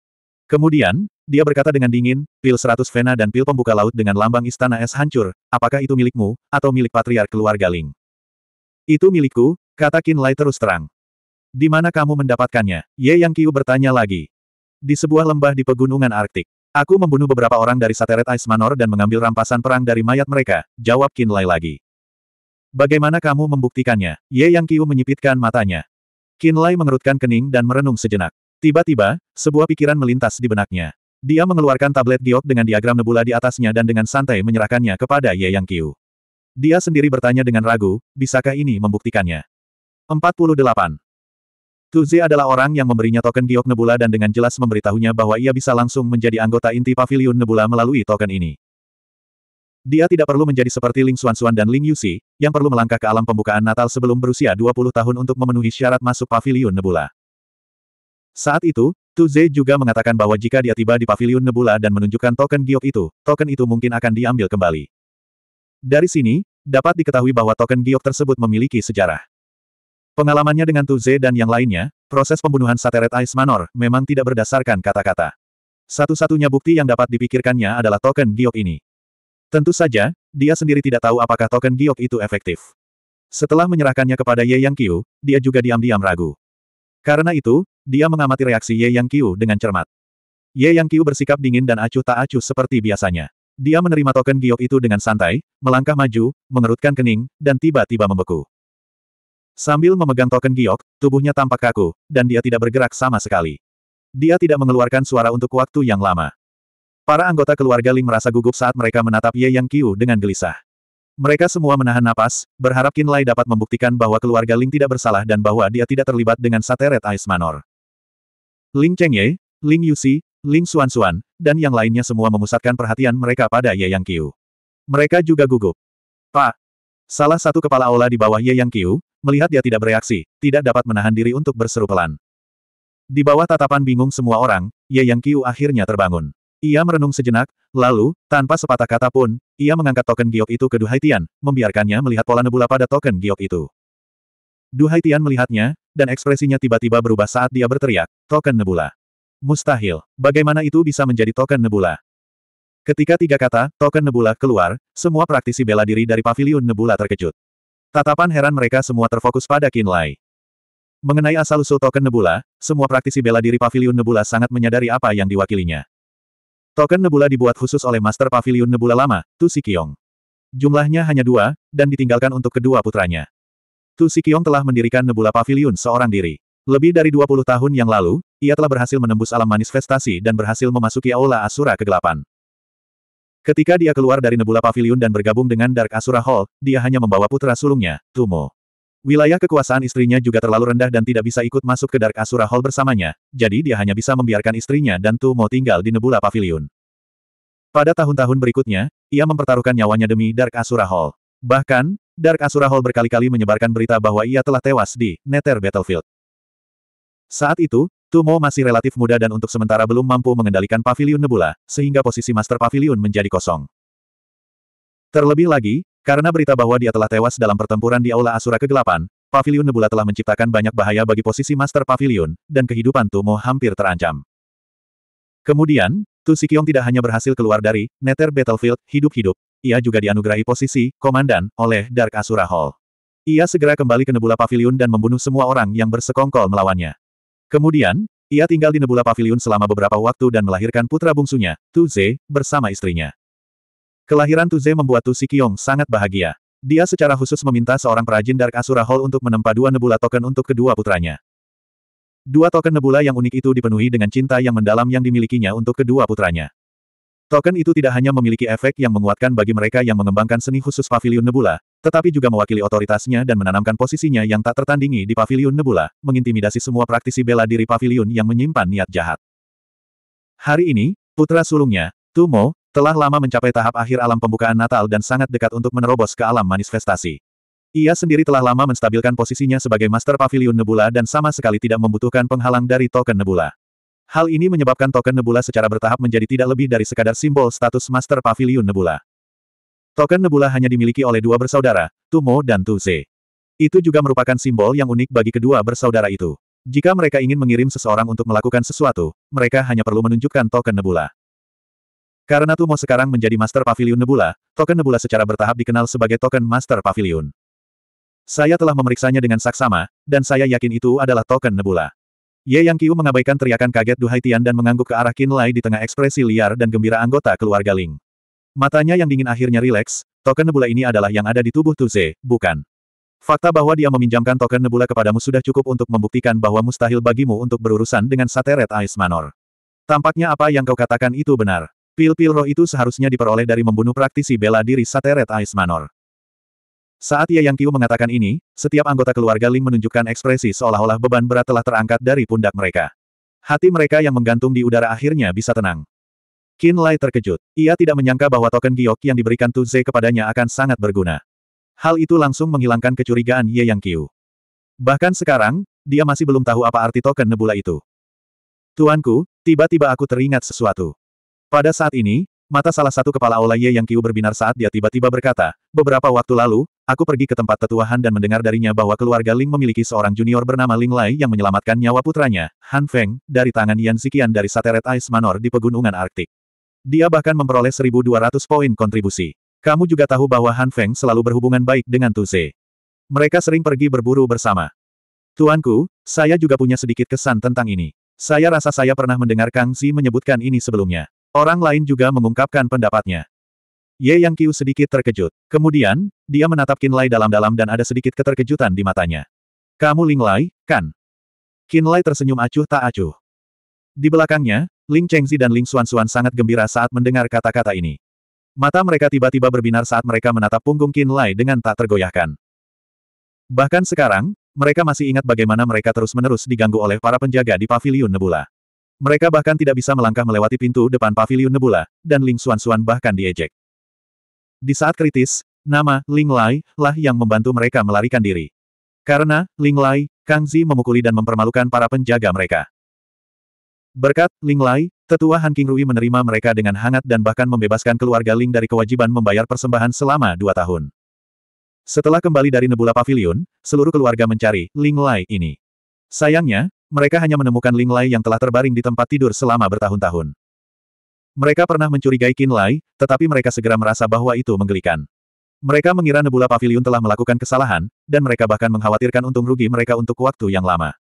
Kemudian, dia berkata dengan dingin, pil seratus vena dan pil pembuka laut dengan lambang istana es hancur, apakah itu milikmu, atau milik patriark keluarga Ling? Itu milikku, kata Qin Lai terus terang. Di mana kamu mendapatkannya? Ye Yang Qiu bertanya lagi. Di sebuah lembah di pegunungan Arktik. Aku membunuh beberapa orang dari Sateret Ice Manor dan mengambil rampasan perang dari mayat mereka, jawab Lai lagi. Bagaimana kamu membuktikannya? Ye Yang Qiu menyipitkan matanya. Lai mengerutkan kening dan merenung sejenak. Tiba-tiba, sebuah pikiran melintas di benaknya. Dia mengeluarkan tablet giok dengan diagram nebula di atasnya dan dengan santai menyerahkannya kepada Ye Yang Qiu. Dia sendiri bertanya dengan ragu, bisakah ini membuktikannya? 48. Tuzi adalah orang yang memberinya token giok Nebula dan dengan jelas memberitahunya bahwa ia bisa langsung menjadi anggota inti Pavilion Nebula melalui token ini. Dia tidak perlu menjadi seperti Ling Xuanxuan dan Ling Yuxi, yang perlu melangkah ke alam pembukaan Natal sebelum berusia 20 tahun untuk memenuhi syarat masuk Pavilion Nebula. Saat itu, Tuze juga mengatakan bahwa jika dia tiba di Pavilion Nebula dan menunjukkan token giok itu, token itu mungkin akan diambil kembali. Dari sini, dapat diketahui bahwa token giok tersebut memiliki sejarah. Pengalamannya dengan Tuze dan yang lainnya, proses pembunuhan Sateret Ice Manor memang tidak berdasarkan kata-kata. Satu-satunya bukti yang dapat dipikirkannya adalah token giok ini. Tentu saja, dia sendiri tidak tahu apakah token giok itu efektif. Setelah menyerahkannya kepada Ye Yang Qiu, dia juga diam-diam ragu. Karena itu, dia mengamati reaksi Ye Yang Qiu dengan cermat. Ye Yang Qiu bersikap dingin dan acuh tak acuh seperti biasanya. Dia menerima token giok itu dengan santai, melangkah maju, mengerutkan kening, dan tiba-tiba membeku. Sambil memegang token giok, tubuhnya tampak kaku, dan dia tidak bergerak sama sekali. Dia tidak mengeluarkan suara untuk waktu yang lama. Para anggota keluarga Ling merasa gugup saat mereka menatap Ye Yang Qiu dengan gelisah. Mereka semua menahan napas, berharap Qin Lai dapat membuktikan bahwa keluarga Ling tidak bersalah dan bahwa dia tidak terlibat dengan Sateret Ais Manor. Ling Chengye, Ling Yuxi, Ling Xuan Xuan, dan yang lainnya semua memusatkan perhatian mereka pada Ye Yang Qiu. Mereka juga gugup. Pak, Salah satu kepala aula di bawah Ye Yang Qiu, Melihat dia tidak bereaksi, tidak dapat menahan diri untuk berseru pelan. Di bawah tatapan bingung semua orang, Ye Yang Qiu akhirnya terbangun. Ia merenung sejenak, lalu, tanpa sepatah kata pun, ia mengangkat token giok itu ke Duhaitian, membiarkannya melihat pola nebula pada token giok itu. Duhaitian melihatnya, dan ekspresinya tiba-tiba berubah saat dia berteriak, token nebula. Mustahil, bagaimana itu bisa menjadi token nebula? Ketika tiga kata, token nebula keluar, semua praktisi bela diri dari pavilion nebula terkejut. Tatapan heran mereka semua terfokus pada Kinlay. Mengenai asal-usul token Nebula, semua praktisi bela diri Paviliun Nebula sangat menyadari apa yang diwakilinya. Token Nebula dibuat khusus oleh Master Paviliun Nebula lama, Tu Sikyong. Jumlahnya hanya dua, dan ditinggalkan untuk kedua putranya. Tu Sikyong telah mendirikan Nebula Paviliun seorang diri. Lebih dari 20 tahun yang lalu, ia telah berhasil menembus alam manifestasi dan berhasil memasuki Aula Asura kegelapan. Ketika dia keluar dari Nebula Pavilion dan bergabung dengan Dark Asura Hall, dia hanya membawa putra sulungnya, Tumo. Wilayah kekuasaan istrinya juga terlalu rendah dan tidak bisa ikut masuk ke Dark Asura Hall bersamanya, jadi dia hanya bisa membiarkan istrinya dan Tumo tinggal di Nebula Pavilion. Pada tahun-tahun berikutnya, ia mempertaruhkan nyawanya demi Dark Asura Hall. Bahkan, Dark Asura Hall berkali-kali menyebarkan berita bahwa ia telah tewas di Nether Battlefield. Saat itu, Tumo masih relatif muda dan untuk sementara belum mampu mengendalikan Pavilion nebula, sehingga posisi master Pavilion menjadi kosong. Terlebih lagi, karena berita bahwa dia telah tewas dalam pertempuran di Aula Asura Kegelapan, Pavilion nebula telah menciptakan banyak bahaya bagi posisi master Pavilion dan kehidupan Tumo hampir terancam. Kemudian, Tu Sikyong tidak hanya berhasil keluar dari Nether Battlefield hidup-hidup, ia juga dianugerahi posisi komandan oleh Dark Asura Hall. Ia segera kembali ke Nebula Pavilion dan membunuh semua orang yang bersekongkol melawannya. Kemudian, ia tinggal di Nebula Pavilion selama beberapa waktu dan melahirkan putra bungsunya, Tu Ze, bersama istrinya. Kelahiran Tu Ze membuat Tu Sikyong sangat bahagia. Dia secara khusus meminta seorang perajin Dark Asura Hall untuk menempa dua nebula token untuk kedua putranya. Dua token nebula yang unik itu dipenuhi dengan cinta yang mendalam yang dimilikinya untuk kedua putranya. Token itu tidak hanya memiliki efek yang menguatkan bagi mereka yang mengembangkan seni khusus Paviliun Nebula, tetapi juga mewakili otoritasnya dan menanamkan posisinya yang tak tertandingi di Paviliun Nebula, mengintimidasi semua praktisi bela diri Paviliun yang menyimpan niat jahat. Hari ini, putra sulungnya, Tumo, telah lama mencapai tahap akhir alam pembukaan Natal dan sangat dekat untuk menerobos ke alam manifestasi. Ia sendiri telah lama menstabilkan posisinya sebagai Master Paviliun Nebula dan sama sekali tidak membutuhkan penghalang dari token Nebula. Hal ini menyebabkan token Nebula secara bertahap menjadi tidak lebih dari sekadar simbol status Master Pavilion Nebula. Token Nebula hanya dimiliki oleh dua bersaudara, Tumo dan Tuze. Itu juga merupakan simbol yang unik bagi kedua bersaudara itu. Jika mereka ingin mengirim seseorang untuk melakukan sesuatu, mereka hanya perlu menunjukkan token Nebula. Karena Tumo sekarang menjadi Master Pavilion Nebula, token Nebula secara bertahap dikenal sebagai token Master Pavilion. Saya telah memeriksanya dengan saksama, dan saya yakin itu adalah token Nebula. Ye Yang Qiu mengabaikan teriakan kaget Du Haitian dan mengangguk ke arah Qin Lai di tengah ekspresi liar dan gembira anggota keluarga Ling. Matanya yang dingin akhirnya rileks, token nebula ini adalah yang ada di tubuh Tuze, bukan. Fakta bahwa dia meminjamkan token nebula kepadamu sudah cukup untuk membuktikan bahwa mustahil bagimu untuk berurusan dengan Sateret Ais Manor. Tampaknya apa yang kau katakan itu benar. Pil-pil roh itu seharusnya diperoleh dari membunuh praktisi bela diri Sateret Ais Manor. Saat Ye Yang Qiu mengatakan ini, setiap anggota keluarga Ling menunjukkan ekspresi seolah-olah beban berat telah terangkat dari pundak mereka. Hati mereka yang menggantung di udara akhirnya bisa tenang. Qin Lai terkejut. Ia tidak menyangka bahwa token giok yang diberikan Tu Ze kepadanya akan sangat berguna. Hal itu langsung menghilangkan kecurigaan Ye Yang Qiu. Bahkan sekarang, dia masih belum tahu apa arti token nebula itu. Tuanku, tiba-tiba aku teringat sesuatu. Pada saat ini, mata salah satu kepala Aula Ye Yang Qiu berbinar saat dia tiba-tiba berkata, beberapa waktu lalu, Aku pergi ke tempat tetuahan dan mendengar darinya bahwa keluarga Ling memiliki seorang junior bernama Ling Lai yang menyelamatkan nyawa putranya, Han Feng, dari tangan Yan Sikian dari Sateret Ice Manor di Pegunungan Arktik. Dia bahkan memperoleh 1.200 poin kontribusi. Kamu juga tahu bahwa Han Feng selalu berhubungan baik dengan Tuze. Mereka sering pergi berburu bersama. Tuanku, saya juga punya sedikit kesan tentang ini. Saya rasa saya pernah mendengar Kang Zi menyebutkan ini sebelumnya. Orang lain juga mengungkapkan pendapatnya. Ye Yang Qiu sedikit terkejut. Kemudian, dia menatap Qin Lai dalam-dalam dan ada sedikit keterkejutan di matanya. Kamu Ling Lai, kan? Qin Lai tersenyum acuh tak acuh. Di belakangnya, Ling Chengzi dan Ling Xuan Xuan sangat gembira saat mendengar kata-kata ini. Mata mereka tiba-tiba berbinar saat mereka menatap punggung Qin Lai dengan tak tergoyahkan. Bahkan sekarang, mereka masih ingat bagaimana mereka terus-menerus diganggu oleh para penjaga di Paviliun Nebula. Mereka bahkan tidak bisa melangkah melewati pintu depan Paviliun Nebula, dan Ling Xuan Xuan bahkan diejek. Di saat kritis, nama Ling Lai lah yang membantu mereka melarikan diri. Karena Ling Lai, Kang Zi memukuli dan mempermalukan para penjaga mereka. Berkat Ling Lai, tetua Han King Rui menerima mereka dengan hangat dan bahkan membebaskan keluarga Ling dari kewajiban membayar persembahan selama dua tahun. Setelah kembali dari Nebula Pavilion, seluruh keluarga mencari Ling Lai ini. Sayangnya, mereka hanya menemukan Ling Lai yang telah terbaring di tempat tidur selama bertahun-tahun. Mereka pernah mencurigai Qin Lai, tetapi mereka segera merasa bahwa itu menggelikan. Mereka mengira Nebula Pavilion telah melakukan kesalahan, dan mereka bahkan mengkhawatirkan untung rugi mereka untuk waktu yang lama.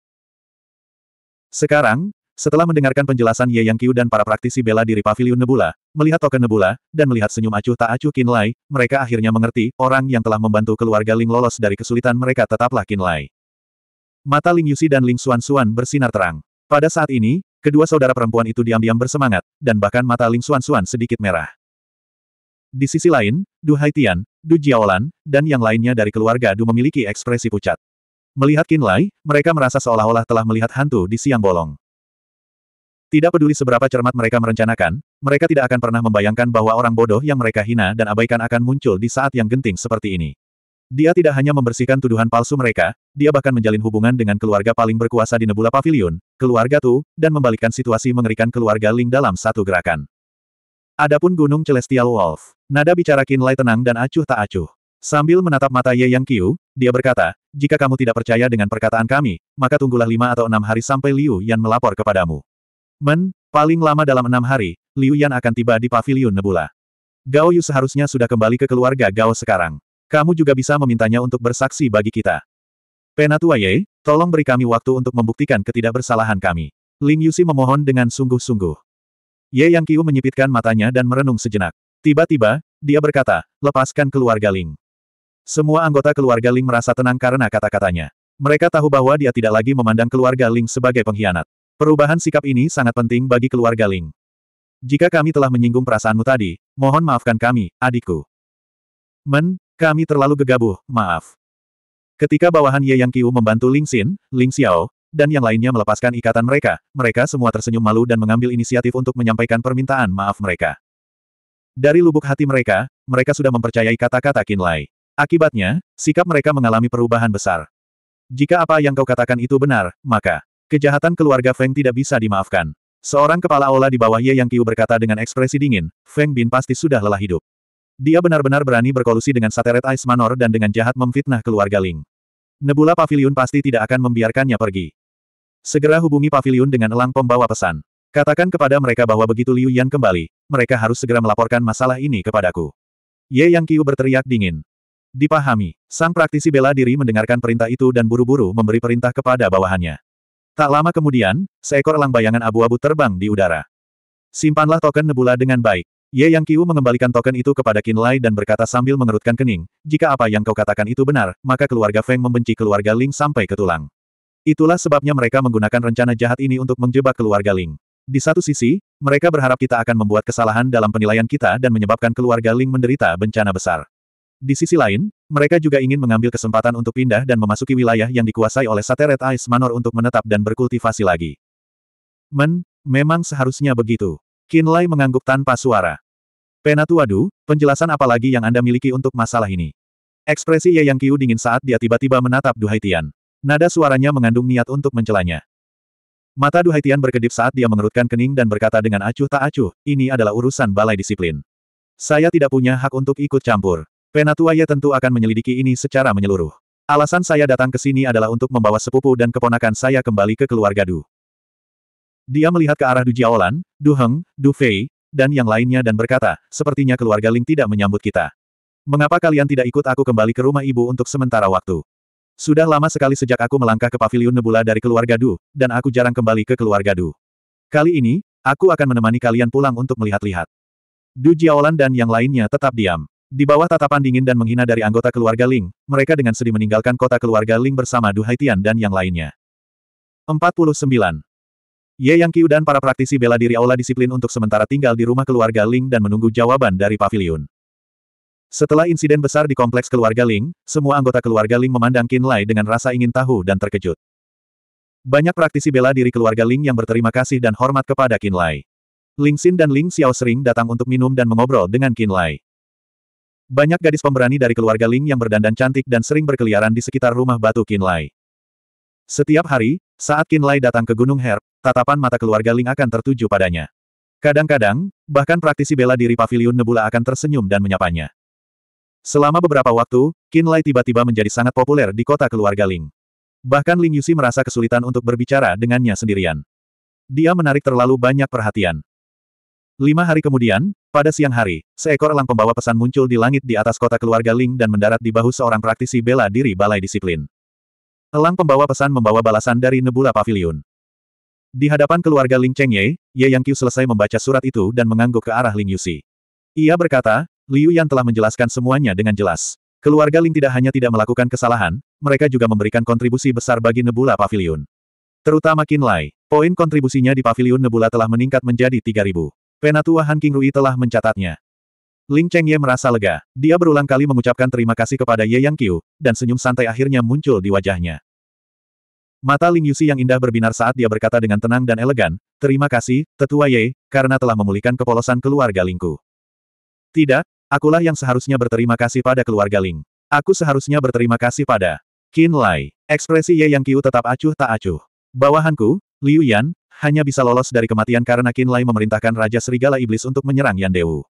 Sekarang, setelah mendengarkan penjelasan Ye Yang Qiu dan para praktisi bela diri Pavilion Nebula, melihat token Nebula, dan melihat senyum acuh tak acuh Qin Lai, mereka akhirnya mengerti, orang yang telah membantu keluarga Ling lolos dari kesulitan mereka tetaplah Qin Lai. Mata Ling Yusi dan Ling Xuan Xuan bersinar terang. Pada saat ini, Kedua saudara perempuan itu diam-diam bersemangat, dan bahkan mata Ling Xuan-Xuan sedikit merah. Di sisi lain, Du Haitian, Du Jiaolan, dan yang lainnya dari keluarga Du memiliki ekspresi pucat. Melihat Qin Lai, mereka merasa seolah-olah telah melihat hantu di siang bolong. Tidak peduli seberapa cermat mereka merencanakan, mereka tidak akan pernah membayangkan bahwa orang bodoh yang mereka hina dan abaikan akan muncul di saat yang genting seperti ini. Dia tidak hanya membersihkan tuduhan palsu mereka, dia bahkan menjalin hubungan dengan keluarga paling berkuasa di Nebula Pavilion, keluarga Tu, dan membalikkan situasi mengerikan keluarga Ling dalam satu gerakan. Adapun Gunung Celestial Wolf, nada bicara Kinlay tenang dan acuh tak acuh. Sambil menatap mata Ye Yang Qiu, dia berkata, jika kamu tidak percaya dengan perkataan kami, maka tunggulah lima atau enam hari sampai Liu Yan melapor kepadamu. Men, paling lama dalam enam hari, Liu Yan akan tiba di Pavilion Nebula. Gao Yu seharusnya sudah kembali ke keluarga Gao sekarang. Kamu juga bisa memintanya untuk bersaksi bagi kita. Penatua Ye, tolong beri kami waktu untuk membuktikan ketidakbersalahan kami. Ling Yusi memohon dengan sungguh-sungguh. Ye Yang Qiu menyipitkan matanya dan merenung sejenak. Tiba-tiba, dia berkata, lepaskan keluarga Ling. Semua anggota keluarga Ling merasa tenang karena kata-katanya. Mereka tahu bahwa dia tidak lagi memandang keluarga Ling sebagai pengkhianat. Perubahan sikap ini sangat penting bagi keluarga Ling. Jika kami telah menyinggung perasaanmu tadi, mohon maafkan kami, adikku. Men, kami terlalu gegabah, maaf. Ketika bawahan Ye Yang Qiu membantu Ling Xin, Ling Xiao, dan yang lainnya melepaskan ikatan mereka, mereka semua tersenyum malu dan mengambil inisiatif untuk menyampaikan permintaan maaf mereka. Dari lubuk hati mereka, mereka sudah mempercayai kata-kata Qin Lai. Akibatnya, sikap mereka mengalami perubahan besar. Jika apa yang kau katakan itu benar, maka kejahatan keluarga Feng tidak bisa dimaafkan. Seorang kepala aula di bawah Ye Yang Qiu berkata dengan ekspresi dingin, Feng Bin pasti sudah lelah hidup. Dia benar-benar berani berkolusi dengan Sateret Ice Manor dan dengan jahat memfitnah keluarga Ling. Nebula Pavilion pasti tidak akan membiarkannya pergi. Segera hubungi Pavilion dengan elang pembawa pesan. Katakan kepada mereka bahwa begitu Liu Yan kembali, mereka harus segera melaporkan masalah ini kepadaku. Ye Yang Qiu berteriak dingin. Dipahami, sang praktisi bela diri mendengarkan perintah itu dan buru-buru memberi perintah kepada bawahannya. Tak lama kemudian, seekor elang bayangan abu-abu terbang di udara. Simpanlah token nebula dengan baik. Ye Yang Qiu mengembalikan token itu kepada Qin Lai dan berkata sambil mengerutkan kening, jika apa yang kau katakan itu benar, maka keluarga Feng membenci keluarga Ling sampai ke tulang. Itulah sebabnya mereka menggunakan rencana jahat ini untuk menjebak keluarga Ling. Di satu sisi, mereka berharap kita akan membuat kesalahan dalam penilaian kita dan menyebabkan keluarga Ling menderita bencana besar. Di sisi lain, mereka juga ingin mengambil kesempatan untuk pindah dan memasuki wilayah yang dikuasai oleh Sateret Ice Manor untuk menetap dan berkultivasi lagi. Men, memang seharusnya begitu. Lai mengangguk tanpa suara. Penatuadu, penjelasan apa lagi yang Anda miliki untuk masalah ini? Ekspresi Ye Yang Qiu dingin saat dia tiba-tiba menatap Du Duhaitian. Nada suaranya mengandung niat untuk mencelanya. Mata Du Duhaitian berkedip saat dia mengerutkan kening dan berkata dengan acuh tak acuh, ini adalah urusan balai disiplin. Saya tidak punya hak untuk ikut campur. Penatua Ye tentu akan menyelidiki ini secara menyeluruh. Alasan saya datang ke sini adalah untuk membawa sepupu dan keponakan saya kembali ke keluarga Du. Dia melihat ke arah Du Jiaolan, Du Heng, Du Fei, dan yang lainnya dan berkata, sepertinya keluarga Ling tidak menyambut kita. Mengapa kalian tidak ikut aku kembali ke rumah ibu untuk sementara waktu? Sudah lama sekali sejak aku melangkah ke paviliun nebula dari keluarga Du, dan aku jarang kembali ke keluarga Du. Kali ini, aku akan menemani kalian pulang untuk melihat-lihat. Du Jiaolan dan yang lainnya tetap diam. Di bawah tatapan dingin dan menghina dari anggota keluarga Ling, mereka dengan sedih meninggalkan kota keluarga Ling bersama Du Haitian dan yang lainnya. 49. Ye Yang Qiu dan para praktisi bela diri aula disiplin untuk sementara tinggal di rumah keluarga Ling dan menunggu jawaban dari pavilion. Setelah insiden besar di kompleks keluarga Ling, semua anggota keluarga Ling memandang Qin Lai dengan rasa ingin tahu dan terkejut. Banyak praktisi bela diri keluarga Ling yang berterima kasih dan hormat kepada Qin Lai. Ling Xin dan Ling Xiao sering datang untuk minum dan mengobrol dengan Qin Lai. Banyak gadis pemberani dari keluarga Ling yang berdandan cantik dan sering berkeliaran di sekitar rumah batu Qin Lai. Setiap hari, saat Qin Lai datang ke Gunung Herb, tatapan mata keluarga Ling akan tertuju padanya. Kadang-kadang, bahkan praktisi bela diri paviliun Nebula akan tersenyum dan menyapanya. Selama beberapa waktu, Qin Lai tiba-tiba menjadi sangat populer di kota keluarga Ling. Bahkan Ling Yusi merasa kesulitan untuk berbicara dengannya sendirian. Dia menarik terlalu banyak perhatian. Lima hari kemudian, pada siang hari, seekor elang pembawa pesan muncul di langit di atas kota keluarga Ling dan mendarat di bahu seorang praktisi bela diri balai disiplin. Elang pembawa pesan membawa balasan dari Nebula Pavilion. Di hadapan keluarga Ling Chengye, Ye, Ye Yang Qiu selesai membaca surat itu dan mengangguk ke arah Ling Yusi. Ia berkata, Liu Yan telah menjelaskan semuanya dengan jelas. Keluarga Ling tidak hanya tidak melakukan kesalahan, mereka juga memberikan kontribusi besar bagi Nebula Pavilion. Terutama Qin Lai, poin kontribusinya di Pavilion Nebula telah meningkat menjadi 3.000. Penatua Han King Rui telah mencatatnya. Ling Chengye merasa lega. Dia berulang kali mengucapkan terima kasih kepada Ye Yang Qiu, dan senyum santai akhirnya muncul di wajahnya. Mata Ling Yusi yang indah berbinar saat dia berkata dengan tenang dan elegan, terima kasih, Tetua Ye, karena telah memulihkan kepolosan keluarga Lingku. Tidak, akulah yang seharusnya berterima kasih pada keluarga Ling. Aku seharusnya berterima kasih pada Qin Lai. Ekspresi Ye Yang Qiu tetap acuh tak acuh. Bawahanku, Liu Yan, hanya bisa lolos dari kematian karena Qin Lai memerintahkan Raja Serigala Iblis untuk menyerang Yan Dewu.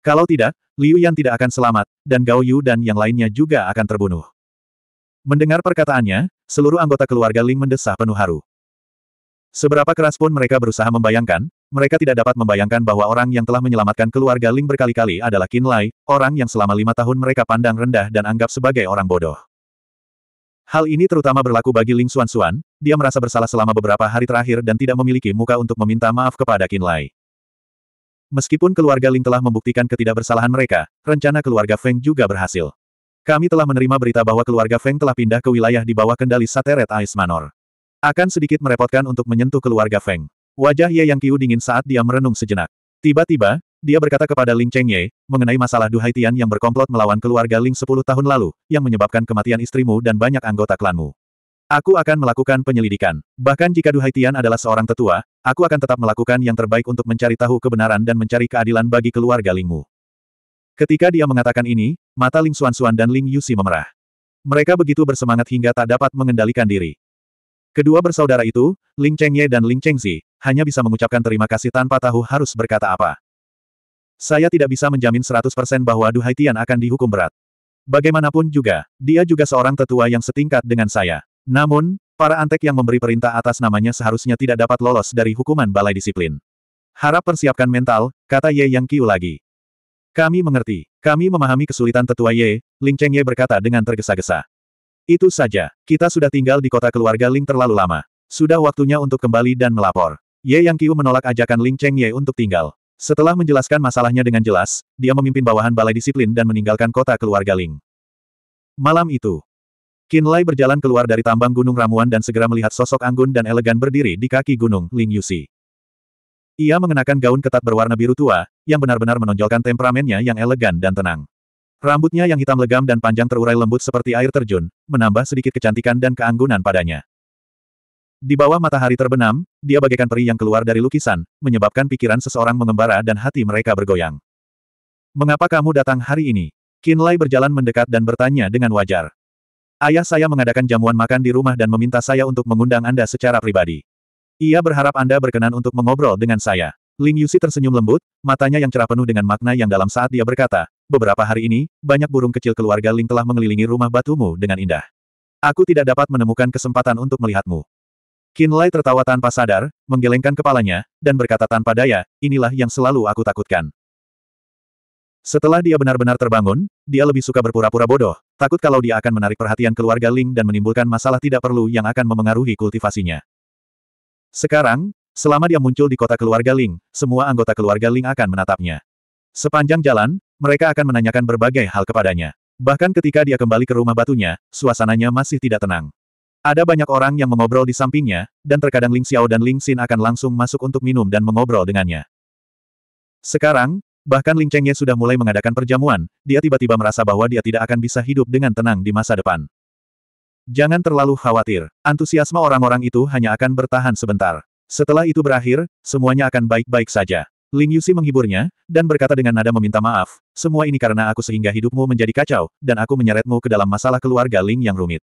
Kalau tidak, Liu Yan tidak akan selamat, dan Gao Yu dan yang lainnya juga akan terbunuh. Mendengar perkataannya, Seluruh anggota keluarga Ling mendesah penuh haru. Seberapa keras pun mereka berusaha membayangkan, mereka tidak dapat membayangkan bahwa orang yang telah menyelamatkan keluarga Ling berkali-kali adalah Qin Lai, orang yang selama lima tahun mereka pandang rendah dan anggap sebagai orang bodoh. Hal ini terutama berlaku bagi Ling Xuan Xuan. dia merasa bersalah selama beberapa hari terakhir dan tidak memiliki muka untuk meminta maaf kepada Qin Lai. Meskipun keluarga Ling telah membuktikan ketidakbersalahan mereka, rencana keluarga Feng juga berhasil. Kami telah menerima berita bahwa keluarga Feng telah pindah ke wilayah di bawah kendali Sateret Ice Manor. Akan sedikit merepotkan untuk menyentuh keluarga Feng. Wajah Ye Yang Qiu dingin saat dia merenung sejenak. Tiba-tiba, dia berkata kepada Ling Cheng Ye, mengenai masalah Duhaitian Haitian yang berkomplot melawan keluarga Ling 10 tahun lalu, yang menyebabkan kematian istrimu dan banyak anggota klanmu. Aku akan melakukan penyelidikan. Bahkan jika Duhaitian Haitian adalah seorang tetua, aku akan tetap melakukan yang terbaik untuk mencari tahu kebenaran dan mencari keadilan bagi keluarga Lingmu. Ketika dia mengatakan ini, mata Ling Xuanxuan dan Ling Yusi memerah. Mereka begitu bersemangat hingga tak dapat mengendalikan diri. Kedua bersaudara itu, Ling Chengye dan Ling Chengzi, hanya bisa mengucapkan terima kasih tanpa tahu harus berkata apa. Saya tidak bisa menjamin 100% bahwa Du Haitian akan dihukum berat. Bagaimanapun juga, dia juga seorang tetua yang setingkat dengan saya. Namun, para antek yang memberi perintah atas namanya seharusnya tidak dapat lolos dari hukuman balai disiplin. Harap persiapkan mental, kata Ye Yang Qiu lagi. Kami mengerti. Kami memahami kesulitan tetua Ye, Ling Cheng Ye berkata dengan tergesa-gesa. Itu saja, kita sudah tinggal di kota keluarga Ling terlalu lama. Sudah waktunya untuk kembali dan melapor. Ye Yang Qiu menolak ajakan Ling Cheng Ye untuk tinggal. Setelah menjelaskan masalahnya dengan jelas, dia memimpin bawahan balai disiplin dan meninggalkan kota keluarga Ling. Malam itu, Qin Lai berjalan keluar dari tambang Gunung Ramuan dan segera melihat sosok anggun dan elegan berdiri di kaki gunung Ling Yusi. Ia mengenakan gaun ketat berwarna biru tua, yang benar-benar menonjolkan temperamennya yang elegan dan tenang. Rambutnya yang hitam legam dan panjang terurai lembut seperti air terjun, menambah sedikit kecantikan dan keanggunan padanya. Di bawah matahari terbenam, dia bagaikan peri yang keluar dari lukisan, menyebabkan pikiran seseorang mengembara dan hati mereka bergoyang. Mengapa kamu datang hari ini? Kinlay berjalan mendekat dan bertanya dengan wajar. Ayah saya mengadakan jamuan makan di rumah dan meminta saya untuk mengundang Anda secara pribadi. Ia berharap Anda berkenan untuk mengobrol dengan saya. Ling Yusi tersenyum lembut, matanya yang cerah penuh dengan makna yang dalam saat dia berkata, beberapa hari ini, banyak burung kecil keluarga Ling telah mengelilingi rumah batumu dengan indah. Aku tidak dapat menemukan kesempatan untuk melihatmu. Lai tertawa tanpa sadar, menggelengkan kepalanya, dan berkata tanpa daya, inilah yang selalu aku takutkan. Setelah dia benar-benar terbangun, dia lebih suka berpura-pura bodoh, takut kalau dia akan menarik perhatian keluarga Ling dan menimbulkan masalah tidak perlu yang akan memengaruhi kultivasinya. Sekarang, selama dia muncul di kota keluarga Ling, semua anggota keluarga Ling akan menatapnya. Sepanjang jalan, mereka akan menanyakan berbagai hal kepadanya. Bahkan ketika dia kembali ke rumah batunya, suasananya masih tidak tenang. Ada banyak orang yang mengobrol di sampingnya, dan terkadang Ling Xiao dan Ling Xin akan langsung masuk untuk minum dan mengobrol dengannya. Sekarang, bahkan Ling Chengye sudah mulai mengadakan perjamuan, dia tiba-tiba merasa bahwa dia tidak akan bisa hidup dengan tenang di masa depan. Jangan terlalu khawatir, antusiasme orang-orang itu hanya akan bertahan sebentar. Setelah itu berakhir, semuanya akan baik-baik saja. Ling Yusi menghiburnya, dan berkata dengan nada meminta maaf, semua ini karena aku sehingga hidupmu menjadi kacau, dan aku menyeretmu ke dalam masalah keluarga Ling yang rumit.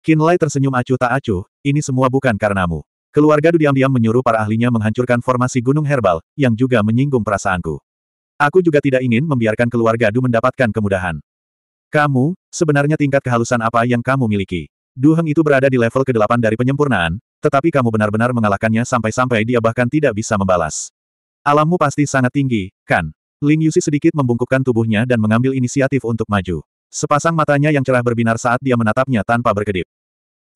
Qin Lai tersenyum acuh tak acuh, ini semua bukan karenamu. Keluarga Du diam-diam menyuruh para ahlinya menghancurkan formasi gunung herbal, yang juga menyinggung perasaanku. Aku juga tidak ingin membiarkan keluarga Du mendapatkan kemudahan. Kamu, sebenarnya tingkat kehalusan apa yang kamu miliki? Duheng itu berada di level ke-8 dari penyempurnaan, tetapi kamu benar-benar mengalahkannya sampai-sampai dia bahkan tidak bisa membalas. Alammu pasti sangat tinggi, kan? Ling Yusi sedikit membungkukkan tubuhnya dan mengambil inisiatif untuk maju. Sepasang matanya yang cerah berbinar saat dia menatapnya tanpa berkedip.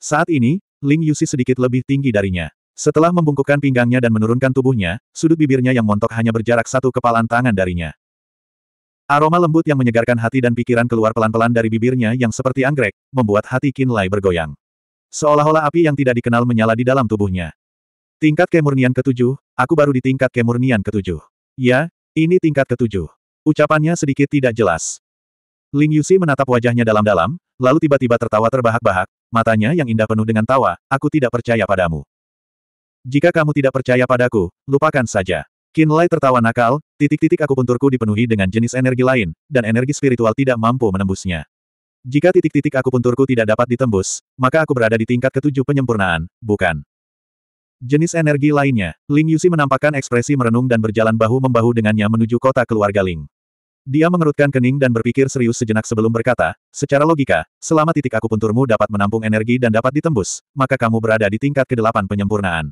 Saat ini, Ling Yusi sedikit lebih tinggi darinya. Setelah membungkukkan pinggangnya dan menurunkan tubuhnya, sudut bibirnya yang montok hanya berjarak satu kepalan tangan darinya. Aroma lembut yang menyegarkan hati dan pikiran keluar pelan-pelan dari bibirnya yang seperti anggrek, membuat hati Kinlay bergoyang. Seolah-olah api yang tidak dikenal menyala di dalam tubuhnya. Tingkat kemurnian ketujuh, aku baru di tingkat kemurnian ketujuh. Ya, ini tingkat ketujuh. Ucapannya sedikit tidak jelas. Ling Yusi menatap wajahnya dalam-dalam, lalu tiba-tiba tertawa terbahak-bahak, matanya yang indah penuh dengan tawa, aku tidak percaya padamu. Jika kamu tidak percaya padaku, lupakan saja. Kinlay tertawa nakal, titik-titik akupunturku dipenuhi dengan jenis energi lain, dan energi spiritual tidak mampu menembusnya. Jika titik-titik akupunturku tidak dapat ditembus, maka aku berada di tingkat ketujuh penyempurnaan, bukan. Jenis energi lainnya, Ling Yusi menampakkan ekspresi merenung dan berjalan bahu-membahu dengannya menuju kota keluarga Ling. Dia mengerutkan kening dan berpikir serius sejenak sebelum berkata, secara logika, selama titik akupunturmu dapat menampung energi dan dapat ditembus, maka kamu berada di tingkat kedelapan penyempurnaan.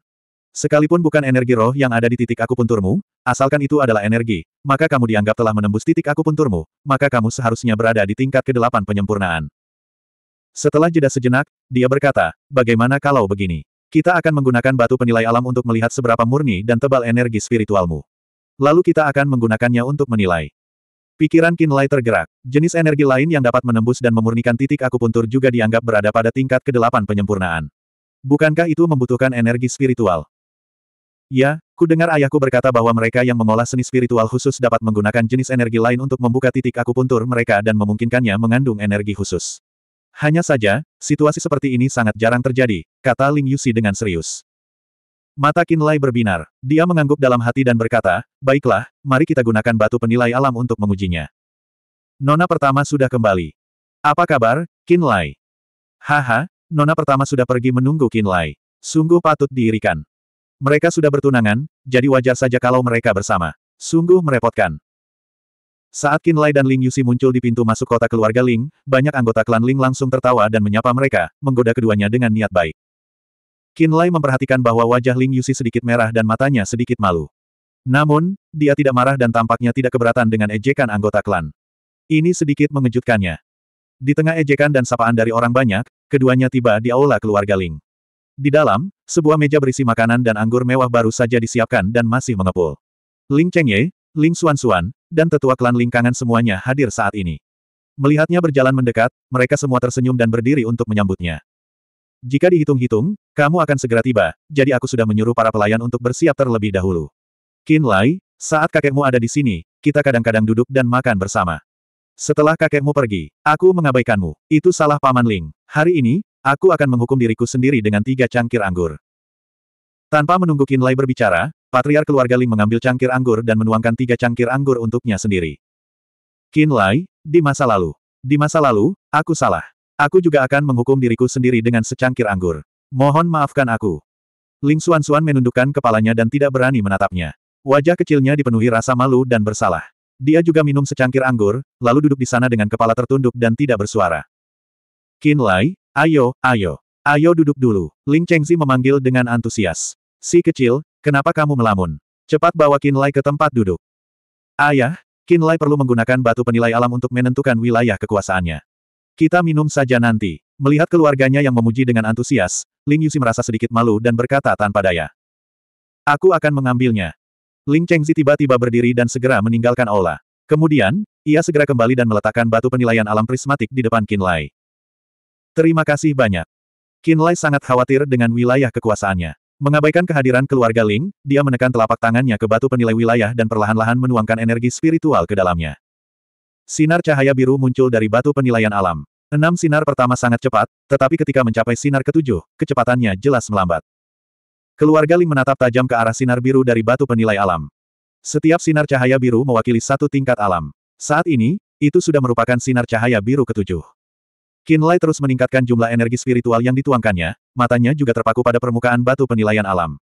Sekalipun bukan energi roh yang ada di titik aku punturmu, asalkan itu adalah energi, maka kamu dianggap telah menembus titik aku punturmu, maka kamu seharusnya berada di tingkat ke-8 penyempurnaan. Setelah jeda sejenak, dia berkata, bagaimana kalau begini? Kita akan menggunakan batu penilai alam untuk melihat seberapa murni dan tebal energi spiritualmu. Lalu kita akan menggunakannya untuk menilai. Pikiran Kinlay tergerak. Jenis energi lain yang dapat menembus dan memurnikan titik akupuntur juga dianggap berada pada tingkat ke-8 penyempurnaan. Bukankah itu membutuhkan energi spiritual? Ya, ku dengar ayahku berkata bahwa mereka yang mengolah seni spiritual khusus dapat menggunakan jenis energi lain untuk membuka titik akupuntur mereka dan memungkinkannya mengandung energi khusus. Hanya saja, situasi seperti ini sangat jarang terjadi, kata Ling Yusi dengan serius. Mata Lai berbinar. Dia mengangguk dalam hati dan berkata, baiklah, mari kita gunakan batu penilai alam untuk mengujinya. Nona pertama sudah kembali. Apa kabar, Lai? Haha, Nona pertama sudah pergi menunggu Lai. Sungguh patut diirikan. Mereka sudah bertunangan, jadi wajar saja kalau mereka bersama. Sungguh merepotkan. Saat Qin Lai dan Ling Yusi muncul di pintu masuk kota keluarga Ling, banyak anggota klan Ling langsung tertawa dan menyapa mereka, menggoda keduanya dengan niat baik. Qin Lai memperhatikan bahwa wajah Ling Yusi sedikit merah dan matanya sedikit malu. Namun, dia tidak marah dan tampaknya tidak keberatan dengan ejekan anggota klan. Ini sedikit mengejutkannya. Di tengah ejekan dan sapaan dari orang banyak, keduanya tiba di aula keluarga Ling. Di dalam, sebuah meja berisi makanan dan anggur mewah baru saja disiapkan dan masih mengepul. Ling Chengye, Ling Xuanxuan, dan tetua klan Lingkangan semuanya hadir saat ini. Melihatnya berjalan mendekat, mereka semua tersenyum dan berdiri untuk menyambutnya. Jika dihitung-hitung, kamu akan segera tiba, jadi aku sudah menyuruh para pelayan untuk bersiap terlebih dahulu. Qin Lai, saat kakekmu ada di sini, kita kadang-kadang duduk dan makan bersama. Setelah kakekmu pergi, aku mengabaikanmu. Itu salah Paman Ling. Hari ini, Aku akan menghukum diriku sendiri dengan tiga cangkir anggur. Tanpa menunggu Kinlay berbicara, patriar keluarga Ling mengambil cangkir anggur dan menuangkan tiga cangkir anggur untuknya sendiri. Kinlay, di masa lalu. Di masa lalu, aku salah. Aku juga akan menghukum diriku sendiri dengan secangkir anggur. Mohon maafkan aku. Ling Suan-Suan menundukkan kepalanya dan tidak berani menatapnya. Wajah kecilnya dipenuhi rasa malu dan bersalah. Dia juga minum secangkir anggur, lalu duduk di sana dengan kepala tertunduk dan tidak bersuara. Kinlay, Ayo, ayo. Ayo duduk dulu. Ling Chengzi memanggil dengan antusias. Si kecil, kenapa kamu melamun? Cepat bawa Kinlai ke tempat duduk. Ayah, Kinlai perlu menggunakan batu penilai alam untuk menentukan wilayah kekuasaannya. Kita minum saja nanti. Melihat keluarganya yang memuji dengan antusias, Ling Yusi merasa sedikit malu dan berkata tanpa daya. Aku akan mengambilnya. Ling Chengzi tiba-tiba berdiri dan segera meninggalkan aula. Kemudian, ia segera kembali dan meletakkan batu penilaian alam prismatik di depan Kinlai. Terima kasih banyak. Kinlay sangat khawatir dengan wilayah kekuasaannya. Mengabaikan kehadiran keluarga Ling, dia menekan telapak tangannya ke batu penilai wilayah dan perlahan-lahan menuangkan energi spiritual ke dalamnya. Sinar cahaya biru muncul dari batu penilaian alam. Enam sinar pertama sangat cepat, tetapi ketika mencapai sinar ketujuh, kecepatannya jelas melambat. Keluarga Ling menatap tajam ke arah sinar biru dari batu penilai alam. Setiap sinar cahaya biru mewakili satu tingkat alam. Saat ini, itu sudah merupakan sinar cahaya biru ketujuh. Kinlay terus meningkatkan jumlah energi spiritual yang dituangkannya, matanya juga terpaku pada permukaan batu penilaian alam.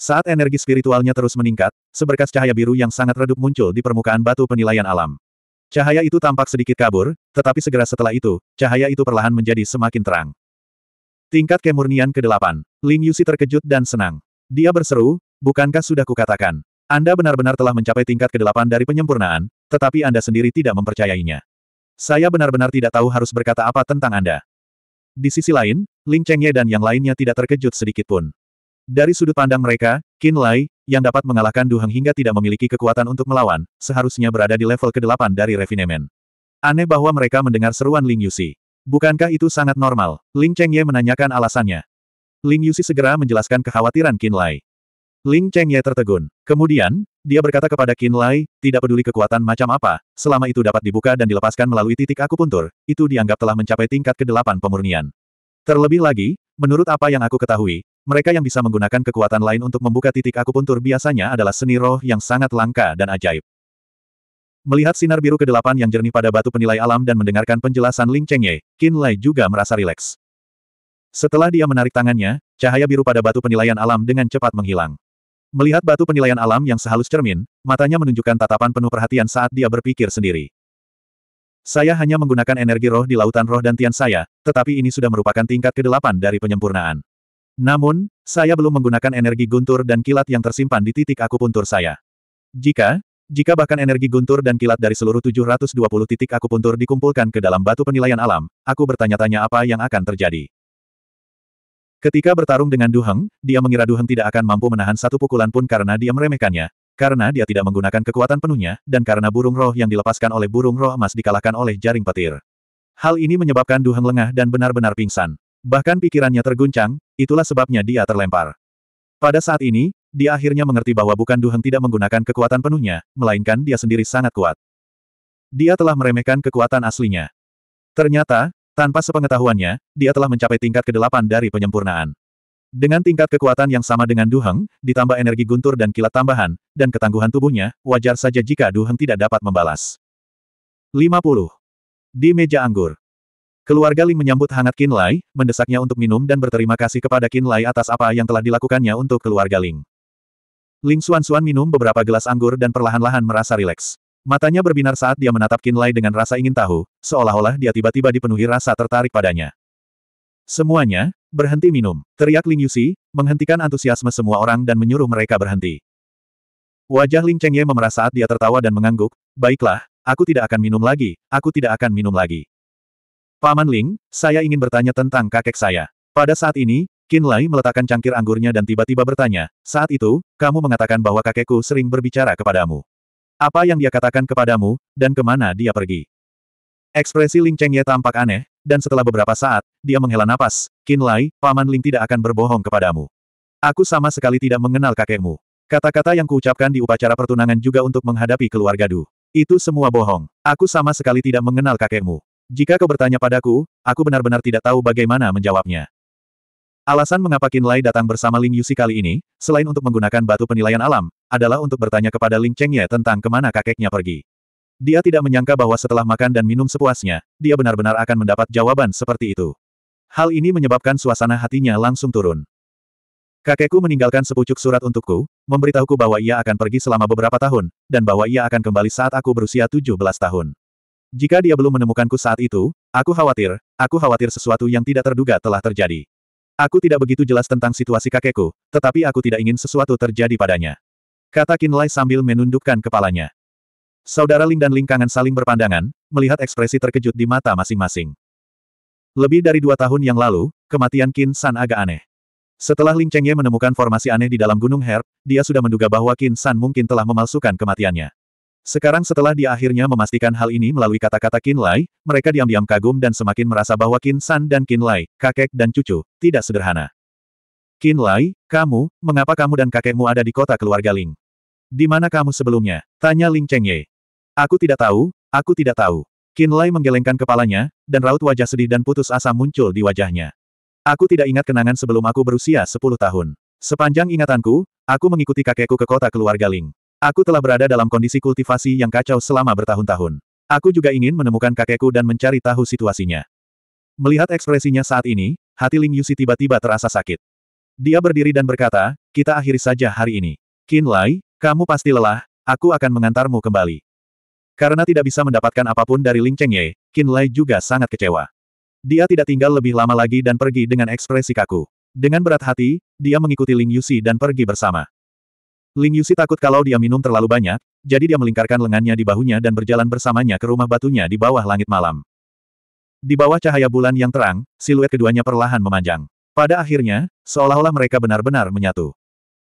Saat energi spiritualnya terus meningkat, seberkas cahaya biru yang sangat redup muncul di permukaan batu penilaian alam. Cahaya itu tampak sedikit kabur, tetapi segera setelah itu, cahaya itu perlahan menjadi semakin terang. Tingkat kemurnian ke-8. Ling Yusi terkejut dan senang. Dia berseru, bukankah sudah kukatakan? Anda benar-benar telah mencapai tingkat ke-8 dari penyempurnaan, tetapi Anda sendiri tidak mempercayainya. Saya benar-benar tidak tahu harus berkata apa tentang Anda. Di sisi lain, Ling Chengye dan yang lainnya tidak terkejut sedikit pun. Dari sudut pandang mereka, Qin Lai, yang dapat mengalahkan Du Heng hingga tidak memiliki kekuatan untuk melawan, seharusnya berada di level ke-8 dari Refinement. Aneh bahwa mereka mendengar seruan Ling Yusi. Bukankah itu sangat normal? Ling Chengye menanyakan alasannya. Ling Yusi segera menjelaskan kekhawatiran Qin Lai. Ling Chengye tertegun. Kemudian, dia berkata kepada Qin Lai, tidak peduli kekuatan macam apa, selama itu dapat dibuka dan dilepaskan melalui titik aku akupuntur, itu dianggap telah mencapai tingkat ke-8 pemurnian. Terlebih lagi, menurut apa yang aku ketahui, mereka yang bisa menggunakan kekuatan lain untuk membuka titik aku akupuntur biasanya adalah seni roh yang sangat langka dan ajaib. Melihat sinar biru ke kedelapan yang jernih pada batu penilai alam dan mendengarkan penjelasan Ling Chengye, Qin Lai juga merasa rileks. Setelah dia menarik tangannya, cahaya biru pada batu penilaian alam dengan cepat menghilang. Melihat batu penilaian alam yang sehalus cermin, matanya menunjukkan tatapan penuh perhatian saat dia berpikir sendiri. Saya hanya menggunakan energi roh di lautan roh dan tian saya, tetapi ini sudah merupakan tingkat kedelapan dari penyempurnaan. Namun, saya belum menggunakan energi guntur dan kilat yang tersimpan di titik akupuntur saya. Jika, jika bahkan energi guntur dan kilat dari seluruh 720 titik akupuntur dikumpulkan ke dalam batu penilaian alam, aku bertanya-tanya apa yang akan terjadi. Ketika bertarung dengan Duheng, dia mengira Duheng tidak akan mampu menahan satu pukulan pun karena dia meremehkannya, karena dia tidak menggunakan kekuatan penuhnya, dan karena burung roh yang dilepaskan oleh burung roh emas dikalahkan oleh jaring petir. Hal ini menyebabkan Duheng lengah dan benar-benar pingsan. Bahkan pikirannya terguncang, itulah sebabnya dia terlempar. Pada saat ini, dia akhirnya mengerti bahwa bukan Duheng tidak menggunakan kekuatan penuhnya, melainkan dia sendiri sangat kuat. Dia telah meremehkan kekuatan aslinya. Ternyata, tanpa sepengetahuannya, dia telah mencapai tingkat ke-8 dari penyempurnaan. Dengan tingkat kekuatan yang sama dengan Du Heng, ditambah energi guntur dan kilat tambahan, dan ketangguhan tubuhnya, wajar saja jika Du Heng tidak dapat membalas. 50. Di meja anggur. Keluarga Ling menyambut hangat Qin Lai, mendesaknya untuk minum dan berterima kasih kepada Qin Lai atas apa yang telah dilakukannya untuk keluarga Ling. Ling Suan Suan minum beberapa gelas anggur dan perlahan-lahan merasa rileks. Matanya berbinar saat dia menatap Lai dengan rasa ingin tahu, seolah-olah dia tiba-tiba dipenuhi rasa tertarik padanya. Semuanya, berhenti minum. Teriak Ling Yusi, menghentikan antusiasme semua orang dan menyuruh mereka berhenti. Wajah Ling Chengye memerah saat dia tertawa dan mengangguk, baiklah, aku tidak akan minum lagi, aku tidak akan minum lagi. Paman Ling, saya ingin bertanya tentang kakek saya. Pada saat ini, Lai meletakkan cangkir anggurnya dan tiba-tiba bertanya, saat itu, kamu mengatakan bahwa kakekku sering berbicara kepadamu. Apa yang dia katakan kepadamu, dan kemana dia pergi? Ekspresi Ling Chengye tampak aneh, dan setelah beberapa saat, dia menghela napas, Qin Lai, Paman Ling tidak akan berbohong kepadamu. Aku sama sekali tidak mengenal kakekmu. Kata-kata yang kuucapkan di upacara pertunangan juga untuk menghadapi keluarga Du. Itu semua bohong. Aku sama sekali tidak mengenal kakekmu. Jika kau bertanya padaku, aku benar-benar tidak tahu bagaimana menjawabnya. Alasan mengapa Kinlay datang bersama Ling Yusi kali ini, selain untuk menggunakan batu penilaian alam, adalah untuk bertanya kepada Ling Chengye tentang kemana kakeknya pergi. Dia tidak menyangka bahwa setelah makan dan minum sepuasnya, dia benar-benar akan mendapat jawaban seperti itu. Hal ini menyebabkan suasana hatinya langsung turun. Kakekku meninggalkan sepucuk surat untukku, memberitahuku bahwa ia akan pergi selama beberapa tahun, dan bahwa ia akan kembali saat aku berusia 17 tahun. Jika dia belum menemukanku saat itu, aku khawatir, aku khawatir sesuatu yang tidak terduga telah terjadi. Aku tidak begitu jelas tentang situasi kakekku, tetapi aku tidak ingin sesuatu terjadi padanya. Kata Kinlay sambil menundukkan kepalanya. Saudara Ling dan Ling Kangen saling berpandangan, melihat ekspresi terkejut di mata masing-masing. Lebih dari dua tahun yang lalu, kematian Kin San agak aneh. Setelah Ling Chengye menemukan formasi aneh di dalam Gunung Herb, dia sudah menduga bahwa Kin San mungkin telah memalsukan kematiannya. Sekarang setelah dia akhirnya memastikan hal ini melalui kata-kata Qin Lai, mereka diam-diam kagum dan semakin merasa bahwa Qin San dan Qin Lai, kakek dan cucu, tidak sederhana. Qin Lai, kamu, mengapa kamu dan kakekmu ada di kota keluarga Ling? Di mana kamu sebelumnya? Tanya Ling Chengye. Aku tidak tahu, aku tidak tahu. Qin Lai menggelengkan kepalanya, dan raut wajah sedih dan putus asa muncul di wajahnya. Aku tidak ingat kenangan sebelum aku berusia 10 tahun. Sepanjang ingatanku, aku mengikuti kakekku ke kota keluarga Ling. Aku telah berada dalam kondisi kultivasi yang kacau selama bertahun-tahun. Aku juga ingin menemukan kakekku dan mencari tahu situasinya. Melihat ekspresinya saat ini, hati Ling Yusi tiba-tiba terasa sakit. Dia berdiri dan berkata, kita akhiri saja hari ini. Qin Lai, kamu pasti lelah, aku akan mengantarmu kembali. Karena tidak bisa mendapatkan apapun dari Ling Chengye, Qin Lai juga sangat kecewa. Dia tidak tinggal lebih lama lagi dan pergi dengan ekspresi kaku. Dengan berat hati, dia mengikuti Ling Yusi dan pergi bersama. Ling Yusi takut kalau dia minum terlalu banyak, jadi dia melingkarkan lengannya di bahunya dan berjalan bersamanya ke rumah batunya di bawah langit malam. Di bawah cahaya bulan yang terang, siluet keduanya perlahan memanjang. Pada akhirnya, seolah-olah mereka benar-benar menyatu.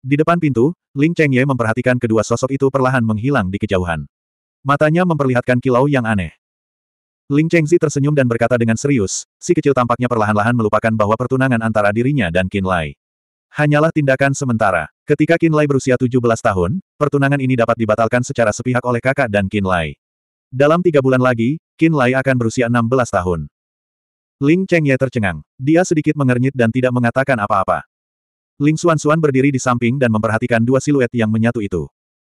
Di depan pintu, Ling Cheng Ye memperhatikan kedua sosok itu perlahan menghilang di kejauhan. Matanya memperlihatkan kilau yang aneh. Ling Cheng Zi tersenyum dan berkata dengan serius, si kecil tampaknya perlahan-lahan melupakan bahwa pertunangan antara dirinya dan Qin Lai. Hanyalah tindakan sementara. Ketika Qin Lai berusia 17 tahun, pertunangan ini dapat dibatalkan secara sepihak oleh kakak dan Qin Lai. Dalam tiga bulan lagi, Qin Lai akan berusia 16 tahun. Ling Chengye tercengang. Dia sedikit mengernyit dan tidak mengatakan apa-apa. Ling Xuan Xuan berdiri di samping dan memperhatikan dua siluet yang menyatu itu.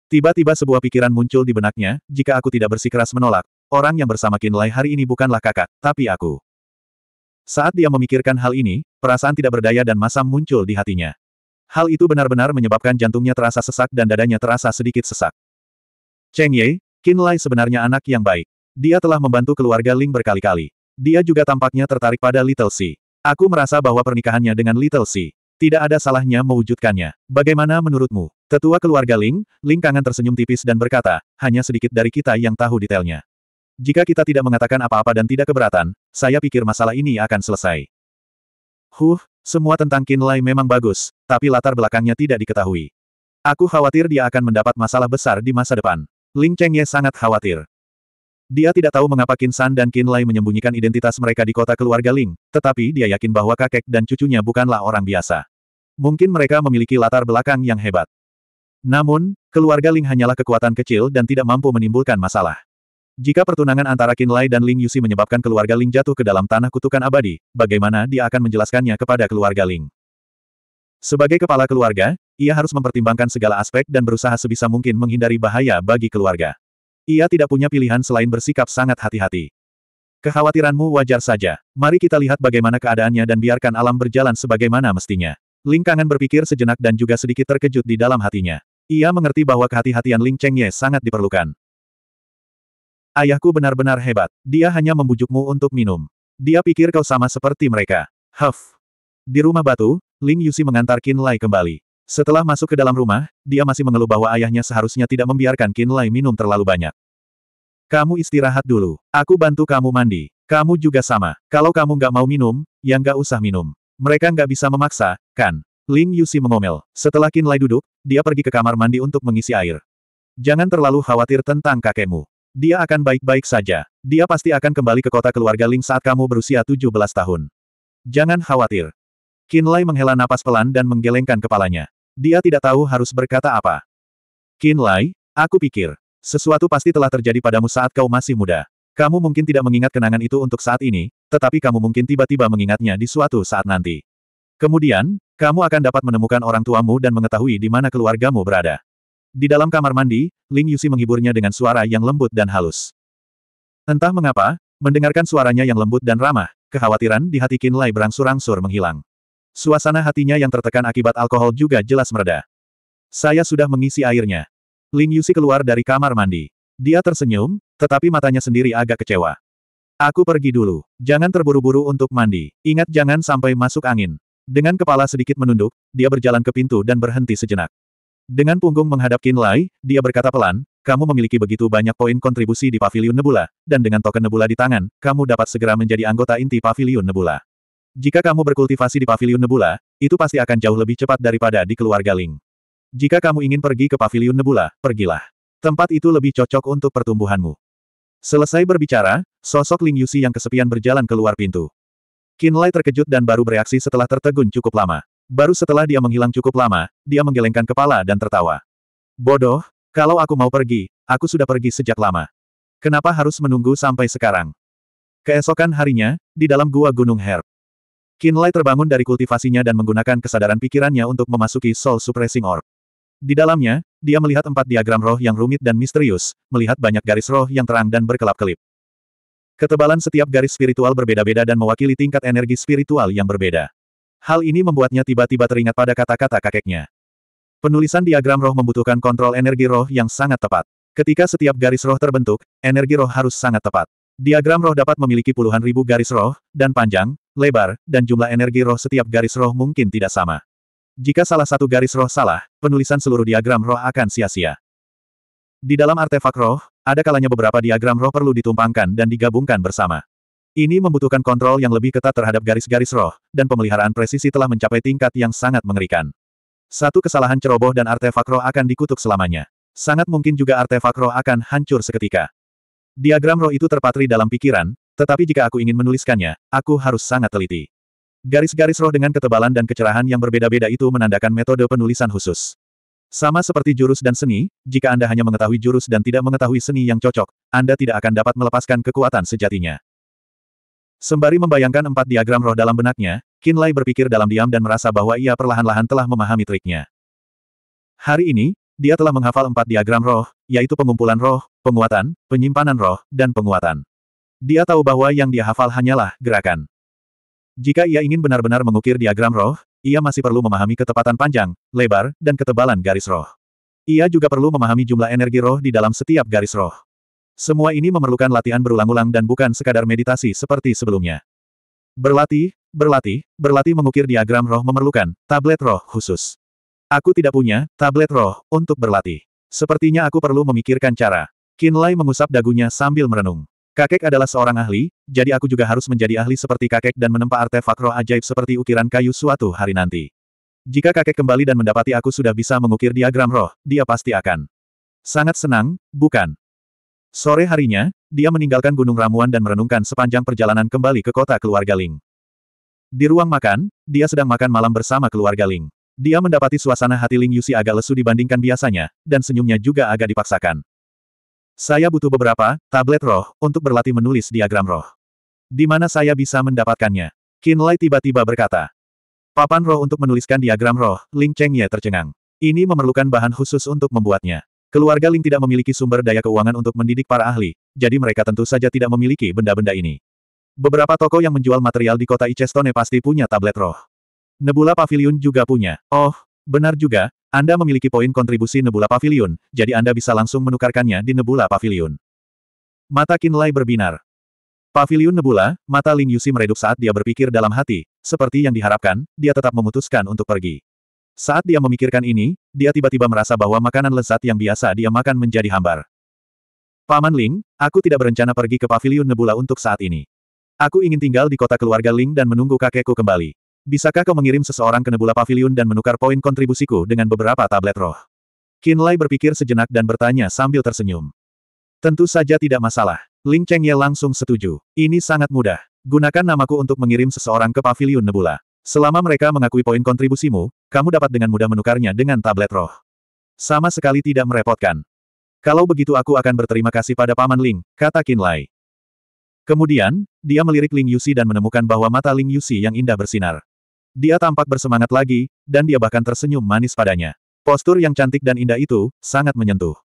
Tiba-tiba sebuah pikiran muncul di benaknya, jika aku tidak bersikeras menolak, orang yang bersama Qin Lai hari ini bukanlah kakak, tapi aku. Saat dia memikirkan hal ini, perasaan tidak berdaya dan masam muncul di hatinya. Hal itu benar-benar menyebabkan jantungnya terasa sesak dan dadanya terasa sedikit sesak. Cheng Ye, Qin Lai sebenarnya anak yang baik. Dia telah membantu keluarga Ling berkali-kali. Dia juga tampaknya tertarik pada Little Si. Aku merasa bahwa pernikahannya dengan Little Si. Tidak ada salahnya mewujudkannya. Bagaimana menurutmu? Tetua keluarga Ling, Ling kangen tersenyum tipis dan berkata, hanya sedikit dari kita yang tahu detailnya. Jika kita tidak mengatakan apa-apa dan tidak keberatan, saya pikir masalah ini akan selesai. Huh, semua tentang Qin Lai memang bagus, tapi latar belakangnya tidak diketahui. Aku khawatir dia akan mendapat masalah besar di masa depan. Ling Chengye sangat khawatir. Dia tidak tahu mengapa Qin San dan Qin Lai menyembunyikan identitas mereka di kota keluarga Ling, tetapi dia yakin bahwa kakek dan cucunya bukanlah orang biasa. Mungkin mereka memiliki latar belakang yang hebat. Namun, keluarga Ling hanyalah kekuatan kecil dan tidak mampu menimbulkan masalah. Jika pertunangan antara Qin Lai dan Ling Yusi menyebabkan keluarga Ling jatuh ke dalam tanah kutukan abadi, bagaimana dia akan menjelaskannya kepada keluarga Ling? Sebagai kepala keluarga, ia harus mempertimbangkan segala aspek dan berusaha sebisa mungkin menghindari bahaya bagi keluarga. Ia tidak punya pilihan selain bersikap sangat hati-hati. Kekhawatiranmu wajar saja. Mari kita lihat bagaimana keadaannya dan biarkan alam berjalan sebagaimana mestinya. Ling Kangen berpikir sejenak dan juga sedikit terkejut di dalam hatinya. Ia mengerti bahwa kehati-hatian Ling Chengye sangat diperlukan. Ayahku benar-benar hebat. Dia hanya membujukmu untuk minum. Dia pikir kau sama seperti mereka. Huff. Di rumah batu, Ling Yusi mengantar Qin Lai kembali. Setelah masuk ke dalam rumah, dia masih mengeluh bahwa ayahnya seharusnya tidak membiarkan Qin Lai minum terlalu banyak. Kamu istirahat dulu. Aku bantu kamu mandi. Kamu juga sama. Kalau kamu nggak mau minum, ya nggak usah minum. Mereka nggak bisa memaksa, kan? Ling Yusi mengomel. Setelah Qin Lai duduk, dia pergi ke kamar mandi untuk mengisi air. Jangan terlalu khawatir tentang kakekmu. Dia akan baik-baik saja. Dia pasti akan kembali ke kota keluarga Ling saat kamu berusia 17 tahun. Jangan khawatir. Lai menghela napas pelan dan menggelengkan kepalanya. Dia tidak tahu harus berkata apa. Lai, aku pikir, sesuatu pasti telah terjadi padamu saat kau masih muda. Kamu mungkin tidak mengingat kenangan itu untuk saat ini, tetapi kamu mungkin tiba-tiba mengingatnya di suatu saat nanti. Kemudian, kamu akan dapat menemukan orang tuamu dan mengetahui di mana keluargamu berada. Di dalam kamar mandi, Ling Yusi menghiburnya dengan suara yang lembut dan halus. Entah mengapa, mendengarkan suaranya yang lembut dan ramah, kekhawatiran di hati Qin Lai berangsur-angsur menghilang. Suasana hatinya yang tertekan akibat alkohol juga jelas mereda. Saya sudah mengisi airnya. Ling Yusi keluar dari kamar mandi. Dia tersenyum, tetapi matanya sendiri agak kecewa. Aku pergi dulu. Jangan terburu-buru untuk mandi. Ingat jangan sampai masuk angin. Dengan kepala sedikit menunduk, dia berjalan ke pintu dan berhenti sejenak. Dengan punggung menghadap Qin Lai, dia berkata pelan, kamu memiliki begitu banyak poin kontribusi di Paviliun Nebula, dan dengan token Nebula di tangan, kamu dapat segera menjadi anggota inti Paviliun Nebula. Jika kamu berkultivasi di Paviliun Nebula, itu pasti akan jauh lebih cepat daripada di keluarga Ling. Jika kamu ingin pergi ke Paviliun Nebula, pergilah. Tempat itu lebih cocok untuk pertumbuhanmu. Selesai berbicara, sosok Ling Yusi yang kesepian berjalan keluar pintu. Qin Lai terkejut dan baru bereaksi setelah tertegun cukup lama. Baru setelah dia menghilang cukup lama, dia menggelengkan kepala dan tertawa. Bodoh, kalau aku mau pergi, aku sudah pergi sejak lama. Kenapa harus menunggu sampai sekarang? Keesokan harinya, di dalam gua Gunung Herb. Kinlay terbangun dari kultivasinya dan menggunakan kesadaran pikirannya untuk memasuki Soul Suppressing Orb. Di dalamnya, dia melihat empat diagram roh yang rumit dan misterius, melihat banyak garis roh yang terang dan berkelap-kelip. Ketebalan setiap garis spiritual berbeda-beda dan mewakili tingkat energi spiritual yang berbeda. Hal ini membuatnya tiba-tiba teringat pada kata-kata kakeknya. Penulisan diagram roh membutuhkan kontrol energi roh yang sangat tepat. Ketika setiap garis roh terbentuk, energi roh harus sangat tepat. Diagram roh dapat memiliki puluhan ribu garis roh, dan panjang, lebar, dan jumlah energi roh setiap garis roh mungkin tidak sama. Jika salah satu garis roh salah, penulisan seluruh diagram roh akan sia-sia. Di dalam artefak roh, ada kalanya beberapa diagram roh perlu ditumpangkan dan digabungkan bersama. Ini membutuhkan kontrol yang lebih ketat terhadap garis-garis roh, dan pemeliharaan presisi telah mencapai tingkat yang sangat mengerikan. Satu kesalahan ceroboh dan artefak roh akan dikutuk selamanya. Sangat mungkin juga artefak roh akan hancur seketika. Diagram roh itu terpatri dalam pikiran, tetapi jika aku ingin menuliskannya, aku harus sangat teliti. Garis-garis roh dengan ketebalan dan kecerahan yang berbeda-beda itu menandakan metode penulisan khusus. Sama seperti jurus dan seni, jika Anda hanya mengetahui jurus dan tidak mengetahui seni yang cocok, Anda tidak akan dapat melepaskan kekuatan sejatinya. Sembari membayangkan empat diagram roh dalam benaknya, Kinlay berpikir dalam diam dan merasa bahwa ia perlahan-lahan telah memahami triknya. Hari ini, dia telah menghafal empat diagram roh, yaitu pengumpulan roh, penguatan, penyimpanan roh, dan penguatan. Dia tahu bahwa yang dia hafal hanyalah gerakan. Jika ia ingin benar-benar mengukir diagram roh, ia masih perlu memahami ketepatan panjang, lebar, dan ketebalan garis roh. Ia juga perlu memahami jumlah energi roh di dalam setiap garis roh. Semua ini memerlukan latihan berulang-ulang dan bukan sekadar meditasi seperti sebelumnya. Berlatih, berlatih, berlatih mengukir diagram roh memerlukan tablet roh khusus. Aku tidak punya tablet roh untuk berlatih. Sepertinya aku perlu memikirkan cara. Kinlay mengusap dagunya sambil merenung. Kakek adalah seorang ahli, jadi aku juga harus menjadi ahli seperti kakek dan menempa artefak roh ajaib seperti ukiran kayu suatu hari nanti. Jika kakek kembali dan mendapati aku sudah bisa mengukir diagram roh, dia pasti akan sangat senang, bukan? Sore harinya, dia meninggalkan Gunung Ramuan dan merenungkan sepanjang perjalanan kembali ke kota keluarga Ling. Di ruang makan, dia sedang makan malam bersama keluarga Ling. Dia mendapati suasana hati Ling Yusi agak lesu dibandingkan biasanya, dan senyumnya juga agak dipaksakan. Saya butuh beberapa tablet roh untuk berlatih menulis diagram roh. Di mana saya bisa mendapatkannya? Lai tiba-tiba berkata. Papan roh untuk menuliskan diagram roh, Ling Ye tercengang. Ini memerlukan bahan khusus untuk membuatnya. Keluarga Ling tidak memiliki sumber daya keuangan untuk mendidik para ahli, jadi mereka tentu saja tidak memiliki benda-benda ini. Beberapa toko yang menjual material di kota Icestone pasti punya tablet roh. Nebula Pavilion juga punya. Oh, benar juga, Anda memiliki poin kontribusi Nebula Pavilion, jadi Anda bisa langsung menukarkannya di Nebula Pavilion. Mata Kinlay berbinar. Pavilion Nebula, mata Ling Yusi meredup saat dia berpikir dalam hati, seperti yang diharapkan, dia tetap memutuskan untuk pergi. Saat dia memikirkan ini, dia tiba-tiba merasa bahwa makanan lezat yang biasa dia makan menjadi hambar. Paman Ling, aku tidak berencana pergi ke Paviliun Nebula untuk saat ini. Aku ingin tinggal di kota keluarga Ling dan menunggu kakekku kembali. Bisakah kau mengirim seseorang ke Nebula Paviliun dan menukar poin kontribusiku dengan beberapa tablet roh? Lai berpikir sejenak dan bertanya sambil tersenyum. Tentu saja tidak masalah. Ling Cheng Ye langsung setuju. Ini sangat mudah. Gunakan namaku untuk mengirim seseorang ke Paviliun Nebula. Selama mereka mengakui poin kontribusimu, kamu dapat dengan mudah menukarnya dengan tablet roh. Sama sekali tidak merepotkan. Kalau begitu aku akan berterima kasih pada Paman Ling, kata Qin Lai. Kemudian, dia melirik Ling Yusi dan menemukan bahwa mata Ling Yusi yang indah bersinar. Dia tampak bersemangat lagi, dan dia bahkan tersenyum manis padanya. Postur yang cantik dan indah itu, sangat menyentuh.